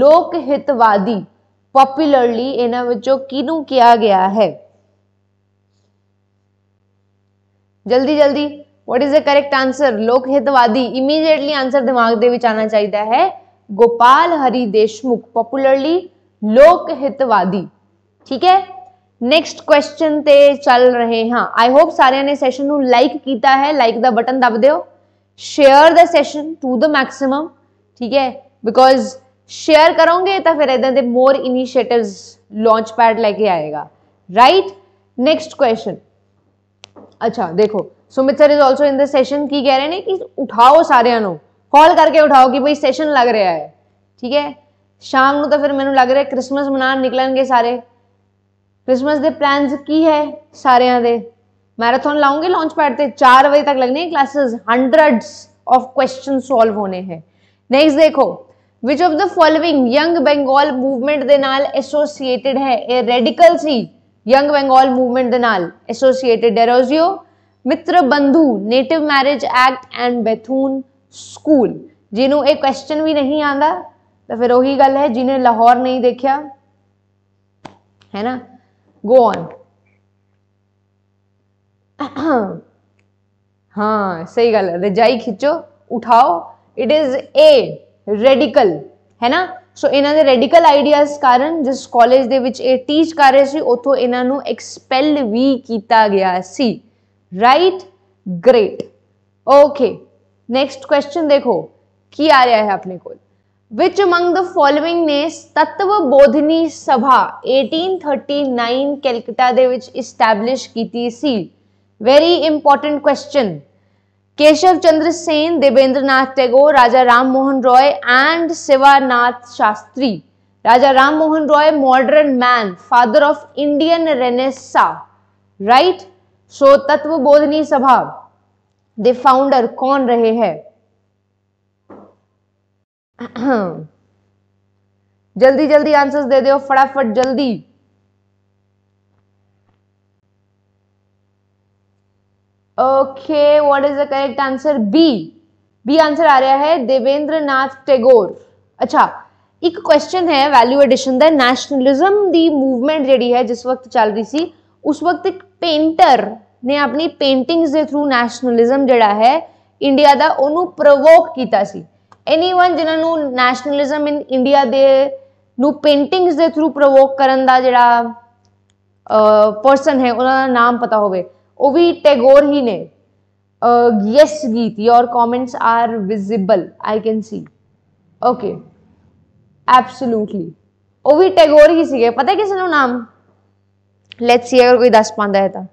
ਲੋਕ ਹਿਤਵਾਦੀ ਪਪੂਲਰਲੀ ਇਹਨਾਂ ਵਿੱਚੋਂ ਕਿਹਨੂੰ ਕਿਹਾ ਗਿਆ ਹੈ ਜਲਦੀ ਜਲਦੀ what is the correct answer Lokhitwadi immediately answer ਦਿਮਾਗ ਦੇ ਵਿੱਚ ਆਣਾ ਚਾਹੀਦਾ ਹੈ ਗੋਪਾਲ ਹਰੀ ਦੇਸ਼ਮੁਖ ਪਪੂਲਰਲੀ ਲੋਕ ਹਿਤਵਾਦੀ ਠੀਕ ਹੈ ਨੈਕਸਟ ਕੁਐਸਚਨ ਤੇ ਚੱਲ ਰਹੇ ਹਾਂ ਆਈ ਹੋਪ ਸਾਰਿਆਂ ਨੇ ਸੈਸ਼ਨ ਨੂੰ ਲਾਈਕ ਕੀਤਾ ਹੈ ਲਾਈਕ ਦਾ ਬਟਨ ਦਬ ਦਿਓ ਸ਼ੇਅਰ ਦਾ ਸੈਸ਼ਨ ਟੂ ਦ ਮੈਕਸਿਮਮ ਠੀਕ ਹੈ ਬਿਕੋਜ਼ ਸ਼ੇਅਰ ਕਰੋਗੇ ਤਾਂ ਫਿਰ ਇਦਾਂ ਦੇ ਮੋਰ ਇਨੀਸ਼ੀਏਟਿਵਸ ਲਾਂਚ ਪੈਡ ਲੈ ਕੇ ਆਏਗਾ ਰਾਈਟ ਨੈਕਸਟ ਕੁਐਸਚਨ अच्छा देखो Sumit sir is also in this session की कह रहे हैं कि उठाओ सारे ਨੂੰ कॉल करके उठाओ कि भाई सेशन लग ਰਿਹਾ है ठीक है ਸ਼ਾਮ ਨੂੰ ਤਾਂ ਫਿਰ ਮੈਨੂੰ ਲੱਗ ਰਿਹਾ ਕ੍ਰਿਸਮਸ ਮਨਾਉਣ ਨਿਕਲਣਗੇ ਸਾਰੇ ਕ੍ਰਿਸਮਸ ਦੇ ਪਲਾਨਸ ਕੀ ਹੈ ਸਾਰਿਆਂ ਦੇ ਮੈਰਾਥਨ ਲਾਉਂਗੇ ਲਾਂਚ ਪੈਡ ਤੇ 4 ਵਜੇ ਤੱਕ ਲੱਗਣੀ ਹੈ classes hundreds of question solve ਹੋਣੇ ਹੈ ਨੈਕਸਟ ਦੇਖੋ which of the following young Bengal movement ਦੇ ਨਾਲ ਐਸੋਸੀਏਟਿਡ ਹੈ ਇਹ ਰੈਡੀਕਲ ਸੀ Young Bengal Movement Danal, Associated Derozio, Mitra Bandhu, Native Marriage Act and Bethune School. जिन्हों एक क्वेश्चन भी नहीं आंदा तो फिर वही गल है जिन्हें लाहौर नहीं देखा है ना गो ऑन हाँ सही गल रजाई खिंचो उठाओ इट इज ए रेडिकल है ना सो इन्हों रेडिकल आइडियाज कारण जिस कॉलेज के टीच कर रहे थे उतों इन्हों एक्सपैल भी किया गया सी right great okay next question देखो की आ रहा है अपने को विच अमंग द फॉलोइंग ने तत्व बोधनी सभा 1839 थर्टी नाइन कैलकटा के very important question Keshav Chandra Sen Devendra Nath Tagore Raja Ram Mohan Roy and Shivnath Shastri Raja Ram Mohan Roy modern man father of Indian renaissance right so Tattvabodhini सभा दे फाउंडर कौन रहे हैं जल्दी जल्दी आंसर्स दे दो फटाफट जल्दी okay what is the correct answer B B answer ਆ ਰਿਹਾ ਹੈ ਦੇਵੇਂਦਰਨਾਥ ਟੈਗੋਰ ਅੱਛਾ ਇੱਕ ਕੁਐਸਚਨ ਹੈ ਵੈਲਿਊ ਐਡੀਸ਼ਨ ਦਾ ਨੈਸ਼ਨਲਿਜ਼ਮ ਦੀ ਮੂਵਮੈਂਟ ਜਿਹੜੀ ਹੈ ਜਿਸ ਵਕਤ ਚੱਲ ਰਹੀ ਸੀ ਉਸ ਵਕਤ ਇੱਕ ਪੇਂਟਰ ਨੇ ਆਪਣੀ ਪੇਂਟਿੰਗਸ ਦੇ ਥਰੂ ਨੈਸ਼ਨਲਿਜ਼ਮ ਜਿਹੜਾ ਹੈ ਇੰਡੀਆ ਦਾ ਉਹਨੂੰ ਪ੍ਰੋਵੋਕ ਕੀਤਾ ਸੀ ਐਨੀਵਨ ਜਿਨ੍ਹਾਂ ਨੂੰ ਨੈਸ਼ਨਲਿਜ਼ਮ ਇਨ ਇੰਡੀਆ ਦੇ ਨੂੰ ਪੇਂਟਿੰਗਸ ਦੇ ਥਰੂ ਪ੍ਰੋਵੋਕ ਕਰਨ ਦਾ ਜਿਹੜਾ ਪਰਸਨ ਹੈ ਉਹਨਾਂ ਦਾ ਨਾਮ ਪਤਾ ਹੋਵੇ ओवी टेगोर ही ने yes Geet your comments are visible I can see okay absolutely ओवी टेगोर ही सी पता है किसी नाम लेट्स सी अगर कोई दस पाता है तो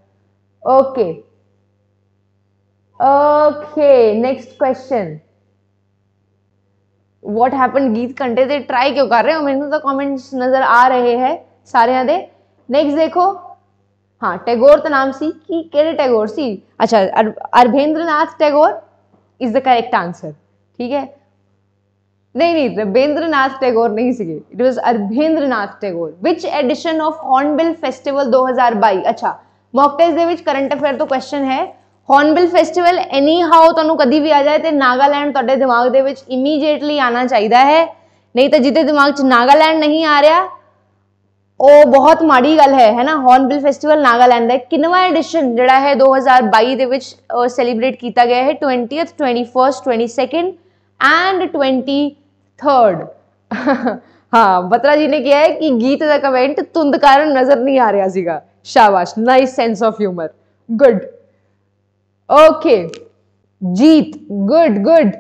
okay okay next question what happen Geet कंटे थे ट्राई क्यों कर रहे हो मेरे तो कॉमेंट्स नजर आ रहे हैं सारे दे नेक्स्ट देखो ਹਾਂ ਟੈਗੋਰ ਦਾ ਨਾਮ ਸੀ ਕਿ ਕਿਹੜੇ ਟੈਗੋਰ ਸੀ ਅੱਛਾ Abanindranath Tagore is the correct answer ਠੀਕ ਹੈ ਨਹੀਂ ਨਹੀਂ ਰਬਿੰਦਰਨਾਥ ਟੈਗੋਰ ਨਹੀਂ ਸੀਗੇ it was Abanindranath Tagore which edition of Hornbill festival 2022 ਅੱਛਾ ਮੌਕ ਟੈਸਟ ਦੇ ਵਿੱਚ ਕਰੰਟ ਅਫੇਅਰ ਤੋਂ ਕੁਐਸਚਨ ਹੈ ਹੌਨਬਿਲ ਫੈਸਟੀਵਲ ਐਨੀ ਹਾਊ ਤੁਹਾਨੂੰ ਕਦੀ ਵੀ ਆ ਜਾਏ ਤੇ ਨਾਗਾਲੈਂਡ ਤੁਹਾਡੇ ਦਿਮਾਗ ਦੇ ਵਿੱਚ ਇਮੀਡੀਏਟਲੀ ਆਣਾ ਚਾਹੀਦਾ ਹੈ ਨਹੀਂ ਤਾਂ ਜਿੱਦੇ ਦਿਮਾਗ 'ਚ ਨਾਗਾਲੈਂਡ ਨਹੀਂ ਆ ਰਿਹਾ ओ बहुत माड़ी गल है है ना हॉर्नबिल फेस्टिवल नागालैंड का किनवा एडिशन जोड़ा है दो हज़ार बई के सैलीब्रेट किया गया है twentieth twenty first twenty second and twenty third हाँ बत्रा जी ने किया है कि गीत का कमेंट धुंद कारण नज़र नहीं आ रहा है शाबाश nice sense of humour good okay Jeet good good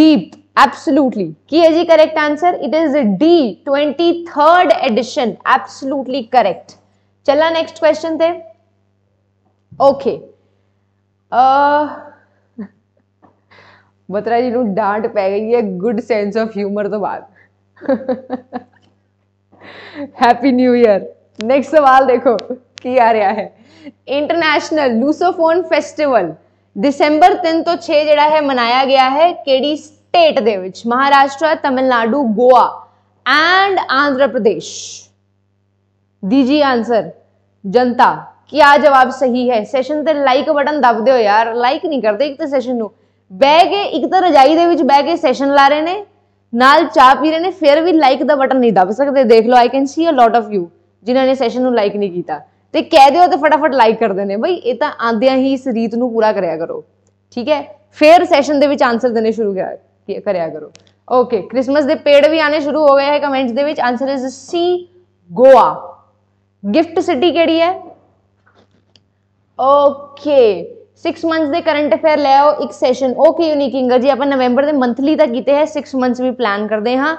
Deep absolutely key is the correct answer it is d 23rd edition absolutely correct चला next question थे okay uh, बतरा जी लोग डांट पै गई है गुड सेंस ऑफ ह्यूमर तो बात हैप्पी न्यू ईयर नेक्स्ट सवाल देखो की आ रहा है इंटरनेशनल लूसोफोन फेस्टिवल दिसंबर 3 ਤੋਂ 6 ਜਿਹੜਾ ਹੈ ਮਨਾਇਆ ਗਿਆ ਹੈ ਕਿਹੜੀ ਸਟੇਟ ਦੇ ਵਿੱਚ ਮਹਾਰਾਸ਼ਟਰ ਤਮਿਲਨਾਡੂ ਗੋਆ ਐਂਡ ਆਂਧਰਾ ਪ੍ਰਦੇਸ਼ ਦੀਜੀ ਆਨਸਰ ਜਨਤਾ ਕੀ ਆ ਜਵਾਬ ਸਹੀ ਹੈ ਸੈਸ਼ਨ ਤੇ ਲਾਈਕ ਬਟਨ ਦਬਦੇ ਹੋ ਯਾਰ ਲਾਈਕ ਨਹੀਂ ਕਰਦੇ ਇੱਕ ਤਾਂ ਸੈਸ਼ਨ ਨੂੰ ਬਹਿ ਕੇ ਇੱਕ ਤਾਂ ਰਜਾਈ ਦੇ ਵਿੱਚ ਬਹਿ ਕੇ ਸੈਸ਼ਨ ਲਾ ਰਹੇ ਨੇ ਨਾਲ ਚਾਹ ਪੀ ਰਹੇ ਨੇ ਫਿਰ ਵੀ ਲਾਈਕ ਦਾ ਬਟਨ ਨਹੀਂ ਦਬ ਸਕਦੇ ਦੇਖ ਲਓ I can see a lot of you ਜਿਨ੍ਹਾਂ ਨੇ ਸੈਸ਼ਨ ਨੂੰ ਲਾਈਕ ਨਹੀਂ ਕੀਤਾ ਤੇ ਕਹਿ ਦਿਓ ਤੇ ਫਟਾਫਟ ਲਾਈਕ ਕਰਦੇ ਨੇ ਬਈ ਇਹ ਤਾਂ ਆਂਦਿਆਂ ਹੀ ਇਸ ਰੀਤ ਨੂੰ ਪੂਰਾ ਕਰਿਆ ਕਰੋ ਠੀਕ ਹੈ ਫਿਰ ਸੈਸ਼ਨ ਦੇ ਵਿੱਚ ਆਨਸਰ ਦੇਣੇ ਸ਼ੁਰੂ ਕਰਿਆ ਕਰਿਆ ਕਰੋ ਓਕੇ 크리스마ਸ ਦੇ ਪੇੜ ਵੀ ਆਨੇ ਸ਼ੁਰੂ ਹੋ ਗਏ ਹੈ ਕਮੈਂਟਸ ਦੇ ਵਿੱਚ answer is C Goa gift city ਕਿਹੜੀ ਹੈ ਓਕੇ 6 ਮੰਥਸ ਦੇ ਕਰੰਟ ਅਫੇਅਰ ਲੈ ਆਓ ਇੱਕ ਸੈਸ਼ਨ ਓਕੇ ਯੂਨੀਕ ਇੰਗਲ ਜੀ ਆਪਾਂ ਨਵੰਬਰ ਦੇ ਮੰਥਲੀ ਤਾਂ ਕੀਤੇ ਹੈ 6 ਮੰਥਸ ਵੀ ਪਲਾਨ ਕਰਦੇ ਹਾਂ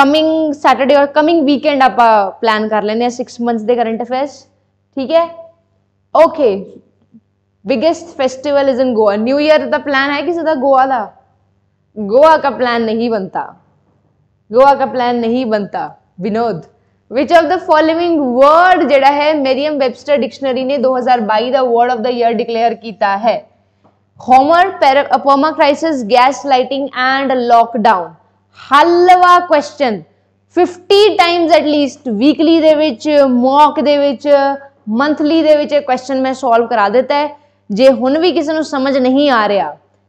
ਕਮਿੰਗ ਸੈਟਰਡੇ ਔਰ ਕਮਿੰਗ ਵੀਕਐਂਡ ਆਪਾਂ ਪਲਾਨ ਕਰ ਲੈਨੇ ਆ 6 ਮੰਥਸ ਦੇ ਕਰੰਟ ਅਫੇਅਰਸ ਠੀਕ ਹੈ okay biggest festival is in Goa new year ਦਾ ਪਲਾਨ ਹੈ ਕਿਸੇ ਦਾ ਗੋਆ ਦਾ गोवा का प्लान नहीं बनता गोवा का प्लान नहीं बनता Vinod which of the following word जड़ा है मेरियम वेबस्टर डिक्शनरी ने 2022 the word of the year declare किया है होमर permacrisis gaslighting and lockdown हलवा question 50 times at least weekly weekly ਦੇ ਵਿੱਚ ਮੌਕ ਦੇ ਵਿੱਚ ਮੰਥਲੀ ਦੇ ਵਿੱਚ ਇਹ ਕੁਐਸਚਨ ਮੈਂ ਸੋਲਵ ਕਰਾ ਦਿੱਤਾ ਹੈ ਜੇ ਹੁਣ ਵੀ ਕਿਸੇ ਨੂੰ ਸਮਝ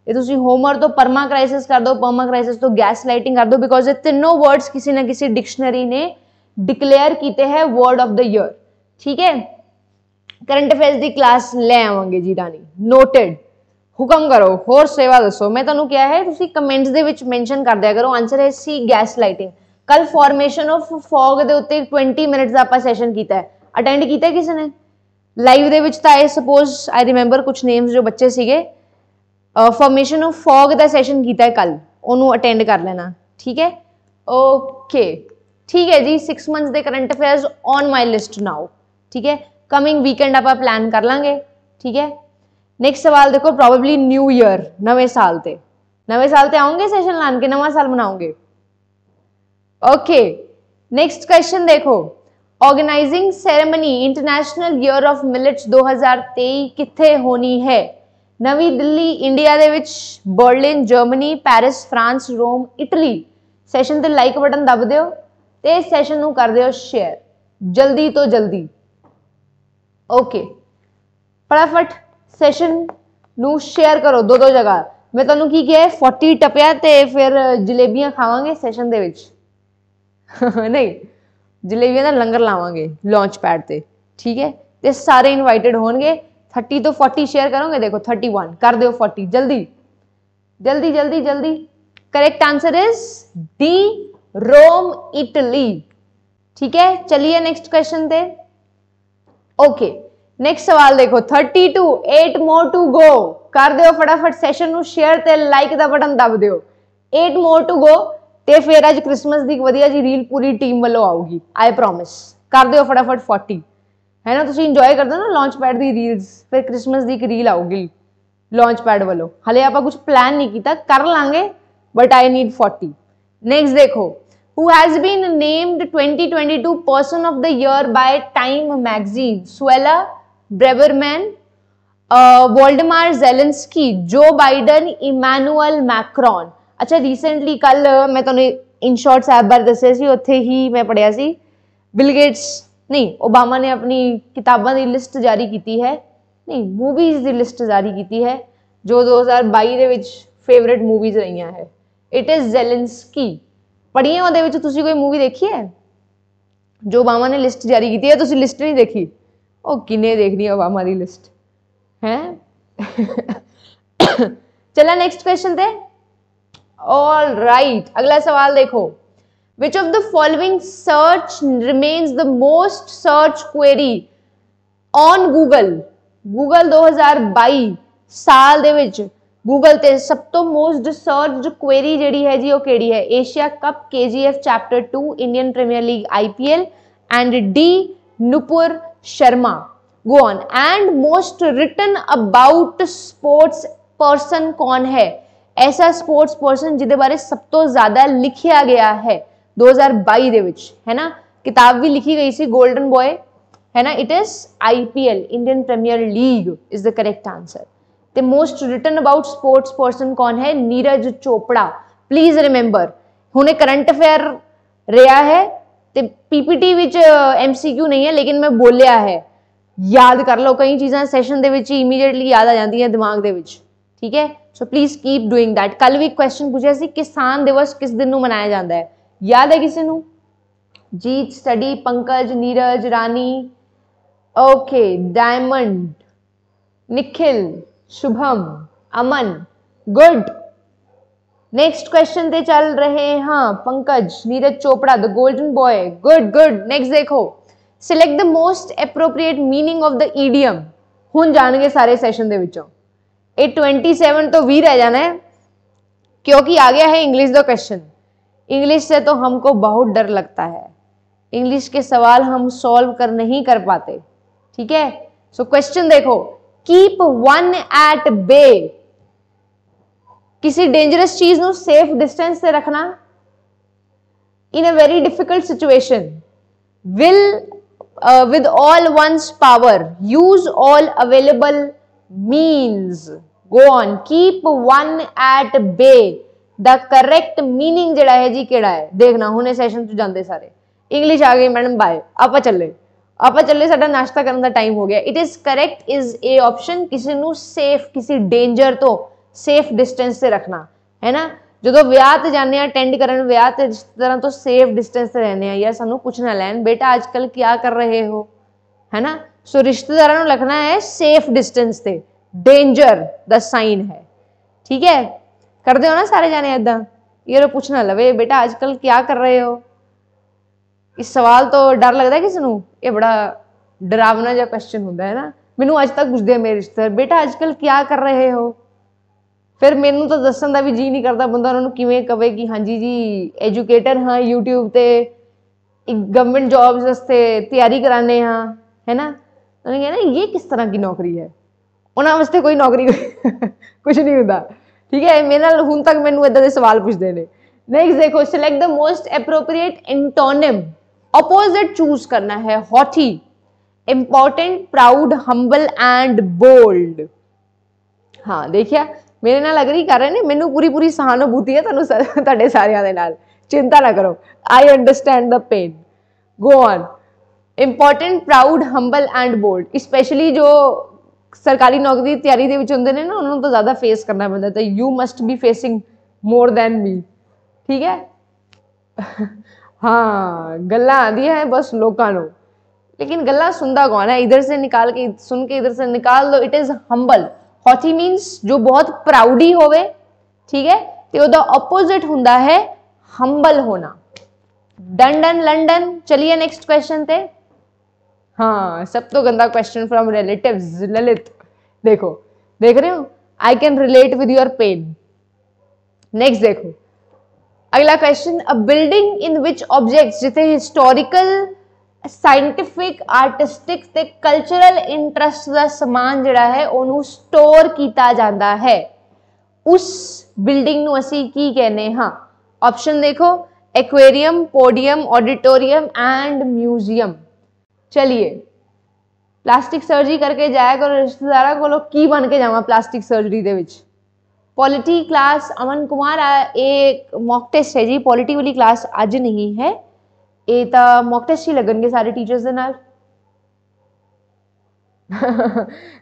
ਇਹ ਤੁਸੀਂ ਹੋਮਰ ਤੋਂ ਪਰਮਾ ਕ੍ਰਾਈਸਿਸ ਕਰ ਦੋ ਪਰਮਾ ਕ੍ਰਾਈਸਿਸ ਤੋਂ ਗੈਸ ਲਾਈਟਿੰਗ ਕਰ ਦੋ ਬਿਕੋਜ਼ ਇਹ ਨੋ ਵਰਡਸ ਕਿਸੇ ਨਾ ਕਿਸੇ ਡਿਕਸ਼ਨਰੀ ਨੇ ਡਿਕਲੇਅਰ ਕੀਤੇ ਹੈ ਵਰਡ ਆਫ ਦਾ ਈਅਰ ਠੀਕ ਹੈ ਕਰੰਟ ਅਫੇਅਰਸ ਦੀ ਕਲਾਸ ਲੈ ਆਵਾਂਗੇ ਜੀ ਰਾਣੀ ਨੋਟਡ ਹੁਕਮ ਕਰੋ ਹੋਰ ਸੇਵਾ ਦੱਸੋ ਮੈਂ ਤੁਹਾਨੂੰ ਕਿਹਾ ਹੈ ਤੁਸੀਂ ਕਮੈਂਟਸ ਦੇ ਵਿੱਚ ਮੈਂਸ਼ਨ ਕਰ ਦਿਆ ਕਰੋ ਆਨਸਰ ਹੈ ਸੀ ਗੈਸ ਲਾਈਟਿੰਗ ਕੱਲ ਫਾਰਮੇਸ਼ਨ ਆਫ ਫੌਗ ਦੇ ਉੱਤੇ 20 ਮਿੰਟਸ ਦਾ ਆਪਾਂ ਸੈਸ਼ਨ ਕੀਤਾ ਹੈ ਅਟੈਂਡ ਕੀਤਾ ਕਿਸੇ ਨੇ ਲਾਈਵ ਦੇ ਵਿੱਚ ਤਾਂ ਆਈ ਸਪੋਜ਼ ਆਈ ਰਿਮੈਂਬਰ ਕੁਝ ਨੇਮਸ ਜੋ ਬੱਚੇ ਸੀਗੇ ਫਾਰਮੇਸ਼ਨ ਆਫ ਫੌਗ ਦਾ ਸੈਸ਼ਨ ਕੀਤਾ ਹੈ ਕੱਲ ਉਹਨੂੰ ਅਟੈਂਡ ਕਰ ਲੈਣਾ ਠੀਕ ਹੈ ਓਕੇ ਠੀਕ ਹੈ ਜੀ 6 ਮੰਥਸ ਦੇ current affairs on my list now ਠੀਕ ਹੈ ਕਮਿੰਗ ਵੀਕਐਂਡ ਆਪਾਂ ਪਲਾਨ ਕਰ ਲਾਂਗੇ ਠੀਕ ਹੈ ਨੈਕਸਟ ਸਵਾਲ ਦੇਖੋ ਪ੍ਰੋਬਬਲੀ ਨਿਊ ਇਅਰ ਨਵੇਂ ਸਾਲ ਤੇ ਨਵੇਂ ਸਾਲ ਤੇ ਆਉਂਗੇ ਸੈਸ਼ਨ ਲਾਣ ਕੇ ਨਵਾਂ ਸਾਲ ਮਨਾਉਂਗੇ ਓਕੇ ਨੈਕਸਟ ਕੁਐਸਚਨ ਦੇਖੋ organising ceremony international year of millets 2023 ਕਿੱਥੇ ਹੋਣੀ ਹੈ ਨਵੀਂ ਦਿੱਲੀ ਇੰਡੀਆ ਦੇ ਵਿੱਚ Berlin Germany Paris France Rome Italy session ਤੇ ਲਾਈਕ ਬਟਨ ਦਬ ਦਿਓ ਤੇ ਇਸ ਸੈਸ਼ਨ ਨੂੰ ਕਰ ਦਿਓ ਸ਼ੇਅਰ ਜਲਦੀ ਤੋਂ ਜਲਦੀ ਓਕੇ ਫਟਾਫਟ ਸੈਸ਼ਨ ਨੂੰ ਸ਼ੇਅਰ ਕਰੋ ਦੋ ਦੋ ਜਗ੍ਹਾ ਮੈਂ ਤੁਹਾਨੂੰ ਕੀ ਕਿਹਾ 40 ਟਪਿਆ ਤੇ ਫਿਰ ਜਲੇਬੀਆਂ ਖਾਵਾਂਗੇ ਸੈਸ਼ਨ ਦੇ ਵਿੱਚ ਨਹੀਂ ਜਲੇਬੀਆਂ ਦਾ ਲੰਗਰ ਲਾਵਾਂਗੇ ਲਾਂਚ ਪੈਡ ਤੇ ਠੀਕ ਹੈ ਤੇ ਸਾਰੇ ਇਨਵਾਈਟਡ ਹੋਣਗੇ थर्टी तो फोर्टी शेयर करोगे देखो थर्टी वन कर दो फोर्टी जल्दी जल्दी जल्दी जल्दी correct answer is D Rome Italy ठीक है चलिए नेक्स्ट क्वेश्चन थे ओके नेक्स्ट सवाल देखो thirty two eight more to go कर दो फटाफट सैशन शेयर ते लाइक का बटन दब दो एट मोर टू गो तो फिर ਅੱਜ क्रिसमस की ਵਧੀਆ जी रील पूरी टीम वालों आऊगी आई प्रोमिस कर दौ फटाफट फोर्टी है ना तुम इंजॉय कर दो ना लॉन्च पैड की रील्स फिर क्रिसमस की एक रील आऊगी लॉन्च पैड वालों हले आप कुछ प्लान नहीं किया कर लेंगे बट आई नीड 40 नेक्स्ट देखो who has been named 2022 person of the year by Time magazine Suella Braverman Volodymyr Zelensky Joe Biden Emmanuel Macron अच्छा रीसेंटली कल मैं तुम्हें इन शॉर्ट साहब बार दस उ ही मैं पढ़िया बिलगेट्स नहीं ओबामा ने अपनी किताबों की लिस्ट जारी की है नहीं मूवीज़ की लिस्ट जारी की है जो दो हज़ार बई के फेवरेट मूवीज़ रही है इट इज़ जेलिंसकी पढ़िए कोई मूवी देखी है जो ओबामा ने लिस्ट जारी की है तुम लिस्ट नहीं देखी ओ किने देखनी ओबामा की लिस्ट है चला नैक्सट क्वेश्चन थे ऑल राइट अगला सवाल देखो Which of the following search remains the most search query on Google? Google 2022 ਸਾਲ ਦੇ ਵਿੱਚ ਗੂਗਲ ਤੇ ਸਭ ਤੋਂ ਮੋਸਟ ਸਰਚਡ ਕੁਐਰੀ ਜਿਹੜੀ ਹੈ ਜੀ ਉਹ ਕਿਹੜੀ ਹੈ Asia cup KGF chapter 2 Indian premier league IPL and D Nupur Sharma go on and most written about sports person कौन है ऐसा sports person जिदे बारे सब तो ज्यादा लिखा गया है 2022 ਦੇ ਵਿੱਚ ਹੈ ਨਾ ਕਿਤਾਬ ਵੀ ਲਿਖੀ ਗਈ ਸੀ 골ਡਨ ਬॉय ਹੈ ਨਾ it is IPL Indian premier league is the correct answer ਤੇ most written about sports person ਕੌਣ ਹੈ ਨੀਰਜ ਚੋਪੜਾ ਪਲੀਜ਼ ਰਿਮੈਂਬਰ ਹੁਣੇ ਕਰੰਟ ਅਫੇਅਰ ਰਿਹਾ ਹੈ ਤੇ ਪੀਪੀਟੀ ਵਿੱਚ ਐਮਸੀਕਿਊ ਨਹੀਂ ਹੈ ਲੇਕਿਨ ਮੈਂ ਬੋਲਿਆ ਹੈ ਯਾਦ ਕਰ ਲਓ ਕਈ ਚੀਜ਼ਾਂ ਸੈਸ਼ਨ ਦੇ ਵਿੱਚ ਇਮੀਡੀਏਟਲੀ ਯਾਦ ਆ ਜਾਂਦੀਆਂ ਦਿਮਾਗ ਦੇ ਵਿੱਚ ਠੀਕ ਹੈ so please keep doing that ਕੱਲ ਵੀ ਕੁਐਸਚਨ ਪੁੱਛਿਆ ਸੀ ਕਿਸਾਨ ਦਿਵਸ ਕਿਸ ਦਿਨ ਨੂੰ ਮਨਾਇਆ ਜਾਂਦਾ ਹੈ याद है किसी नु Jeet study Pankaj Neeraj Rani okay diamond Nikhil Shubham Aman good next question दे चल रहे हैं हाँ Pankaj Neeraj Chopra the golden boy good good next देखो select the most appropriate meaning of the idiom हूँ ਜਾਣਗੇ ਸਾਰੇ ਸੈਸ਼ਨ ਦੇ ਵਿੱਚੋਂ ट्वेंटी सैवन तो भी रह ਜਾਣਾ क्योंकि आ गया है इंग्लिश का क्वेश्चन इंग्लिश से तो हमको बहुत डर लगता है इंग्लिश के सवाल हम सॉल्व कर नहीं कर पाते ठीक है सो क्वेश्चन देखो कीप वन एट बे किसी डेंजरस चीज न सेफ डिस्टेंस से रखना in a very difficult situation will with all one's power use all available means go on keep one at bay ਦਾ ਕਰੈਕਟ मीनिंग ਜਿਹੜਾ ਹੈ ਜੀ ਕਿਹੜਾ ਹੈ ਦੇਖਣਾ ਹੁਣੇ ਸੈਸ਼ਨ ਤੋਂ ਜਾਂਦੇ ਸਾਰੇ ਇੰਗਲਿਸ਼ ਆ ਗਈ ਮੈਡਮ ਬਾਏ ਆਪਾਂ ਚੱਲੇ ਆਪਾਂ ਚੱਲੇ ਸਾਡਾ ਨਾਸ਼ਤਾ ਕਰਨ ਦਾ ਟਾਈਮ ਹੋ ਗਿਆ it is correct is A option ਕਿਸੇ ਨੂੰ ਸੇਫ ਕਿਸੇ ਡੇਂਜਰ ਤੋਂ ਸੇਫ ਡਿਸਟੈਂਸ ਤੇ ਰੱਖਣਾ ਹੈ ਨਾ ਜਦੋਂ ਵਿਆਹ ਤੇ ਜਾਂਦੇ ਆ ਅਟੈਂਡ ਕਰਨ ਵਿਆਹ ਤੇ ਰਿਸ਼ਤੇਦਾਰਾਂ ਤੋਂ ਸੇਫ ਡਿਸਟੈਂਸ ਤੇ ਰਹਿੰਦੇ ਆ ਯਾਰ ਸਾਨੂੰ ਕੁਝ ਨਾ ਲੈਣ ਬੇਟਾ ਅੱਜਕੱਲ ਕੀ ਕਰ ਰਹੇ ਹੋ ਹੈ ਨਾ ਸੋ ਰਿਸ਼ਤੇਦਾਰਾਂ ਨੂੰ ਰੱਖਣਾ ਹੈ ਸੇਫ ਡਿਸਟੈਂਸ ਤੇ ਡੇਂਜਰ ਦਾ ਸਾਈਨ ਹੈ ਠੀਕ ਹੈ ਕਰਦੇ ਹੋ ਨਾ ਸਾਰੇ ਜਾਣੇ ਐਦਾਂ ये लोग पूछ ਲਵੇ ਬੇਟਾ ਅੱਜ आजकल ਕੀ ਕਰ ਰਹੇ ਹੋ ਇਸ ਸਵਾਲ ਤੋਂ ਡਰ ਲੱਗਦਾ ਕਿਸ ਨੂੰ ਇਹ ਬੜਾ ਡਰਾਵਨਾ ਜਿਹਾ ਕੁਐਸਚਨ ਹੁੰਦਾ ਹੈ ਨਾ ਮੈਨੂੰ ਅੱਜ ਤੱਕ ਪੁੱਛਦੇ ਮੇਰੇ ਰਿਸ਼ਤੇਦਾਰ ਬੇਟਾ ਅੱਜ ਕੱਲ ਕੀ ਕਰ ਰਹੇ ਹੋ ਫਿਰ ਮੈਨੂੰ ਤਾਂ ਦੱਸਣ ਦਾ ਵੀ ਜੀ ਨਹੀਂ ਕਰਦਾ ਬੰਦਾ ਉਹਨਾਂ ਨੂੰ ਕਿਵੇਂ ਕਵੇ ਕਿ ਹਾਂਜੀ ਜੀ ਐਜੂਕੇਟਰ ਹਾਂ YouTube ਤੇ ਇੱਕ ਗਵਰਨਮੈਂਟ ਜੌਬਸ ਵਾਸਤੇ ਤਿਆਰੀ ਕਰਾਣੇ ਹਾਂ ਹੈ ਨਾ ਉਹਨਾਂ ਕਹਿੰਦੇ ਇਹ ਕਿਸ ਤਰ੍ਹਾਂ ਦੀ ਨੌਕਰੀ ਹੈ ਉਹਨਾਂ ਵਾਸਤੇ ਕੋਈ ਨੌਕਰੀ ਕੁਝ ਨਹੀਂ ਹੁੰਦਾ ठीक है मेरे ਨਾਲ ਹੁਣ ਤੱਕ ਮੈਨੂੰ ਇਦਾਂ ਦੇ ਸਵਾਲ ਪੁੱਛਦੇ ਨੇ नेक्स्ट देखो select the most appropriate antonym opposite choose करना है haughty important proud humble and bold हाँ देखिए मेरे नाल अगरी कर रहे हैं मैनू पूरी पूरी सहानुभूति है तुम्हें सारिया के चिंता ना करो I understand the pain go on important proud humble and bold especially जो सरकारी नौकरी की तैयारी के होंगे ने ना उन्होंने तो ज़्यादा फेस करना पड़ता तो you must be facing more than me ठीक है हाँ गल आदि है बस लोगों लेकिन गल सुन कौन है इधर से निकाल के सुन के इधर से निकाल दो it is humble haughty means जो बहुत प्राउडी ही होवे ठीक है तो ओपोजिट हों हम्बल होना डन डन लंडन चलिए नैक्सट क्वेश्चन से हाँ सब तो गंदा क्वेश्चन फ्रॉम रिलेटिव्स ललित देखो देख रहे हो I can relate with your pain next देखो अगला question a building in which objects जिसे हिस्टोरिकल ਸਾਇੰਟਿਫਿਕ ਆਰਟਿਸਟਿਕ ਤੇ ਕਲਚਰਲ ਇੰਟਰਸਟ ਦਾ ਸਮਾਨ ਜਿਹੜਾ ਹੈ ਉਹਨੂੰ ਸਟੋਰ ਕੀਤਾ ਜਾਂਦਾ ਹੈ ਉਸ ਬਿਲਡਿੰਗ ਨੂੰ ਅਸੀਂ ਕੀ ਕਹਿੰਦੇ ਹਾਂ ਆਪਸ਼ਨ ਦੇਖੋ aquarium podium auditorium and museum चलिए ਪਲਾਸਟਿਕ ਸਰਜਰੀ ਕਰਕੇ ਜਾਇਆ ਕਰੋ ਰਿਸ਼ਤੇਦਾਰਾਂ ਕੋਲੋਂ ਕੀ ਬਣ ਕੇ ਜਾਵਾਂ ਪਲਾਸਟਿਕ ਸਰਜਰੀ ਦੇ ਵਿੱਚ ਪੋਲਿਟੀ ਕਲਾਸ ਅਮਨ ਕੁਮਾਰ ਇਹ ਮੌਕ ਟੈਸਟ ਹੈ ਜੀ ਪੋਲਿਟੀ ਵਾਲੀ ਕਲਾਸ ਅੱਜ ਨਹੀਂ ਹੈ ਇਹ ਤਾਂ ਮੌਕ ਟੈਸਟ ਹੀ ਲੱਗਣਗੇ ਸਾਰੇ ਟੀਚਰਸ ਦੇ ਨਾਲ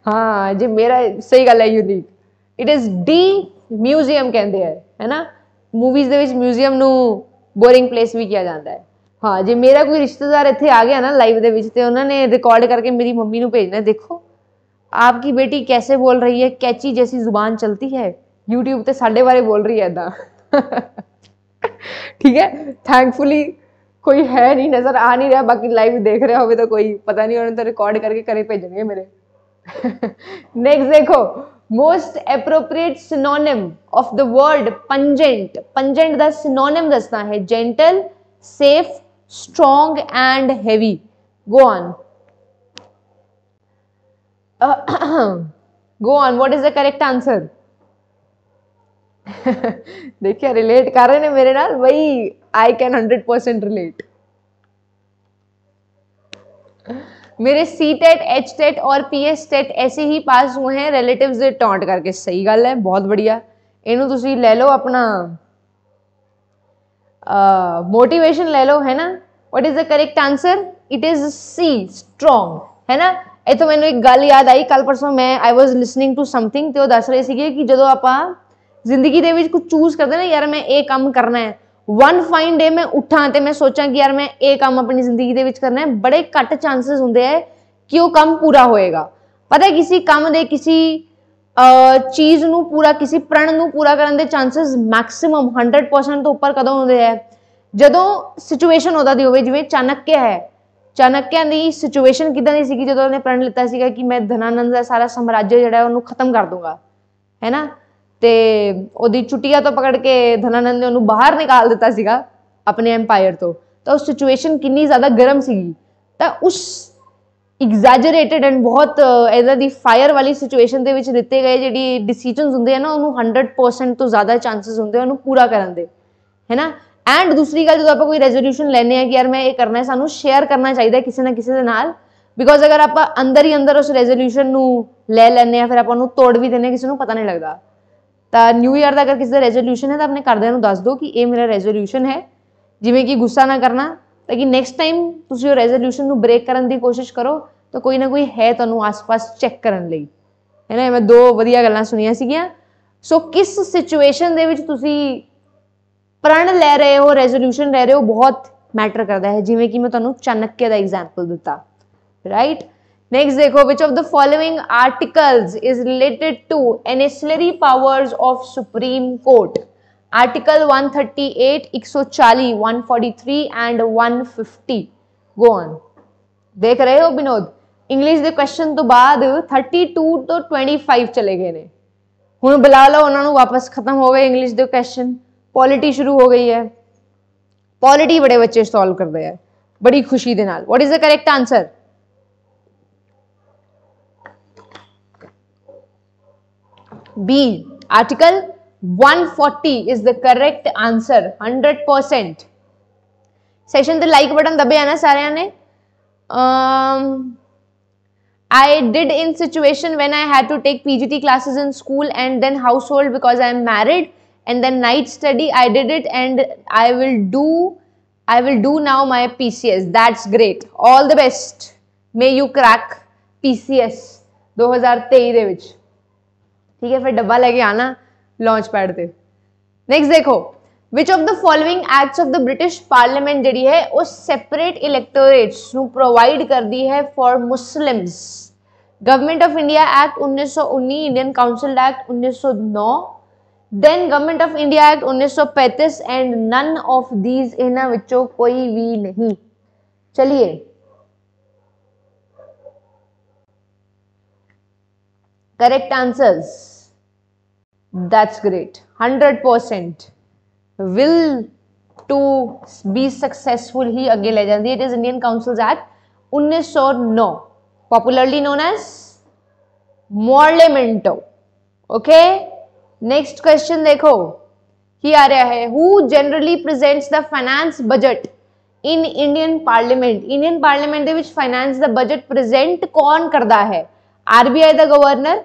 ਹਾਂ ਜੇ ਮੇਰਾ ਸਹੀ ਗੱਲ ਹੈ unique it is D museum ਕਹਿੰਦੇ ਆ ਹੈ ਨਾ ਮੂਵੀਜ਼ ਦੇ ਵਿੱਚ ਮਿਊਜ਼ੀਅਮ ਨੂੰ ਬੋਰਿੰਗ ਪਲੇਸ ਵੀ ਕਿਹਾ ਜਾਂਦਾ ਹੈ हाँ जो मेरा कोई रिश्तेदार इतने आ गया ना लाइव के तो उन्होंने रिकॉर्ड करके मेरी मम्मी भेजना देखो आपकी बेटी कैसे बोल रही है कैची जैसी जुबान चलती है यूट्यूब तो साढ़े बारे बोल रही है इदा ठीक है थैंकफुली कोई है नहीं नजर आ नहीं रहा बाकी लाइव देख रहा हो तो कोई पता नहीं उन्होंने तो रिकॉर्ड करके करे भेजने मेरे नेक्स्ट देखो most appropriate synonym of the word pungent pungent का सिनोनिम दसना है gentle safe strong and heavy go on uh, go on what is the correct देखिए रिलेट कर रहे ने मेरे नाल वही I can hundred percent relate मेरे सी टेट एच टेट और पी एस टेट ऐसे ही पास हुए हैं रिलेटिव टॉन्ट करके सही गल है बहुत बढ़िया इनू ले लो अपना मोटिवेशन uh, ले लो है ना what is the correct answer it is C strong ਹੈ ਨਾ ਇਥੋਂ ਮੈਨੂੰ ਇੱਕ ਗੱਲ ਯਾਦ ਆਈ ਕੱਲ ਪਰਸੋਂ ਮੈਂ I was listening to something ਤੇ ਉਹ ਦੱਸ ਰਹੇ ਸੀਗੇ ਕਿ ਜਦੋਂ ਆਪਾਂ ਜ਼ਿੰਦਗੀ ਦੇ ਵਿੱਚ ਕੁਝ ਚੂਜ਼ ਕਰਦੇ ਨਾ ਯਾਰ ਮੈਂ ਇਹ ਕੰਮ ਕਰਨਾ ਹੈ ਵਨ ਫਾਈਨ ਡੇ ਮੈਂ ਉਠਾਂ ਤੇ ਮੈਂ ਸੋਚਾਂ ਕਿ ਯਾਰ ਮੈਂ ਇਹ ਕੰਮ ਆਪਣੀ ਜ਼ਿੰਦਗੀ ਦੇ ਵਿੱਚ ਕਰਨਾ ਹੈ ਬੜੇ ਘੱਟ ਚਾਂਸਸ ਹੁੰਦੇ ਆ ਕਿ ਉਹ ਕੰਮ ਪੂਰਾ ਹੋਏਗਾ ਪਤਾ ਕਿਸੇ ਕੰਮ ਦੇ ਕਿਸੇ ਚੀਜ਼ ਨੂੰ ਪੂਰਾ ਕਿਸੇ ਪ੍ਰਣ ਨੂੰ ਪੂਰਾ ਕਰਨ ਦੇ ਚਾਂਸਸ ਮੈਕਸਿਮਮ 100% ਤੋਂ ਉੱਪਰ ਕਦੋਂ ਹੁੰਦੇ ਆ ਜਦੋਂ ਸਿਚੁਏਸ਼ਨ ਉਹਦਾ ਦੀ ਹੋਵੇ ਜਿਵੇਂ ਚਾਣਕਿਆ ਹੈ ਚਾਣਕਿਆ ਦੀ ਸਿਚੁਏਸ਼ਨ ਕਿਦਾਂ ਦੀ ਸੀਗੀ ਜਦੋਂ ਉਹਨੇ ਪ੍ਰਣ ਲਿੱਤਾ ਸੀਗਾ ਕਿ ਮੈਂ ਧਨਾਨੰਦ ਦਾ ਸਾਰਾ ਸਾਮਰਾਜ ਜਿਹੜਾ ਉਹਨੂੰ ਖਤਮ ਕਰ ਦੂੰਗਾ ਹੈਨਾ ਤੇ ਉਹਦੀ ਚੁਟੀਆਂ ਤੋਂ ਪਕੜ ਕੇ ਧਨਾਨੰਦ ਨੇ ਉਹਨੂੰ ਬਾਹਰ ਨਿਕਾਲ ਦਿੱਤਾ ਸੀਗਾ ਆਪਣੇ ਐਮਪਾਇਰ ਤੋਂ ਤਾਂ ਉਹ ਸਿਚੁਏਸ਼ਨ ਕਿੰਨੀ ਜ਼ਿਆਦਾ ਗਰਮ ਸੀਗੀ ਤਾਂ ਉਸ ਐਗਜ਼ੈਜਰੇਟਡ ਐਂਡ ਬਹੁਤ ਇਹਦਾ ਦੀ ਫਾਇਰ ਵਾਲੀ ਸਿਚੁਏਸ਼ਨ ਦੇ ਵਿੱਚ ਦਿੱਤੇ ਗਏ ਜਿਹੜੀ ਡਿਸੀਜਨਸ ਹੁੰਦੇ ਆ ਨਾ ਉਹਨੂੰ 100% ਤੋਂ ਜ਼ਿਆਦਾ ਚਾਂਸਸ ਹੁੰਦੇ ਆ ਉਹਨੂੰ ਪੂਰਾ ਕਰਨ ਦੇ ਹੈਨਾ ਐਂਡ ਦੂਸਰੀ ਗੱਲ ਜਦੋਂ ਆਪਾਂ ਕੋਈ ਰੈਜ਼ੋਲੂਸ਼ਨ ਲੈਨੇ ਆ ਕਿ ਯਾਰ ਮੈਂ ਇਹ ਕਰਨਾ ਹੈ ਸਾਨੂੰ ਸ਼ੇਅਰ ਕਰਨਾ ਚਾਹੀਦਾ ਕਿਸੇ ਨਾ ਕਿਸੇ ਦੇ ਨਾਲ ਬਿਕੋਜ਼ ਅਗਰ ਆਪਾਂ ਅੰਦਰ ਹੀ ਅੰਦਰ ਉਸ ਰੈਜ਼ੋਲੂਸ਼ਨ ਨੂੰ ਲੈ ਲੈਨੇ ਆ ਫਿਰ ਆਪਾਂ ਉਹਨੂੰ ਤੋੜ ਵੀ ਦਿੰਨੇ ਕਿਸੇ ਨੂੰ ਪਤਾ ਨਹੀਂ ਲੱਗਦਾ ਤਾਂ ਨਿਊ ਇਅਰ ਦਾ ਅਗਰ ਕਿਸੇ ਦਾ ਰੈਜ਼ੋਲੂਸ਼ਨ ਹੈ ਤਾਂ ਆਪਣੇ ਘਰਦਿਆਂ ਨੂੰ ਦੱਸ ਦਿਓ ਕਿ ਇਹ ਮੇਰਾ ਰੈਜ਼ੋਲੂਸ਼ਨ ਹੈ ਜਿਵੇਂ ਕਿ ਗੁੱਸਾ ਨਾ ਕਰਨਾ ਤਾਂ ਕਿ ਨੈਕਸਟ ਟਾਈਮ ਤੁਸੀਂ ਉਹ ਰੈਜ਼ੋਲੂਸ਼ਨ ਨੂੰ ਬ੍ਰੇਕ ਕਰਨ ਦੀ ਕੋਸ਼ਿਸ਼ ਕਰੋ ਤਾਂ ਕੋਈ ਨਾ ਕੋਈ ਹੈ ਤੁਹਾਨੂੰ ਆਸ-ਪਾਸ ਚੈੱਕ ਕਰਨ ਲਈ ਹੈ ਨਾ ਮੈਂ ਦੋ ਵਧੀਆ ਗੱਲਾਂ ਸੁਣੀਆਂ ਸੀਗੀਆਂ ਸੋ ਕਿਸ ਸਿਚੁਏਸ਼ਨ ਦੇ ਵਿੱਚ ਤੁਸੀਂ ਪ੍ਰਣ ਲੈ ਰਹੇ ਹੋ ਰੈਜ਼ੋਲੂਸ਼ਨ ਲੈ ਰਹੇ ਹੋ ਬਹੁਤ ਮੈਟਰ ਕਰਦਾ ਹੈ ਜਿਵੇਂ ਕਿ ਮੈਂ ਤੁਹਾਨੂੰ ਚਨਕਕੇ ਦਾ ਐਗਜ਼ਾਮਪਲ ਦਿੱਤਾ ਰਾਈਟ ਨੈਕਸਟ ਦੇਖੋ which of the following articles is related to ancillary powers of supreme Court article 138, 140, 143 and 150 go on देख रहे हो विनोद इंग्लिश के क्वेश्चन तो बाद 32 टू तो 25 चले गए ने हूँ बुला लो उन्होंने वापस खत्म हो गए इंग्लिश के क्वेश्चन पॉलिटी शुरू हो गई है पॉलिटी बड़े बच्चे सॉल्व कर रहे हैं बड़ी खुशी के what is the correct answer B article 140 is the correct answer 100% percent Session the like button दबे है na सारे um, I did in situation when I had to take PGT classes in school and then household because I am married and then night study I did it and I will do I will do now my PCS that's great all the best may you crack PCS 2023 which. Okay, ਠੀਕ ਹੈ ਫਿਰ launch pad से next देखो which of the following acts of the British parliament जड़ी है वो separate electorates provide कर दी है for Muslims government of India act 1919 Indian council act 1909 then government of India act 1935 and none of these इन विचों कोई भी नहीं चलिए correct answers that's great 100% will to be successful he again legend it is indian councils act 1909 popularly known as Morley Minto okay next question देखो ही आ रहा है who generally presents the finance budget in Indian parliament Indian parliament ਦੇ ਵਿੱਚ finance ਦਾ budget present ਕੌਣ ਕਰਦਾ ਹੈ ਆਰਬੀਆਈ ਦਾ governor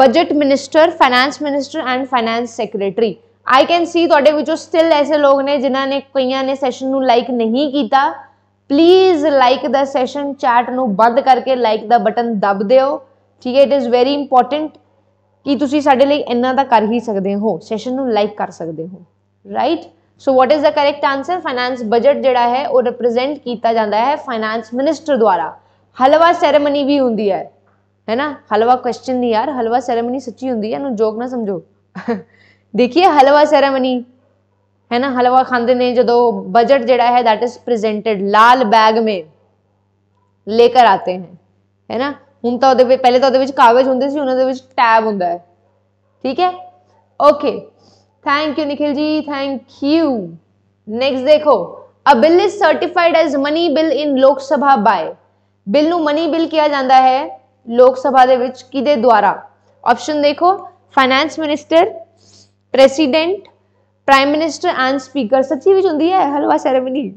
budget minister finance minister and finance secretary I can see ਤੁਹਾਡੇ ਵਿੱਚੋਂ ਸਟਿਲ ਐਸੇ ਲੋਕ ਨੇ ਜਿਨ੍ਹਾਂ ਨੇ ਕਈਆਂ ਨੇ ਸੈਸ਼ਨ ਨੂੰ ਲਾਈਕ ਨਹੀਂ ਕੀਤਾ please like the session chat ਨੂੰ ਬੰਦ ਕਰਕੇ ਲਾਈਕ ਦਾ ਬਟਨ ਦਬ ਦਿਓ ਠੀਕ ਹੈ ਇਟ ਇਜ਼ ਵੈਰੀ ਇੰਪੋਰਟੈਂਟ ਕਿ ਤੁਸੀਂ ਸਾਡੇ ਲਈ ਇੰਨਾ ਦਾ ਕਰ ਹੀ ਸਕਦੇ ਹੋ ਸੈਸ਼ਨ ਨੂੰ ਲਾਈਕ ਕਰ ਸਕਦੇ ਹੋ right so what is the correct answer finance budget ਜਿਹੜਾ ਹੈ ਉਹ ਰਿਪਰੈਜ਼ੈਂਟ ਕੀਤਾ ਜਾਂਦਾ ਹੈ ਫਾਈਨੈਂਸ ਮਿਨਿਸਟਰ ਦੁਆਰਾ ਹਲਵਾ ਸੈਰੇਮਨੀ ਵੀ ਹੁੰਦੀ ਹੈ है ना हलवा क्वेश्चन नहीं यार हलवा सेरेमनी सच्ची ਹੁੰਦੀ ਹੈ ਇਹਨੂੰ ਜੋਕ ਨਾ ਸਮਝੋ ਦੇਖिए ਹਲਵਾ ਸੈਰੇਮਨੀ ਹੈ ਨਾ ਹਲਵਾ ਖਾਂਦੇ ਨੇ ਜਦੋਂ ਬਜਟ ਜਿਹੜਾ ਹੈ that is presented ਲਾਲ ਬੈਗ ਮੇ ਲੇਕਰ ਆਤੇ ਹਨ ਹੈ ਨਾ ਹੁਣ ਤਾਂ ਉਹਦੇ ਵਿੱਚ ਪਹਿਲੇ ਤਾਂ ਉਹਦੇ ਵਿੱਚ ਕਾਗਜ਼ ਹੁੰਦੇ ਸੀ ਉਹਨਾਂ ਦੇ ਵਿੱਚ ਟੈਬ ਹੁੰਦਾ ਹੈ ਠੀਕ ਹੈ ਓਕੇ ਥੈਂਕ ਯੂ ਨikhil ਜੀ ਥੈਂਕ ਯੂ ਨੈਕਸਟ ਦੇਖੋ a bill is certified as money bill in Lok Sabha by bill ਨੂੰ ਮਨੀ ਬਿੱਲ ਕਿਹਾ ਜਾਂਦਾ ਹੈ ਲੋਕ ਸਭਾ ਦੇ ਵਿੱਚ ਕਿਹਦੇ ਦੁਆਰਾ ਆਪਸ਼ਨ ਦੇਖੋ finance minister president prime minister and speaker ਸੱਚੀ ਵਿੱਚ ਹੁੰਦੀ ਹੈ ਹਲਵਾ ਸੈਰੇਮਨੀ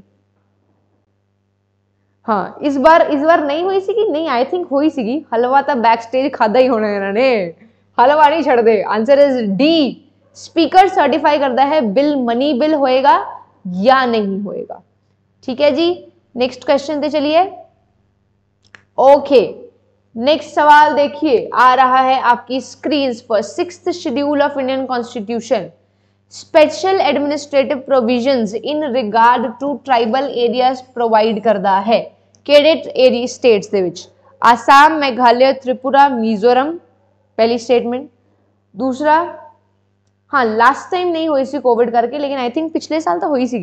ਹਾਂ ਇਸ ਵਾਰ ਇਸ ਵਾਰ ਨਹੀਂ ਹੋਈ ਸੀ ਕਿ ਨਹੀਂ ਆਈ ਥਿੰਕ ਹੋਈ ਸੀਗੀ ਹਲਵਾ ਤਾਂ ਬੈਕ ਸਟੇਜ ਖਾਦਾ ਹੀ ਹੋਣਾ ਇਹਨਾਂ ਨੇ ਹਲਵਾ ਨਹੀਂ ਛੱਡਦੇ answer is D speaker certify ਕਰਦਾ ਹੈ ਬਿੱਲ ਮਨੀ ਬਿੱਲ ਹੋਏਗਾ ਜਾਂ ਨਹੀਂ ਹੋਏਗਾ ਠੀਕ ਹੈ ਜੀ ਨੈਕਸਟ ਕੁਐਸਚਨ ਤੇ चलिए ओके नेक्स्ट सवाल देखिए आ रहा है आपकी स्क्रीन पर six schedule of Indian constitution special administrative provisions in regard to tribal areas provide करता है ਕਿਹੜੇ ਏਰੀ ਸਟੇਟਸ ਦੇ ਵਿੱਚ ਆਸਾਮ ਮੇਘਾਲਿਆ ਤ੍ਰਿਪੁਰਾ ਮਿਜ਼ੋਰਮ ਪਹਿਲੀ हाँ लास्ट टाइम नहीं हुई थी कोविड करके लेकिन आई थिंक पिछले साल तो हुई सी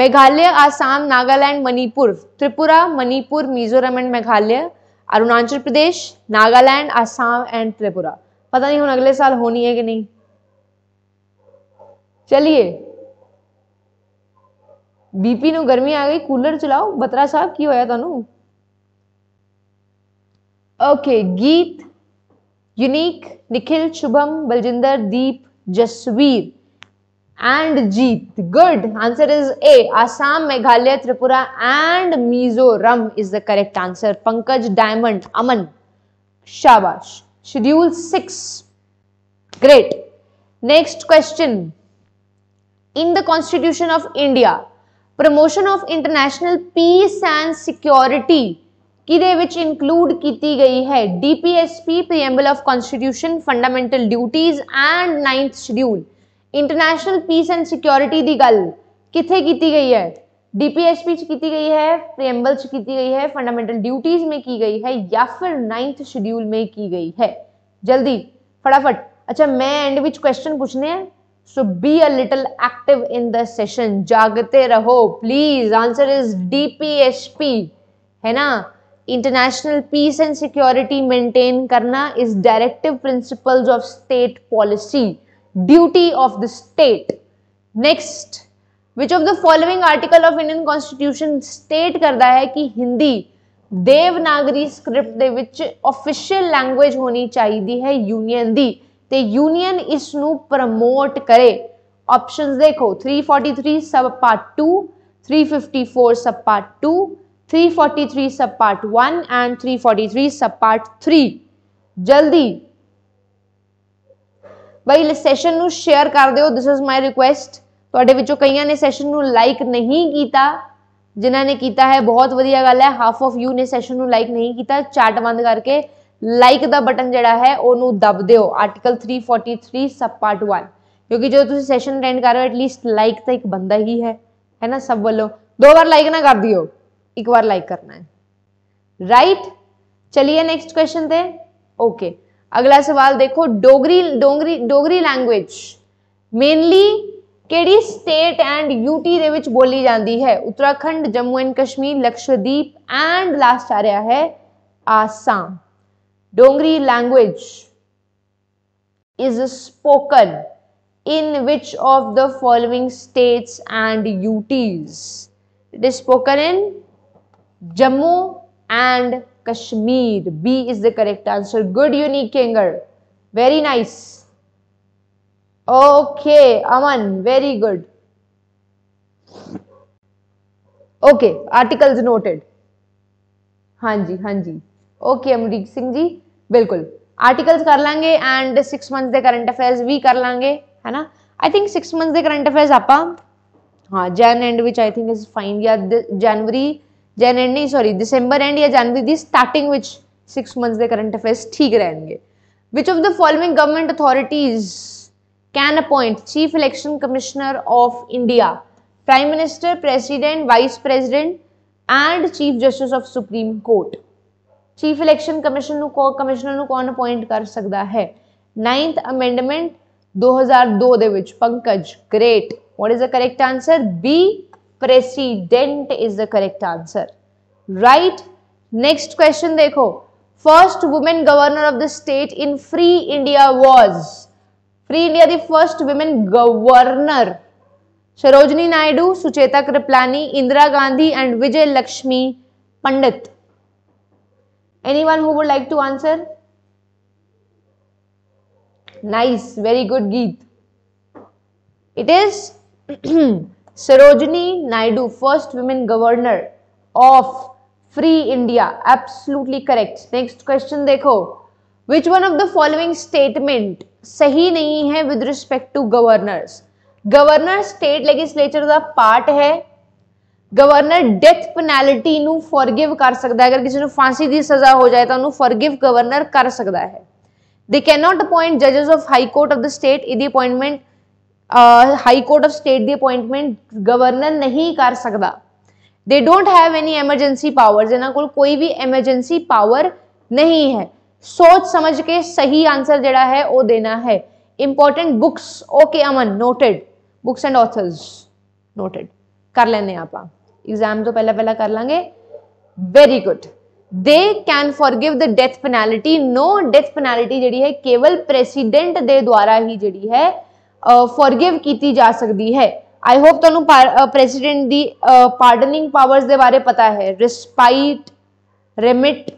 मेघालय आसाम नागालैंड मणिपुर त्रिपुरा मणिपुर मिजोरम एंड मेघालय अरुणाचल प्रदेश नागालैंड आसाम एंड त्रिपुरा पता नहीं हूं अगले साल होनी है कि नहीं चलिए बीपी गर्मी आ गई कूलर चलाओ बतरा साहब की होया Tanu okay Geet unique Nikhil Shubham Baljinder Deep Jasveer and Jeet good answer is A Assam Meghalaya Tripura and Mizoram is the correct answer Pankaj diamond Aman शाबाश schedule six great next question in the constitution of India promotion of international peace and security कि include की गई है DPSP P of constitution fundamental duties and ninth schedule international peace and security की गल कितने की गई है डीपीएसपी च की गई है प्रेम्बल च की गई है फंडामेंटल ड्यूटीज में की गई है या फिर नाइन्थ शेड्यूल में की गई है जल्दी फटाफट अच्छा मैं एंड विच क्वेश्चन पूछने हैं so be a little active in the session जागते रहो प्लीज आंसर इज डीपीएसपी है ना international peace and security maintain करना is directive principles of state policy duty of the state next which of the following article of indian constitution state करता है कि Hindi Devanagari script ਦੇ ਵਿੱਚ ਅਫੀਸ਼ੀਅਲ ਲੈਂਗੁਏਜ ਹੋਣੀ ਚਾਹੀਦੀ ਹੈ ਯੂਨੀਅਨ ਦੀ ਤੇ ਯੂਨੀਅਨ ਇਸ ਨੂੰ ਪ੍ਰਮੋਟ ਕਰੇ ਆਪਸ਼ਨਸ ਦੇਖੋ 343 ਸਬ ਪਾਰਟ 2 354 ਸਬ ਪਾਰਟ 2 343 सब पार्ट वन एंड 343 सब पार्ट थ्री जल्दी ਬਈ ਇਸ ਸੈਸ਼ਨ ਨੂੰ ਸ਼ੇਅਰ ਕਰ ਦਿਓ ਥਿਸ ਇਜ਼ ਮਾਈ ਰਿਕੁਐਸਟ ਤੁਹਾਡੇ ਵਿੱਚੋਂ ਕਈਆਂ ਨੇ ਸੈਸ਼ਨ ਨੂੰ ਲਾਈਕ ਨਹੀਂ ਕੀਤਾ ਜਿਨ੍ਹਾਂ ਨੇ ਕੀਤਾ ਹੈ ਬਹੁਤ ਵਧੀਆ ਗੱਲ ਹੈ ਹਾਫ ਆਫ ਯੂ ਨੇ ਸੈਸ਼ਨ ਨੂੰ ਲਾਈਕ ਨਹੀਂ ਕੀਤਾ ਚੈਟ ਬੰਦ ਕਰਕੇ ਲਾਈਕ ਦਾ ਬਟਨ ਜਿਹੜਾ ਹੈ ਉਹਨੂੰ ਦਬ ਦਿਓ ਆਰਟੀਕਲ 343 ਸਬ ਪਾਰਟ 1 ਕਿਉਂਕਿ ਜਦੋਂ ਤੁਸੀਂ ਸੈਸ਼ਨ ਅਟੈਂਡ ਕਰ ਰਹੇ ਹੋ ਐਟ ਲੀਸਟ ਲਾਈਕ ਤਾਂ ਇੱਕ ਬੰਦਾ ਹੀ ਹੈ ਹੈ ਨਾ ਸਭ ਵੱਲੋਂ ਦੋ ਵਾਰ ਲਾਈਕ ਨਾ ਕਰ ਦਿਓ ਇੱਕ ਵਾਰ ਲਾਈਕ ਕਰਨਾ ਹੈ ਰਾਈਟ ਚਲਿਏ ਨੈਕਸਟ ਕੁਐਸਚਨ ਤੇ ਓਕੇ अगला सवाल देखो डोगरी डोगरी डोगरी लैंग्वेज मेनली केड़ी स्टेट एंड यूटी दे विच बोली जाती है Uttarakhand Jammu and Kashmir Lakshadweep and last आ रहा है Assam Dongri language is spoken in which of the following states and UTs it is spoken in Jammu and Kashmir B is the correct answer good unique Kinger. Very nice okay Aman very good okay articles noted हाँ जी हाँ जी okay Amrik Singh ji बिल्कुल articles कर लेंगे and six months दे current affairs भी कर लेंगे है ना आई थिंक सिक्स मंथ्स दे करंट अफेयर्स आप हाँ जैन and which I think is fine या जनवरी जैन एंड नहीं सॉरी दिसंबर एंड या जनवरी दी स्टार्टिंग विच सिक्स मंथ्स के करंट अफेयर्स ठीक रहेंगे which of the following government authorities can appoint chief election commissioner of India prime minister president vice president and chief justice of supreme Court chief election commissioner commissioner कौन appoint कर सकता है ninth amendment 9th amendment 2002 ਦੇ ਵਿੱਚ Pankaj great what is the correct answer B president is the correct answer right next question देखो first women governor of the state in free India was free India the first women governor Sarojini Naidu Sucheta Kripalani Indira Gandhi and Vijay Lakshmi Pandit any one would like to answer nice very good Geet it is Sarojini Naidu first women governor of free India absolutely correct next question देखो which one of the following statement सही नहीं है with respect to governors governor state legislature का part है governor death penalty forgive कर सकता है अगर किसी फांसी की सजा हो जाए तो फॉरगिव गवर्नर कर सकता है दे कैन अपॉइंट जजेस of high court of the state in appointment high court of state की अपॉइंटमेंट गवर्नर नहीं कर सकता they don't have any emergency power ਇਹਨਾਂ कोई भी एमरजेंसी पावर नहीं है सोच समझ के सही आंसर जड़ा है वो देना है important books okay Aman noted books and authors noted कर लेने आप एग्जाम तो पहला पहला कर लेंगे very good they can forgive the death penalty no death penalty जी है केवल प्रेसिडेंट के द्वारा ही जी है ਫੋਰਗਿਵ ਕੀਤੀ ਜਾ ਸਕਦੀ ਹੈ ਆਈ ਹੋਪ ਤੁਹਾਨੂੰ ਪ੍ਰੈਜ਼ੀਡੈਂਟ ਦੀ ਪਾਰਡਨਿੰਗ ਪਾਵਰਸ ਦੇ ਬਾਰੇ ਪਤਾ ਹੈ ਰਿਸਪਾਈਟ ਰਿਮਿਟ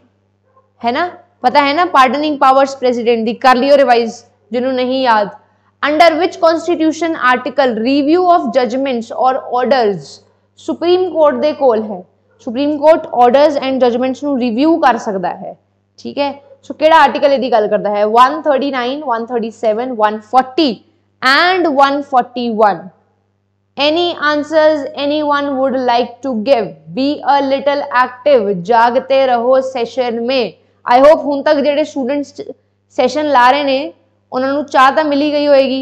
है ना पता है ना पार्डनिंग पावर्स प्रेसिडेंट दी कर लियो रिवाइज जिन्होंने नहीं याद under which constitution article review of judgments और ऑर्डर्स सुप्रीम कोर्ट ਦੇ ਕੋਲ ਹੈ supreme Court orders and judgments ਨੂੰ ਰਿਵਿਊ ਕਰ ਸਕਦਾ ਹੈ ਠੀਕ ਹੈ ਸੋ ਕਿਹੜਾ ਆਰਟੀਕਲ ਇਹਦੀ ਗੱਲ ਕਰਦਾ ਹੈ 139 137 140 and 141. Any answers anyone would like to give? Be a little active. जागते रहो सेशन में आई होप ਹੁਣ ਤੱਕ ਜਿਹੜੇ ਸਟੂਡੈਂਟਸ ਸੈਸ਼ਨ ਲਾ ਰਹੇ ਨੇ ਉਹਨਾਂ ਨੂੰ ਚਾਹ ਤਾਂ ਮਿਲੀ ਗਈ ਹੋਏਗੀ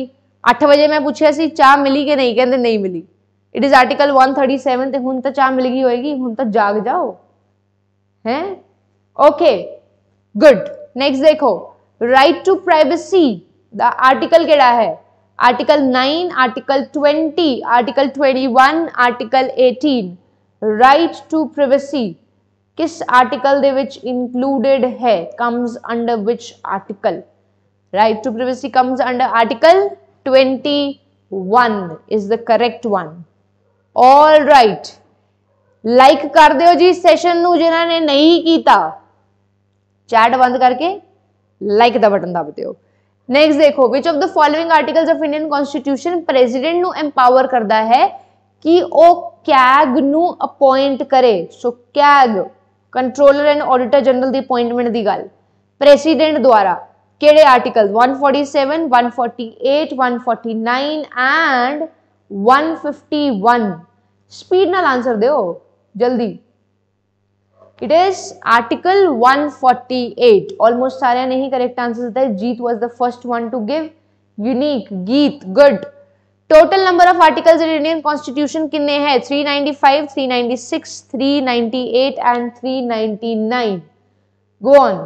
8 ਵਜੇ ਮੈਂ ਪੁੱਛਿਆ ਸੀ ਚਾਹ ਮਿਲੀ ਕਿ ਨਹੀਂ ਕਹਿੰਦੇ ਨਹੀਂ ਮਿਲੀ ਇਟ ਇਜ਼ ਆਰਟੀਕਲ 137 ਤੇ ਹੁਣ ਤਾਂ ਚਾਹ ਮਿਲ ਗਈ ਹੋਏਗੀ ਹੁਣ ਤਾਂ ਜਾਗ ਜਾਓ ਹੈ ਓਕੇ ਗੁੱਡ नेक्स्ट देखो right to privacy the article केड़ा है article 9, article 20, article 21, article 18, right to privacy किस आर्टिकल दे विच इंक्लूडेड है comes under which article right to privacy comes under article 21 is the correct one all right like कर दो जी session जिन्होंने नहीं किया चैट बंद करके लाइक का बटन दब दौ नेक्स्ट देखो which of the following articles of Indian constitution president ਨੂੰ ਐਮਪਾਵਰ ਕਰਦਾ ਹੈ ਕਿ ਉਹ ਕੈਗ ਨੂੰ ਅਪਾਇੰਟ ਕਰੇ so CAG controller and auditor general ਦੀ ਅਪਾਇੰਟਮੈਂਟ ਦੀ ਗੱਲ ਪ੍ਰੈਸੀਡੈਂਟ ਦੁਆਰਾ ਕਿਹੜੇ ਆਰਟੀਕਲ 147 148 149 ਐਂਡ 151 ਸਪੀਡ ਨਾਲ ਆਨਸਰ ਦਿਓ ਜਲਦੀ इट इज आर्टिकल 148 ऑलमोस्ट सारे नहीं करेक्ट आंसर होता है Jeet was the first one to give unique Geet good total number of articles in Indian constitution कितने हैं 395 396 398 and 399 go on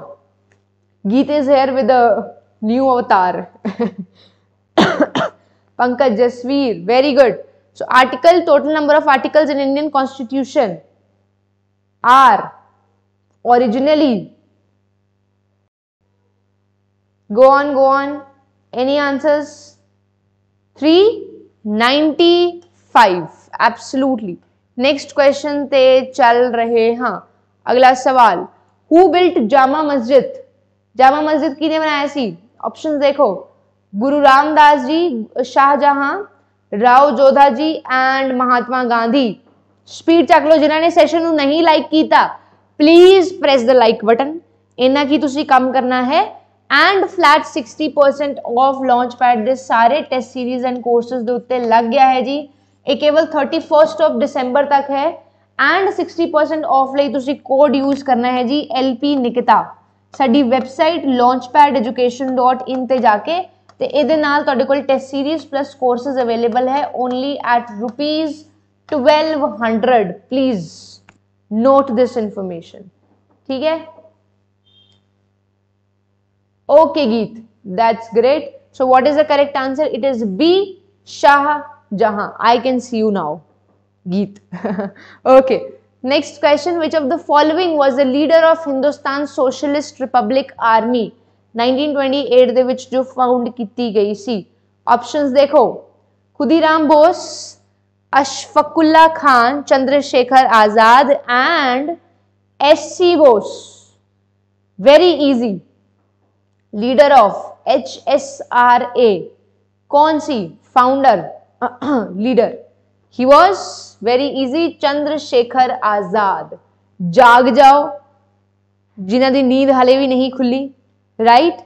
geet is here with a new avatar pankaj jasveer very good so article total number of articles in indian constitution are originally go on go on any answers three ninety five absolutely next question ते चल रहे हाँ अगला सवाल who built Jama मस्जिद जामा मस्जिद किने बनाया सी ऑप्शन देखो गुरु रामदास जी शाहजहां राव जोधा जी एंड महात्मा गांधी ਸਪੀਡ ਚੱਕ ਲਓ ਜਿਨ੍ਹਾਂ ਨੇ ਸੈਸ਼ਨ ਨੂੰ ਨਹੀਂ ਲਾਈਕ ਕੀਤਾ please press the like button ਇਹਨਾਂ ਕੀ ਤੁਸੀਂ ਕੰਮ ਕਰਨਾ ਹੈ and flat 60% off launch pad ਦੇ ਸਾਰੇ ਟੈਸਟ ਸੀਰੀਜ਼ ਐਂਡ ਕੋਰਸਸ ਦੇ ਉੱਤੇ ਲੱਗ ਗਿਆ ਹੈ ਜੀ ਇਹ ਕੇਵਲ 31st ਆਫ ਦਸੰਬਰ ਤੱਕ ਹੈ ਐਂਡ 60% ਆਫ ਲਈ ਤੁਸੀਂ ਕੋਡ ਯੂਜ਼ ਕਰਨਾ ਹੈ ਜੀ LP ਨਿਕਿਤਾ ਸਾਡੀ ਵੈਬਸਾਈਟ launchpadeducation.in ਤੇ ਜਾ ਕੇ ਤੇ ਇਹਦੇ ਨਾਲ ਤੁਹਾਡੇ ਕੋਲ test series plus courses available ਹੈ only at rupees 1200 please note this information ठीक है okay Geet that's great so what is the correct answer it is B Shah Jahan I can see you now Geet okay next question which of the following was the leader of Hindustan socialist republic army 1928 ਦੇ ਵਿੱਚ ਜੋ found ਕੀਤੀ ਗਈ ਸੀ options ਦੇਖੋ Khudiram Bose Ashfaqulla Khan Chandrashekhar Azad and S C Bose very easy leader of H S R A कौन सी founder leader he was very easy Chandrashekhar Azad जाग जाओ जिन्हें नींद हाले भी नहीं खुली राइट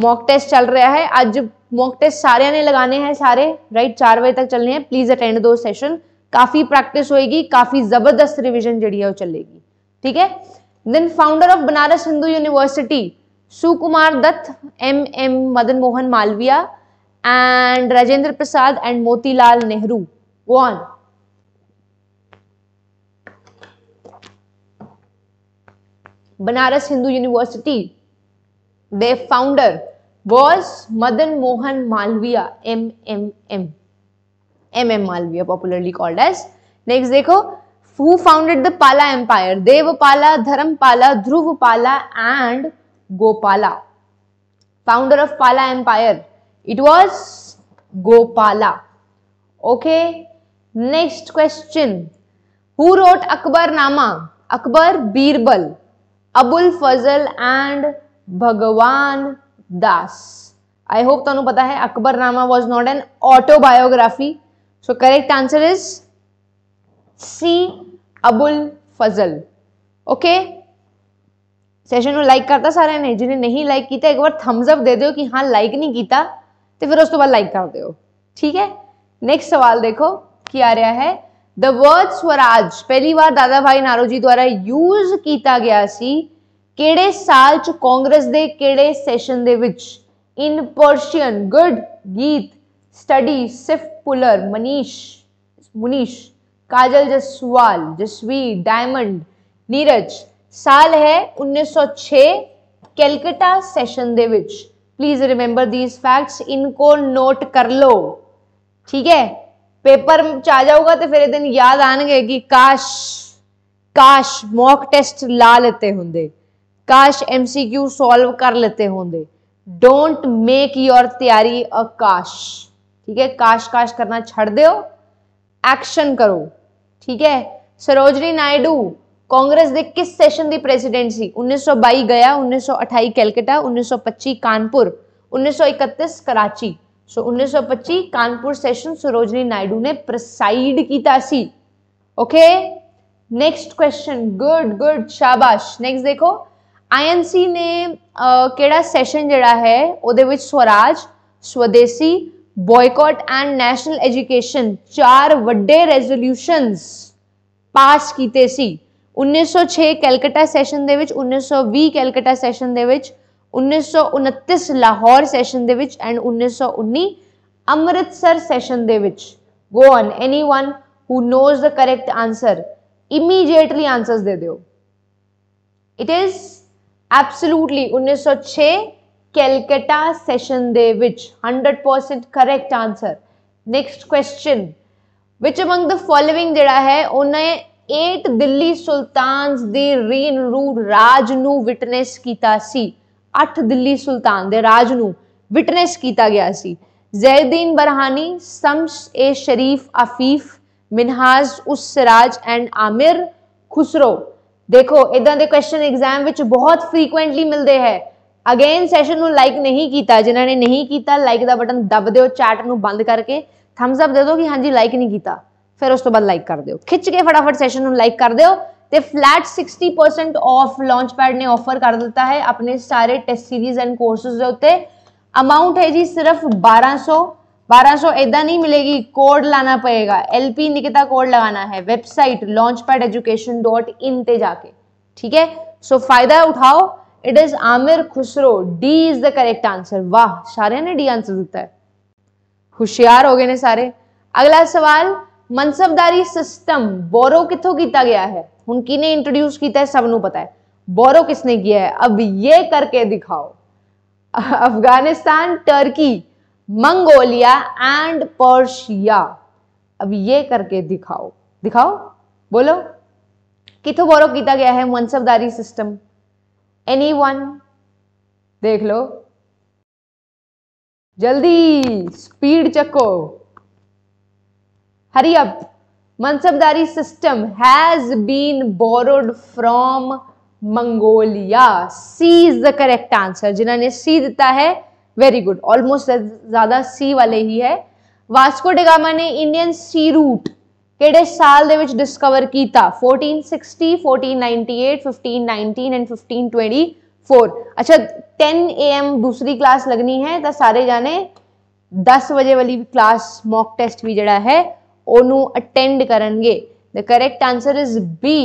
मॉक टेस्ट चल रहा है अज मॉक टेस्ट सारे ने लगाने हैं सारे राइट चार बजे तक चलने हैं प्लीज अटेंड दो सेशन काफी प्रैक्टिस होएगी काफी जबरदस्त रिविजन जी है चलेगी ठीक है then founder of Banaras Hindu University Sukumar Dutt M M Madan Mohan Malviya and Rajendra Prasad and Motilal Nehru one Banaras Hindu University दे founder was Madan Mohan Malviya M M M M M Malviya popularly called as next देखो who founded the Pala empire Devapala Dharmapala Dhruvapala and Gopala founder of Pala empire it was Gopala okay next question who wrote Akbarnama Akbar Birbal Abul Fazal and Bhagwan Das I hope तुम पता है Akbarnama was not an autobiography so correct answer is C Abul Fazal okay session को like करता सारे ने जिन्हें नहीं like किया एक बार थम्सअप दे दो कि हाँ लाइक नहीं किया तो फिर उस बाद लाइक कर दो ठीक है नेक्स्ट सवाल देखो क्या रहा है द वर्ड स्वराज पहली बार दादा भाई नारोजी द्वारा यूज किया गया सी ਕਿਹੜੇ साल च कांग्रेस ਦੇ ਕਿਹੜੇ ਸੈਸ਼ਨ ਦੇ ਵਿੱਚ इन पर्शियन गुड गीत स्टडी सिफ पुलर मनीष मुनीश काजल जसवाल जसवी डायमंड नीरज साल है 1906 कैलकटा सेशन दे विच प्लीज रिमेंबर दीज फैक्ट्स इनको नोट कर लो ठीक है पेपर च आ जाऊगा तो फिर एक दिन याद आएंगे कि काश काश मॉक टेस्ट ला लेते होंगे काश एमसीक्यू सोल्व कर लेते होंगे डोंट मेक योर तैयारी अ काश ठीक है काश काश करना छड़ दो एक्शन करो ठीक है सरोजनी नायडू कांग्रेस के किस सेशन उन्नीस सौ 1922 गया उन्नीस सौ अठाई कैलकटा उन्नीस सौ पच्ची कानपुर उन्नीस सौ इकतीस कराची सो उन्नीस सौ पच्ची कानपुर सेशन सरोजनी नायडू ने प्रसाइड किया okay next question good good शाबाश नेक्स्ट देखो ਆਈਐਨਸੀ ਨੇ ਕਿਹੜਾ ਸੈਸ਼ਨ ਜਿਹੜਾ ਹੈ ਉਹਦੇ ਵਿੱਚ swaraj swadeshi boycott and national education ਚਾਰ ਵੱਡੇ ਰੈਜ਼ੋਲੂਸ਼ਨਸ ਪਾਸ ਕੀਤੇ ਸੀ 1906 ਕੈਲਕਟਾ ਸੈਸ਼ਨ ਦੇ ਵਿੱਚ 1920 ਕੈਲਕਟਾ ਸੈਸ਼ਨ ਦੇ ਵਿੱਚ 1929 ਲਾਹੌਰ ਸੈਸ਼ਨ ਦੇ ਵਿੱਚ ਐਂਡ 1919 ਅੰਮ੍ਰਿਤਸਰ ਸੈਸ਼ਨ ਦੇ ਵਿੱਚ go on anyone who knows the correct answer immediately answers ਦੇ ਦਿਓ it is absolutely 1906 Calcutta session ਦੇ ਵਿੱਚ 100% correct answer next question which among the following ਜਿਹੜਾ ਹੈ ਉਹਨੇ 8 ਦਿੱਲੀ ਸੁਲਤਾਨਸ ਦੀ ਰੀਨ ਰੂਡ ਰਾਜ ਨੂੰ ਵਿਟਨੈਸ ਕੀਤਾ ਸੀ 8 ਦਿੱਲੀ ਸੁਲਤਾਨ ਦੇ ਰਾਜ ਨੂੰ ਵਿਟਨੈਸ ਕੀਤਾ ਗਿਆ ਸੀ ਜ਼ੈਦੀਨ ਬਰਹਾਨੀ ਸਮਸ ਏ ਸ਼ਰੀਫ ਆਫੀਫ ਮਿਨਹਾਜ਼ ਉਸ ਸਰਾਜ ਐਂਡ ਆਮਿਰ ਖੁਸਰੋ ਦੇਖੋ ਇਦਾਂ ਦੇ ਕੁਐਸਚਨ ਐਗਜ਼ਾਮ ਵਿੱਚ ਬਹੁਤ ਫ੍ਰੀਕੁਐਂਟਲੀ ਮਿਲਦੇ ਹੈ ਅਗੇਨ ਸੈਸ਼ਨ ਨੂੰ ਲਾਈਕ ਨਹੀਂ ਕੀਤਾ ਜਿਨ੍ਹਾਂ ਨੇ ਨਹੀਂ ਕੀਤਾ ਲਾਈਕ ਦਾ ਬਟਨ ਦਬ ਦਿਓ ਚੈਟ ਨੂੰ ਬੰਦ ਕਰਕੇ ਥੰਬਸ ਅਪ ਦੇ ਦਿਓ ਕਿ ਹਾਂਜੀ ਲਾਈਕ ਨਹੀਂ ਕੀਤਾ ਫਿਰ ਉਸ ਤੋਂ ਬਾਅਦ ਲਾਈਕ ਕਰ ਦਿਓ ਖਿੱਚ ਕੇ ਫਟਾਫਟ ਸੈਸ਼ਨ ਨੂੰ ਲਾਈਕ ਕਰ ਦਿਓ ਤੇ ਫਲੈਟ 60% ਆਫ ਲਾਂਚ ਪੈਡ ਨੇ ਆਫਰ ਕਰ ਦਿੱਤਾ ਹੈ ਆਪਣੇ ਸਾਰੇ ਟੈਸਟ ਸੀਰੀਜ਼ ਐਂਡ ਕੋਰਸਸ ਦੇ ਉੱਤੇ ਅਮਾਉਂਟ ਹੈ ਜੀ ਸਿਰਫ 1200 1200 ऐदा नहीं मिलेगी कोड लाना पड़ेगा एल पी निकिता कोड लगाना है website launch pad education dot in पे जाके ठीक है सो फायदा उठाओ it is Amir Khusro D is the correct answer वाह सारे ने डी आंसर दिता है होशियार हो गए ने सारे अगला सवाल मनसबदारी सिस्टम बोरो कितों किया गया है हूँ किने इंट्रोड्यूस किया है सबनों पता है बोरो किसने किया है अब ये करके दिखाओ Afghanistan Turkey Mongolia and Persia अब ये करके दिखाओ दिखाओ बोलो कितो बोरो किया गया है मनसबदारी सिस्टम एनी वन देख लो जल्दी स्पीड चको हरी अब mansabdari system has been borrowed from Mongolia C is the correct answer जिन्होंने सी दिता है वेरी गुड ऑलमोस्ट ज़्यादा ਸੀ ਵਾਲੇ ਹੀ ਹੈ ਵਾਸਕੋ ਡਗਾਮਾ ਨੇ ਇੰਡੀਅਨ ਸੀ ਰੂਟ ਕਿਹੜੇ ਸਾਲ ਦੇ ਵਿੱਚ ਡਿਸਕਵਰ ਕੀਤਾ 1460 1498 1519 ਐਂਡ 1524 ਅੱਛਾ 10 am ਦੂਸਰੀ ਕਲਾਸ ਲੱਗਣੀ ਹੈ ਤਾਂ ਸਾਰੇ ਜਾਣੇ 10 ਵਜੇ ਵਾਲੀ ਕਲਾਸ ਮੌਕ ਟੈਸਟ ਵੀ ਜਿਹੜਾ ਹੈ ਉਹਨੂੰ ਅਟੈਂਡ ਕਰਨਗੇ the correct answer is B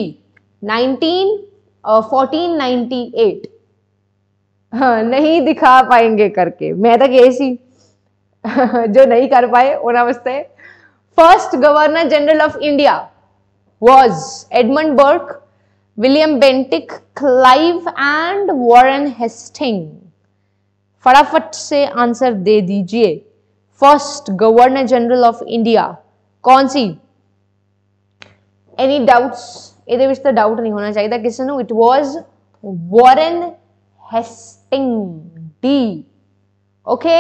19 1498 हाँ नहीं दिखा पाएंगे करके मैं तक यही सी जो नहीं कर पाए उन्हें वास्ते first governor general of India was Edmund Burke William Bentinck Clive and Warren Hastings फटाफट से आंसर दे दीजिए first governor general of India कौन सी एनी डाउट्स ए डाउट नहीं होना चाहिए किसी इट ਕਿਸੇ ਨੂੰ हेस्ट टिंग डी ओके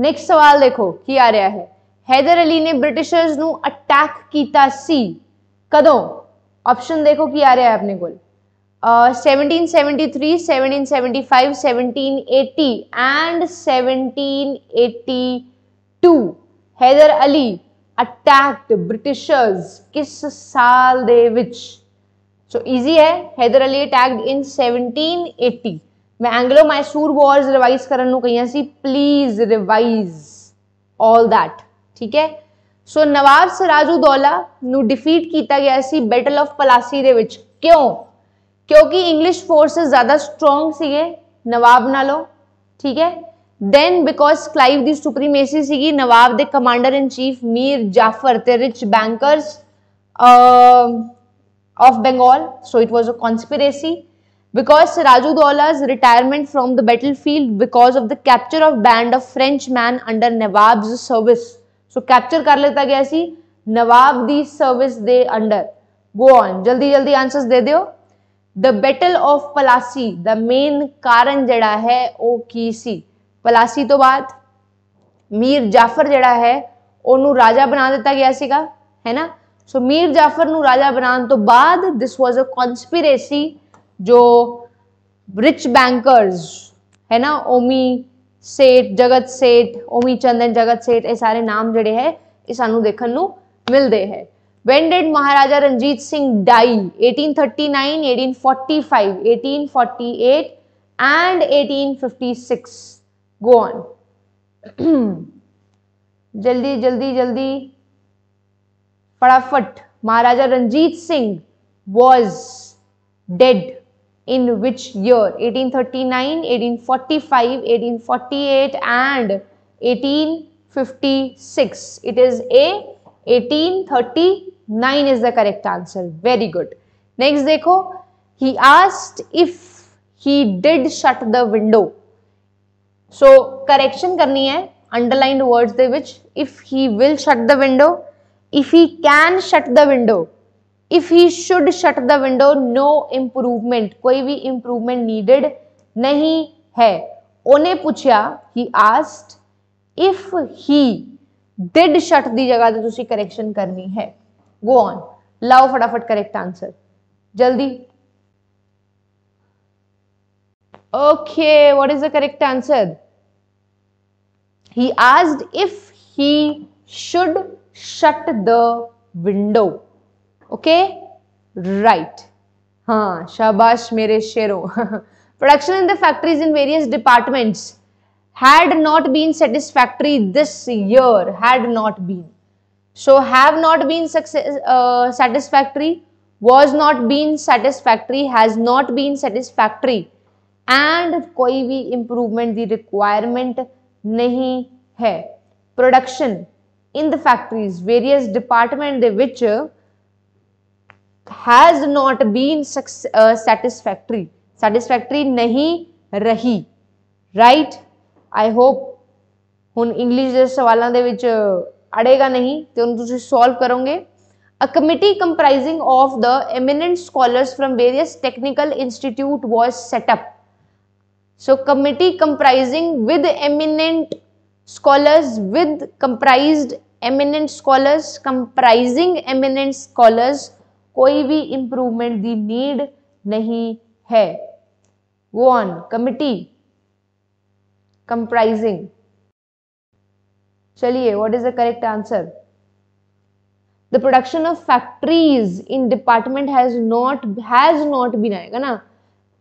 नेक्स्ट सवाल देखो की आ रहा है हैदर अली ने ब्रिटिशर्स नू अटैक कीता सी कदों ऑप्शन देखो की आ रहा है अपने को Uh, 1773, 1775, 1780 and 1782 Haider Ali attacked Britishers किस साल दे विच सो इजी है हैदर अली अटैक्ड इन 1780 ਮੈਂ ਐਂਗਲੋ ਮੈਸੂਰ ਵਾਰਸ ਰਿਵਾਈਜ਼ ਕਰਨ ਨੂੰ ਕਹੀਆਂ ਸੀ ਪਲੀਜ਼ ਰਿਵਾਈਜ਼ 올 ਥੈਟ ਠੀਕ ਹੈ ਸੋ ਨਵਾਬ ਸਰਾਜੂ ਦੌਲਾ ਨੂੰ ਡਿਫੀਟ ਕੀਤਾ ਗਿਆ ਸੀ ਬੈਟਲ ਆਫ ਪਲਾਸੀ ਦੇ ਵਿੱਚ ਕਿਉਂ ਕਿਉਂਕਿ ਇੰਗਲਿਸ਼ ਫੋਰਸਸ ਜ਼ਿਆਦਾ ਸਟਰੋਂਗ ਸੀਗੇ ਨਵਾਬ ਨਾਲੋਂ ਠੀਕ ਹੈ ਦੈਨ ਬਿਕੋਜ਼ ਕਲਾਈਵ ਦੀ ਸੁਪਰੀਮੇਸੀ ਸੀਗੀ ਨਵਾਬ ਦੇ commander in chief Mir Jafar ਤੇ rich bankers of Bengal so it was a conspiracy because Sirajuddaula's retirement from the battlefield because of the capture of band of French man under Nawab's service. So capture kar leta gaya si Nawab di service de under. Go on, jaldi jaldi answers de दियो. The battle of Palasi, the main karan jada hai ओ ki si Palasi to तो बात ਮੀਰ ਜਾਫਰ ਜਿਹੜਾ ਹੈ ਉਹਨੂੰ ਰਾਜਾ ਬਣਾ ਦਿੱਤਾ ਗਿਆ hai na so Mir Jafar nu raja banan to baad this was a conspiracy जो रिच बैंकर्स है ना ओमी सेठ जगत सेठ ओमी चंदन जगत सेठ ये सारे नाम जड़े है ये सानू देखने मिलते ਮਿਲਦੇ ਹੈ when did maharaja ranjit singh die 1839 1845 1848 and 1856 go on जल्दी जल्दी जल्दी फटाफट Maharaja Ranjit Singh was dead in which year 1839 1845 1848 and 1856 it is a 1839 is the correct answer very good next dekho he asked if he did shut the window so correction karni hai underlined words de which if he will shut the window if he can shut the window if he should shut the window no improvement कोई भी improvement needed नहीं है उन्हें पूछा he asked if he did shut की जगह तो करनी है गो ऑन लाओ फटाफट करेक्ट आंसर जल्दी okay what is the correct answer he asked if he should shut the window okay right हाँ शाबाश मेरे शेरों production in the factories in various departments had not been satisfactory this year had not been so have not been success satisfactory was not been satisfactory has not been satisfactory and कोई भी improvement दी requirement नहीं है production in the factories various department दे विच has not been satisfactory satisfactory नहीं रही right I hope हूँ इंग्लिश सवालों के अड़ेगा नहीं तो सॉल्व करोगे a committee comprising of the eminent scholar from various technical institute was set up so committee comprising with eminent scholar with comprise eminent scholars comprising eminent scholars कोई भी improvement दी नीड नहीं है गो ऑन कमिटी कंप्राइजिंग चलिए what is the correct answer the production of factories in department has not has not been आएगा ना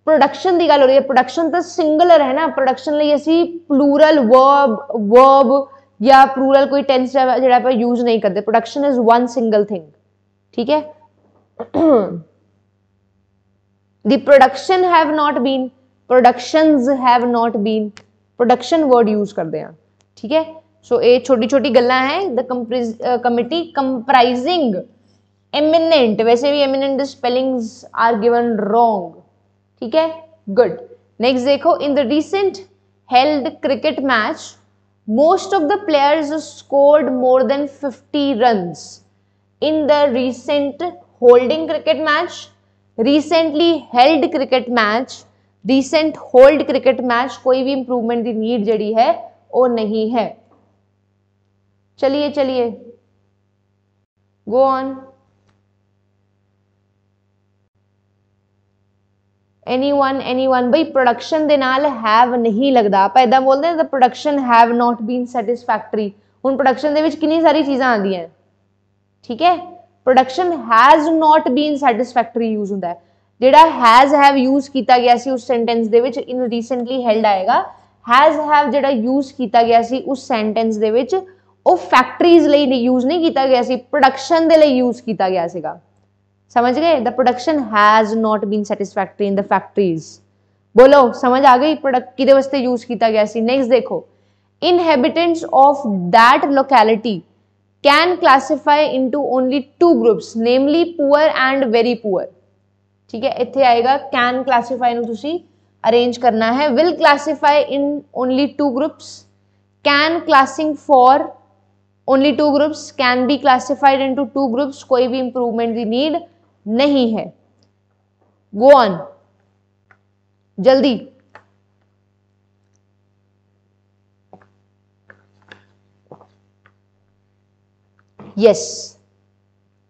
production की गल हो रही है प्रोडक्शन तो सिंगुलर है ना प्रोडक्शन ਲਈ प्लूरल वर्ब वर्ब या प्लूरल कोई टेंस जो यूज नहीं करते production is one single thing ठीक है the production have not been productions have not been production word use कर दें ठीक है सो ये छोटी छोटी गल्ला हैं द कमिटी कंप्राइजिंग एमिनेंट वैसे भी eminent spellings are given wrong ठीक है गुड नेक्स्ट देखो in the recent held cricket match most of the players scored more than 50 runs in the recent holding cricket match recently held cricket match recent hold cricket match कोई भी improvement की need जड़ी है वो नहीं है चलिए चलिए go on any one any one बई प्रोडक्शन के नाल हैव नहीं लगता आप इदा बोलते हैं production have not been satisfactory हूँ प्रोडक्शन के सारी चीजा आदि हैं ठीक है production has not been satisfactory use होंगे जोड़ा हैज़ हैव यूज किया गया से उस सेंटेंस के इन रीसेंटली हेल्ड आएगा हैज़ हैव जोड़ा यूज किया गया से उस सेंटेंस के फैक्ट्रीज नहीं यूज नहीं किया गया प्रोडक्शन के लिए यूज किया गया से समझ गए the production has not been satisfactory in the factories बोलो समझ आ गई प्रोडक्ट कि यूज किया गया नैक्सट देखो inhabitants of that locality can classify into only two groups namely poor and very poor ठीक है इतने आएगा कैन क्लासीफाई अरेज करना है will classify in only two groups can classing for only two groups can be classified into two groups कोई भी improvement की नीड नहीं है गो ऑन जल्दी yes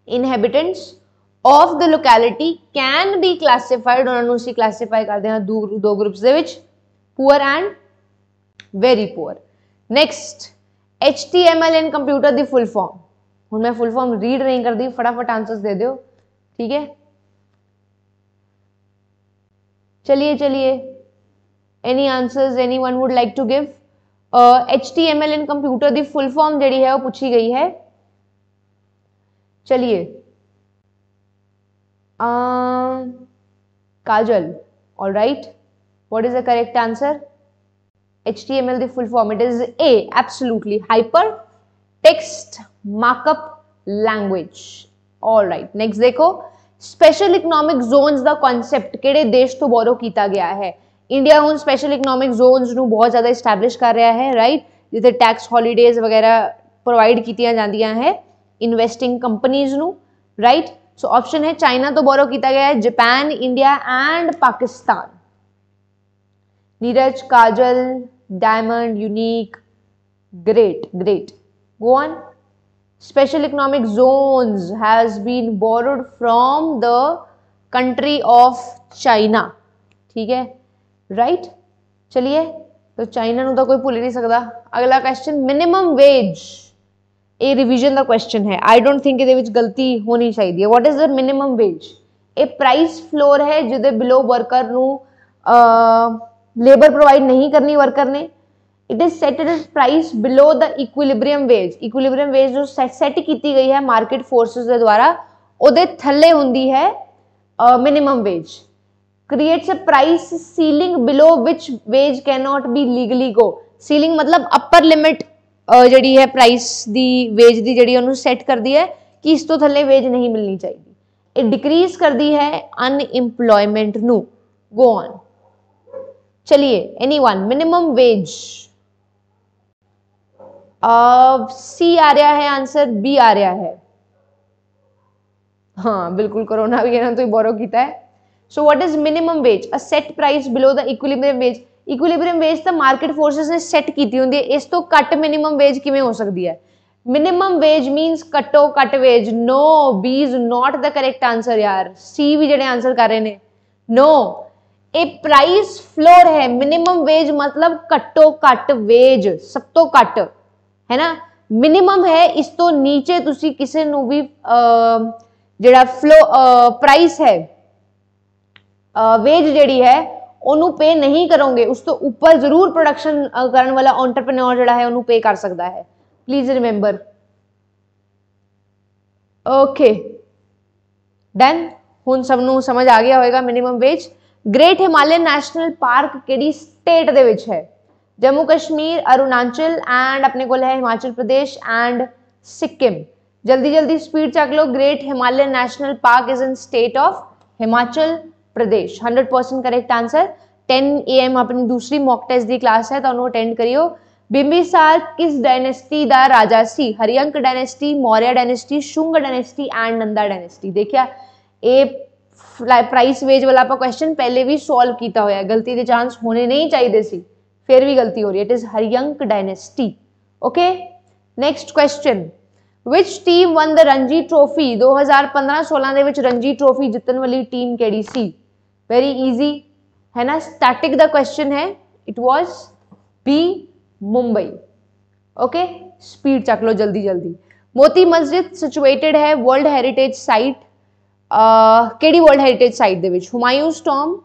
inhabitants of the locality can be classified ਉਹਨਾਂ ਨੂੰ ਅਸੀਂ classify ਕਰਦੇ ਹਾਂ ਦੋ ਦੋ groups ਦੇ ਵਿੱਚ poor and very poor next HTML and computer the full form ਹੁਣ ਮੈਂ full form read ਨਹੀਂ ਕਰਦੀ ਫਟਾਫਟ answers ਦੇ ਦਿਓ ठीक है चलिए चलिए any answers any one would like to give H T M L and computer की फुल फॉर्म जी है वो पूछी गई है चलिए Kajal all right what is the correct answer H T M L full form it is a absolutely hypertext markup language all right next देखो special economic zone का कॉन्सेप्ट किड़े देश तो बोरो किया गया है इंडिया हूँ स्पेशल इकोनॉमिक जोन बहुत ज्यादा इस्टैबलिश कर रहा है राइट जिसे टैक्स हॉलीडेज वगैरह प्रोवाइड कितिया जाए हैं इनवैसटिंग कंपनीज़ न राइट सो ऑप्शन है चाइना तो बोरो किया गया है Japan India and Pakistan Neeraj Kajal Diamond unique great great go on special economic zones has been borrowed from the country of China ठीक है राइट right? चलिए तो चाइना तो कोई भूल ही नहीं सकता अगला क्वेश्चन मिनिमम वेज ਇਹ ਰਿਵੀਜ਼ਨ ਦਾ ਕੁਐਸਚਨ ਹੈ ਆਈ ਡੋਨਟ ਥਿੰਕ ਇਹਦੇ ਵਿੱਚ ਗਲਤੀ ਹੋਣੀ ਚਾਹੀਦੀ ਹੈ what is the minimum wage ਇਹ ਪ੍ਰਾਈਸ ਫਲੋਰ ਹੈ ਜਿਹਦੇ ਬਿਲੋ ਵਰਕਰ ਨੂੰ ਲੇਬਰ ਪ੍ਰੋਵਾਈਡ ਨਹੀਂ ਕਰਨੀ ਵਰਕਰ ਨੇ it is set at price below the equilibrium wage equilibrium wage ਜੋ ਸੈਟ ਕੀਤੀ ਗਈ ਹੈ ਮਾਰਕੀਟ ਫੋਰਸਸ ਦੇ ਦੁਆਰਾ ਉਹਦੇ ਥੱਲੇ ਹੁੰਦੀ ਹੈ minimum wage creates a price ceiling below which wage cannot be legally go ceiling ਮਤਲਬ ਅਪਰ ਲਿਮਿਟ जी है प्राइस की वेज की जी सैट करती है कि इस तो थले वेज नहीं मिलनी चाहिए ये डिक्रीज करती है अनइंपलॉयमेंट नो ऑन चलिए any one minimum wage C आ रहा है आंसर बी आ रहा है हाँ बिल्कुल कोरोना भी तो बोरो किया है so what is minimum wage a set price below the equally minimum wage equilibrium wage ਤਾਂ ਮਾਰਕੀਟ ਫੋਰਸਸ ਨੇ ਸੈੱਟ ਕੀਤੀ ਹੁੰਦੀ ਹੈ ਇਸ ਤੋਂ ਘੱਟ ਮਿਨੀਮਮ ਵੇਜ ਕਿਵੇਂ ਹੋ ਸਕਦੀ ਹੈ ਮਿਨੀਮਮ ਵੇਜ ਮੀਨਸ ਕਟੋ cut wage no B is not the correct answer ਯਾਰ ਸੀ ਵੀ ਜਿਹੜੇ ਆਨਸਰ ਕਰ ਰਹੇ ਨੇ ਨੋ ਇਹ ਪ੍ਰਾਈਸ ਫਲੋਰ ਹੈ ਮਿਨੀਮਮ ਵੇਜ ਮਤਲਬ ਕਟੋ ਕਟ ਵੇਜ ਸਭ ਤੋਂ ਘੱਟ ਹੈ ਨਾ ਮਿਨੀਮਮ ਹੈ ਇਸ ਤੋਂ ਨੀਚੇ ਤੁਸੀਂ ਕਿਸੇ ਨੂੰ ਵੀ ਜਿਹੜਾ ਫਲੋ ਪ੍ਰਾਈਸ ਹੈ ਵੇਜ ਜਿਹੜੀ ਹੈ ਉਹਨੂੰ ਪੇ ਨਹੀਂ ਕਰੋਗੇ ਉਸ ਤੋਂ ਉੱਪਰ ਜ਼ਰੂਰ ਪ੍ਰੋਡਕਸ਼ਨ ਕਰਨ ਵਾਲਾ ਐਂਟਰਪ੍ਰੈਨਿਓਰ ਜਿਹੜਾ ਹੈ ਉਹਨੂੰ ਪੇ ਕਰ ਸਕਦਾ ਹੈ ਪਲੀਜ਼ ਰਿਮੈਂਬਰ ਓਕੇ ਡਨ ਹੁਣ ਸਭ ਨੂੰ ਸਮਝ ਆ ਗਿਆ ਹੋਵੇਗਾ minimum wage great Himalayan national park ਕਿਹੜੀ ਸਟੇਟ ਦੇ ਵਿੱਚ ਹੈ ਜੰਮੂ ਕਸ਼ਮੀਰ ਅਰੁਣਾਚਲ ਐਂਡ ਆਪਣੇ ਕੋਲ ਹੈ ਹਿਮਾਚਲ ਪ੍ਰਦੇਸ਼ ਐਂਡ सिक्किम जल्दी जल्दी स्पीड चेक लो great Himalayan national park is in state of Himachal Pradesh 100% correct answer 10 AM ਆਪਣੀ ਦੂਸਰੀ ਮੌਕ ਟੈਸਟ ਦੀ ਕਲਾਸ ਹੈ ਤੁਹਾਨੂੰ ਅਟੈਂਡ ਕਰਿਓ ਬਿੰਬੀਸਾਰ ਕਿਸ ਡਾਇਨੈਸਟੀ ਦਾ ਰਾਜਾ ਸੀ Haryanka dynasty Maurya dynasty Shunga dynasty and Nanda dynasty ਦੇਖਿਆ ਇਹ ਪ੍ਰਾਈਸ ਵੇਜ ਵਾਲਾ ਆਪਾਂ ਕੁਐਸਚਨ ਪਹਿਲੇ ਵੀ ਸੋਲਵ ਕੀਤਾ ਹੋਇਆ ਗਲਤੀ ਦੇ ਚਾਂਸ ਹੋਣੇ ਨਹੀਂ ਚਾਹੀਦੇ ਸੀ ਫਿਰ ਵੀ ਗਲਤੀ ਹੋ ਰਹੀ ਹੈ it is Haryanka dynasty okay next question which team won the Ranji trophy 2015-16 ਦੇ ਵਿੱਚ ਰਣਜੀ ਟਰੋਫੀ ਜਿੱਤਣ ਵਾਲੀ ਟੀਮ ਕਿਹੜੀ ਸੀ वेरी इजी है ना स्टैटिक द क्वेश्चन है it was B Mumbai okay speed check लो जल्दी जल्दी मोती मस्जिद सिचुएटेड है वर्ल्ड हेरिटेज साइट केड़ी वर्ल्ड हेरिटेज साइट के हुमायूं स्टॉम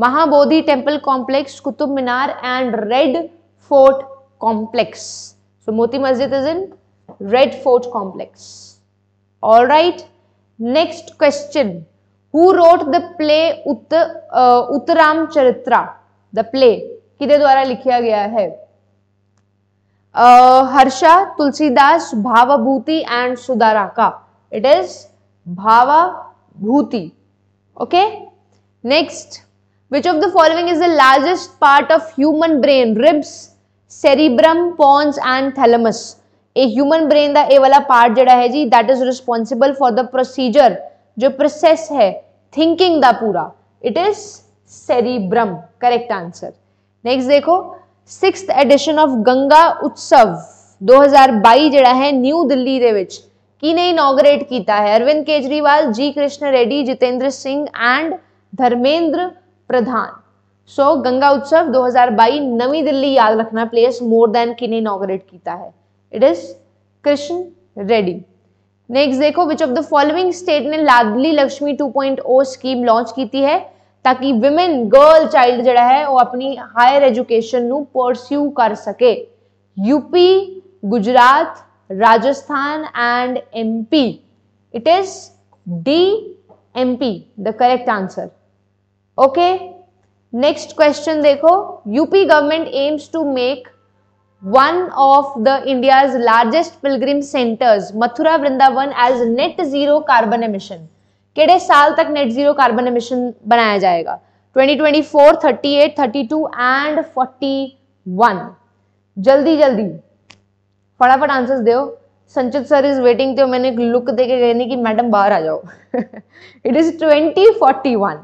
Mahabodhi temple complex Qutub Minar and red fort complex so Moti Masjid is in red fort complex all right next question who wrote the play उत उतराम चरित्रा the play किदे द्वारा लिखा गया है uh, हर्षा तुलसीदास भावाभूति एंड सुदारा का it is Bhavabhuti okay next which of the following is the largest part of human brain ribs cerebrum pons and thalamus a human brain da a wala part jada hai ji that is responsible for the procedure jo process hai thinking the पूरा it is cerebrum correct answer next देखो six edition of Ganga Utsav 2022 जड़ा है new Delhi दे विच किने inaugurate कीता है Arvind Kejriwal ji Krishna Reddy Jitendra Singh and Dharmendra Pradhan so Ganga Utsav 2022 नवी दिल्ली याद रखना प्लेस मोर देन किने इनॉग्रेट किया है it is Krishna Reddy next देखो which of the following state ने लादली लक्ष्मी 2.0 स्कीम लॉन्च की है ताकि विमेन गर्ल चाइल्ड जड़ा है वो अपनी हायर एजुकेशन परस्यू कर सके UP Gujarat Rajasthan and MP it is D MP the correct answer okay next question देखो UP government aims to make one of the India's largest pilgrim centers, Mathura Vrindavan, as net zero carbon emission. किड़े साल तक net zero carbon emission बनाया जाएगा 2024, 38, 32 and 41. जल्दी जल्दी फटाफट answers दो संचित सर इज वेटिंग तो मैंने एक लुक दे के गए कि मैडम बाहर आ जाओ it is 2041.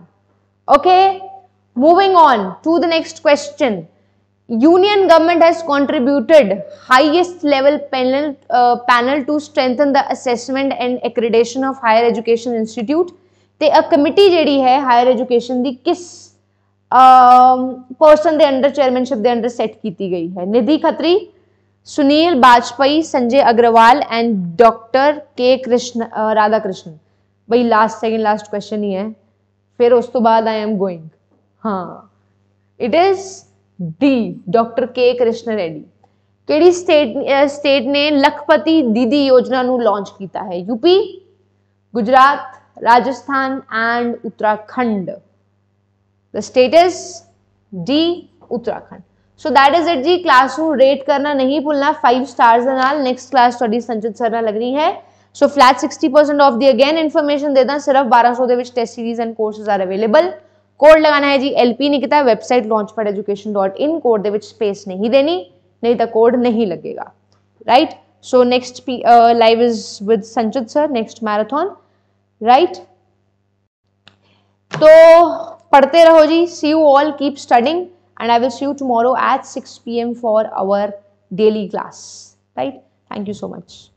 Okay moving on to the next question union government has contributed highest level panel uh, panel to strengthen the assessment and accreditation of higher education institute ਤੇ ਅ ਕਮੇਟੀ ਜਿਹੜੀ ਹੈ higher education ਦੀ ਕਿਸ person ਦੇ under chairmanship ਦੇ under set ਕੀਤੀ ਗਈ ਹੈ Nidhi Khatri Sunil Bajpai Sanjay Agarwal and doctor K Krishna Radha Krishna भाई लास्ट सेकंड लास्ट क्वेश्चन ही है फिर उस तो बाद आई एम गोइंग हाँ it is D doctor K Krishna Reddy ਕਿਹੜੀ ਸਟੇਟ ਸਟੇਟ ਨੇ ਲਖਪਤੀ ਦੀਦੀ ਯੋਜਨਾ ਨੂੰ ਲਾਂਚ ਕੀਤਾ ਹੈ UP Gujarat Rajasthan and Uttarakhand the state is D Uttarakhand so that is it ਜੀ ਕਲਾਸ ਨੂੰ ਰੇਟ ਕਰਨਾ ਨਹੀਂ ਭੁੱਲਣਾ 5 ਸਟਾਰਸ ਦੇ ਨਾਲ ਨੈਕਸਟ ਕਲਾਸ ਤੁਹਾਡੀ ਸੰਜਿਤ ਸਰ ਨਾਲ ਲੱਗਣੀ ਹੈ so flat 60% off the again information ਦੇਦਾ ਸਿਰਫ 1200 ਦੇ ਵਿੱਚ test series and courses are available code लगाना है जी एल पी नहीं किता website launch for education dot in code space नहीं देनी नहीं तो कोड नहीं लगेगा right so next live is with Sanchit sir next marathon right तो पढ़ते रहो जी see you all keep studying and I will see you tomorrow at six P M for our daily class right thank you so much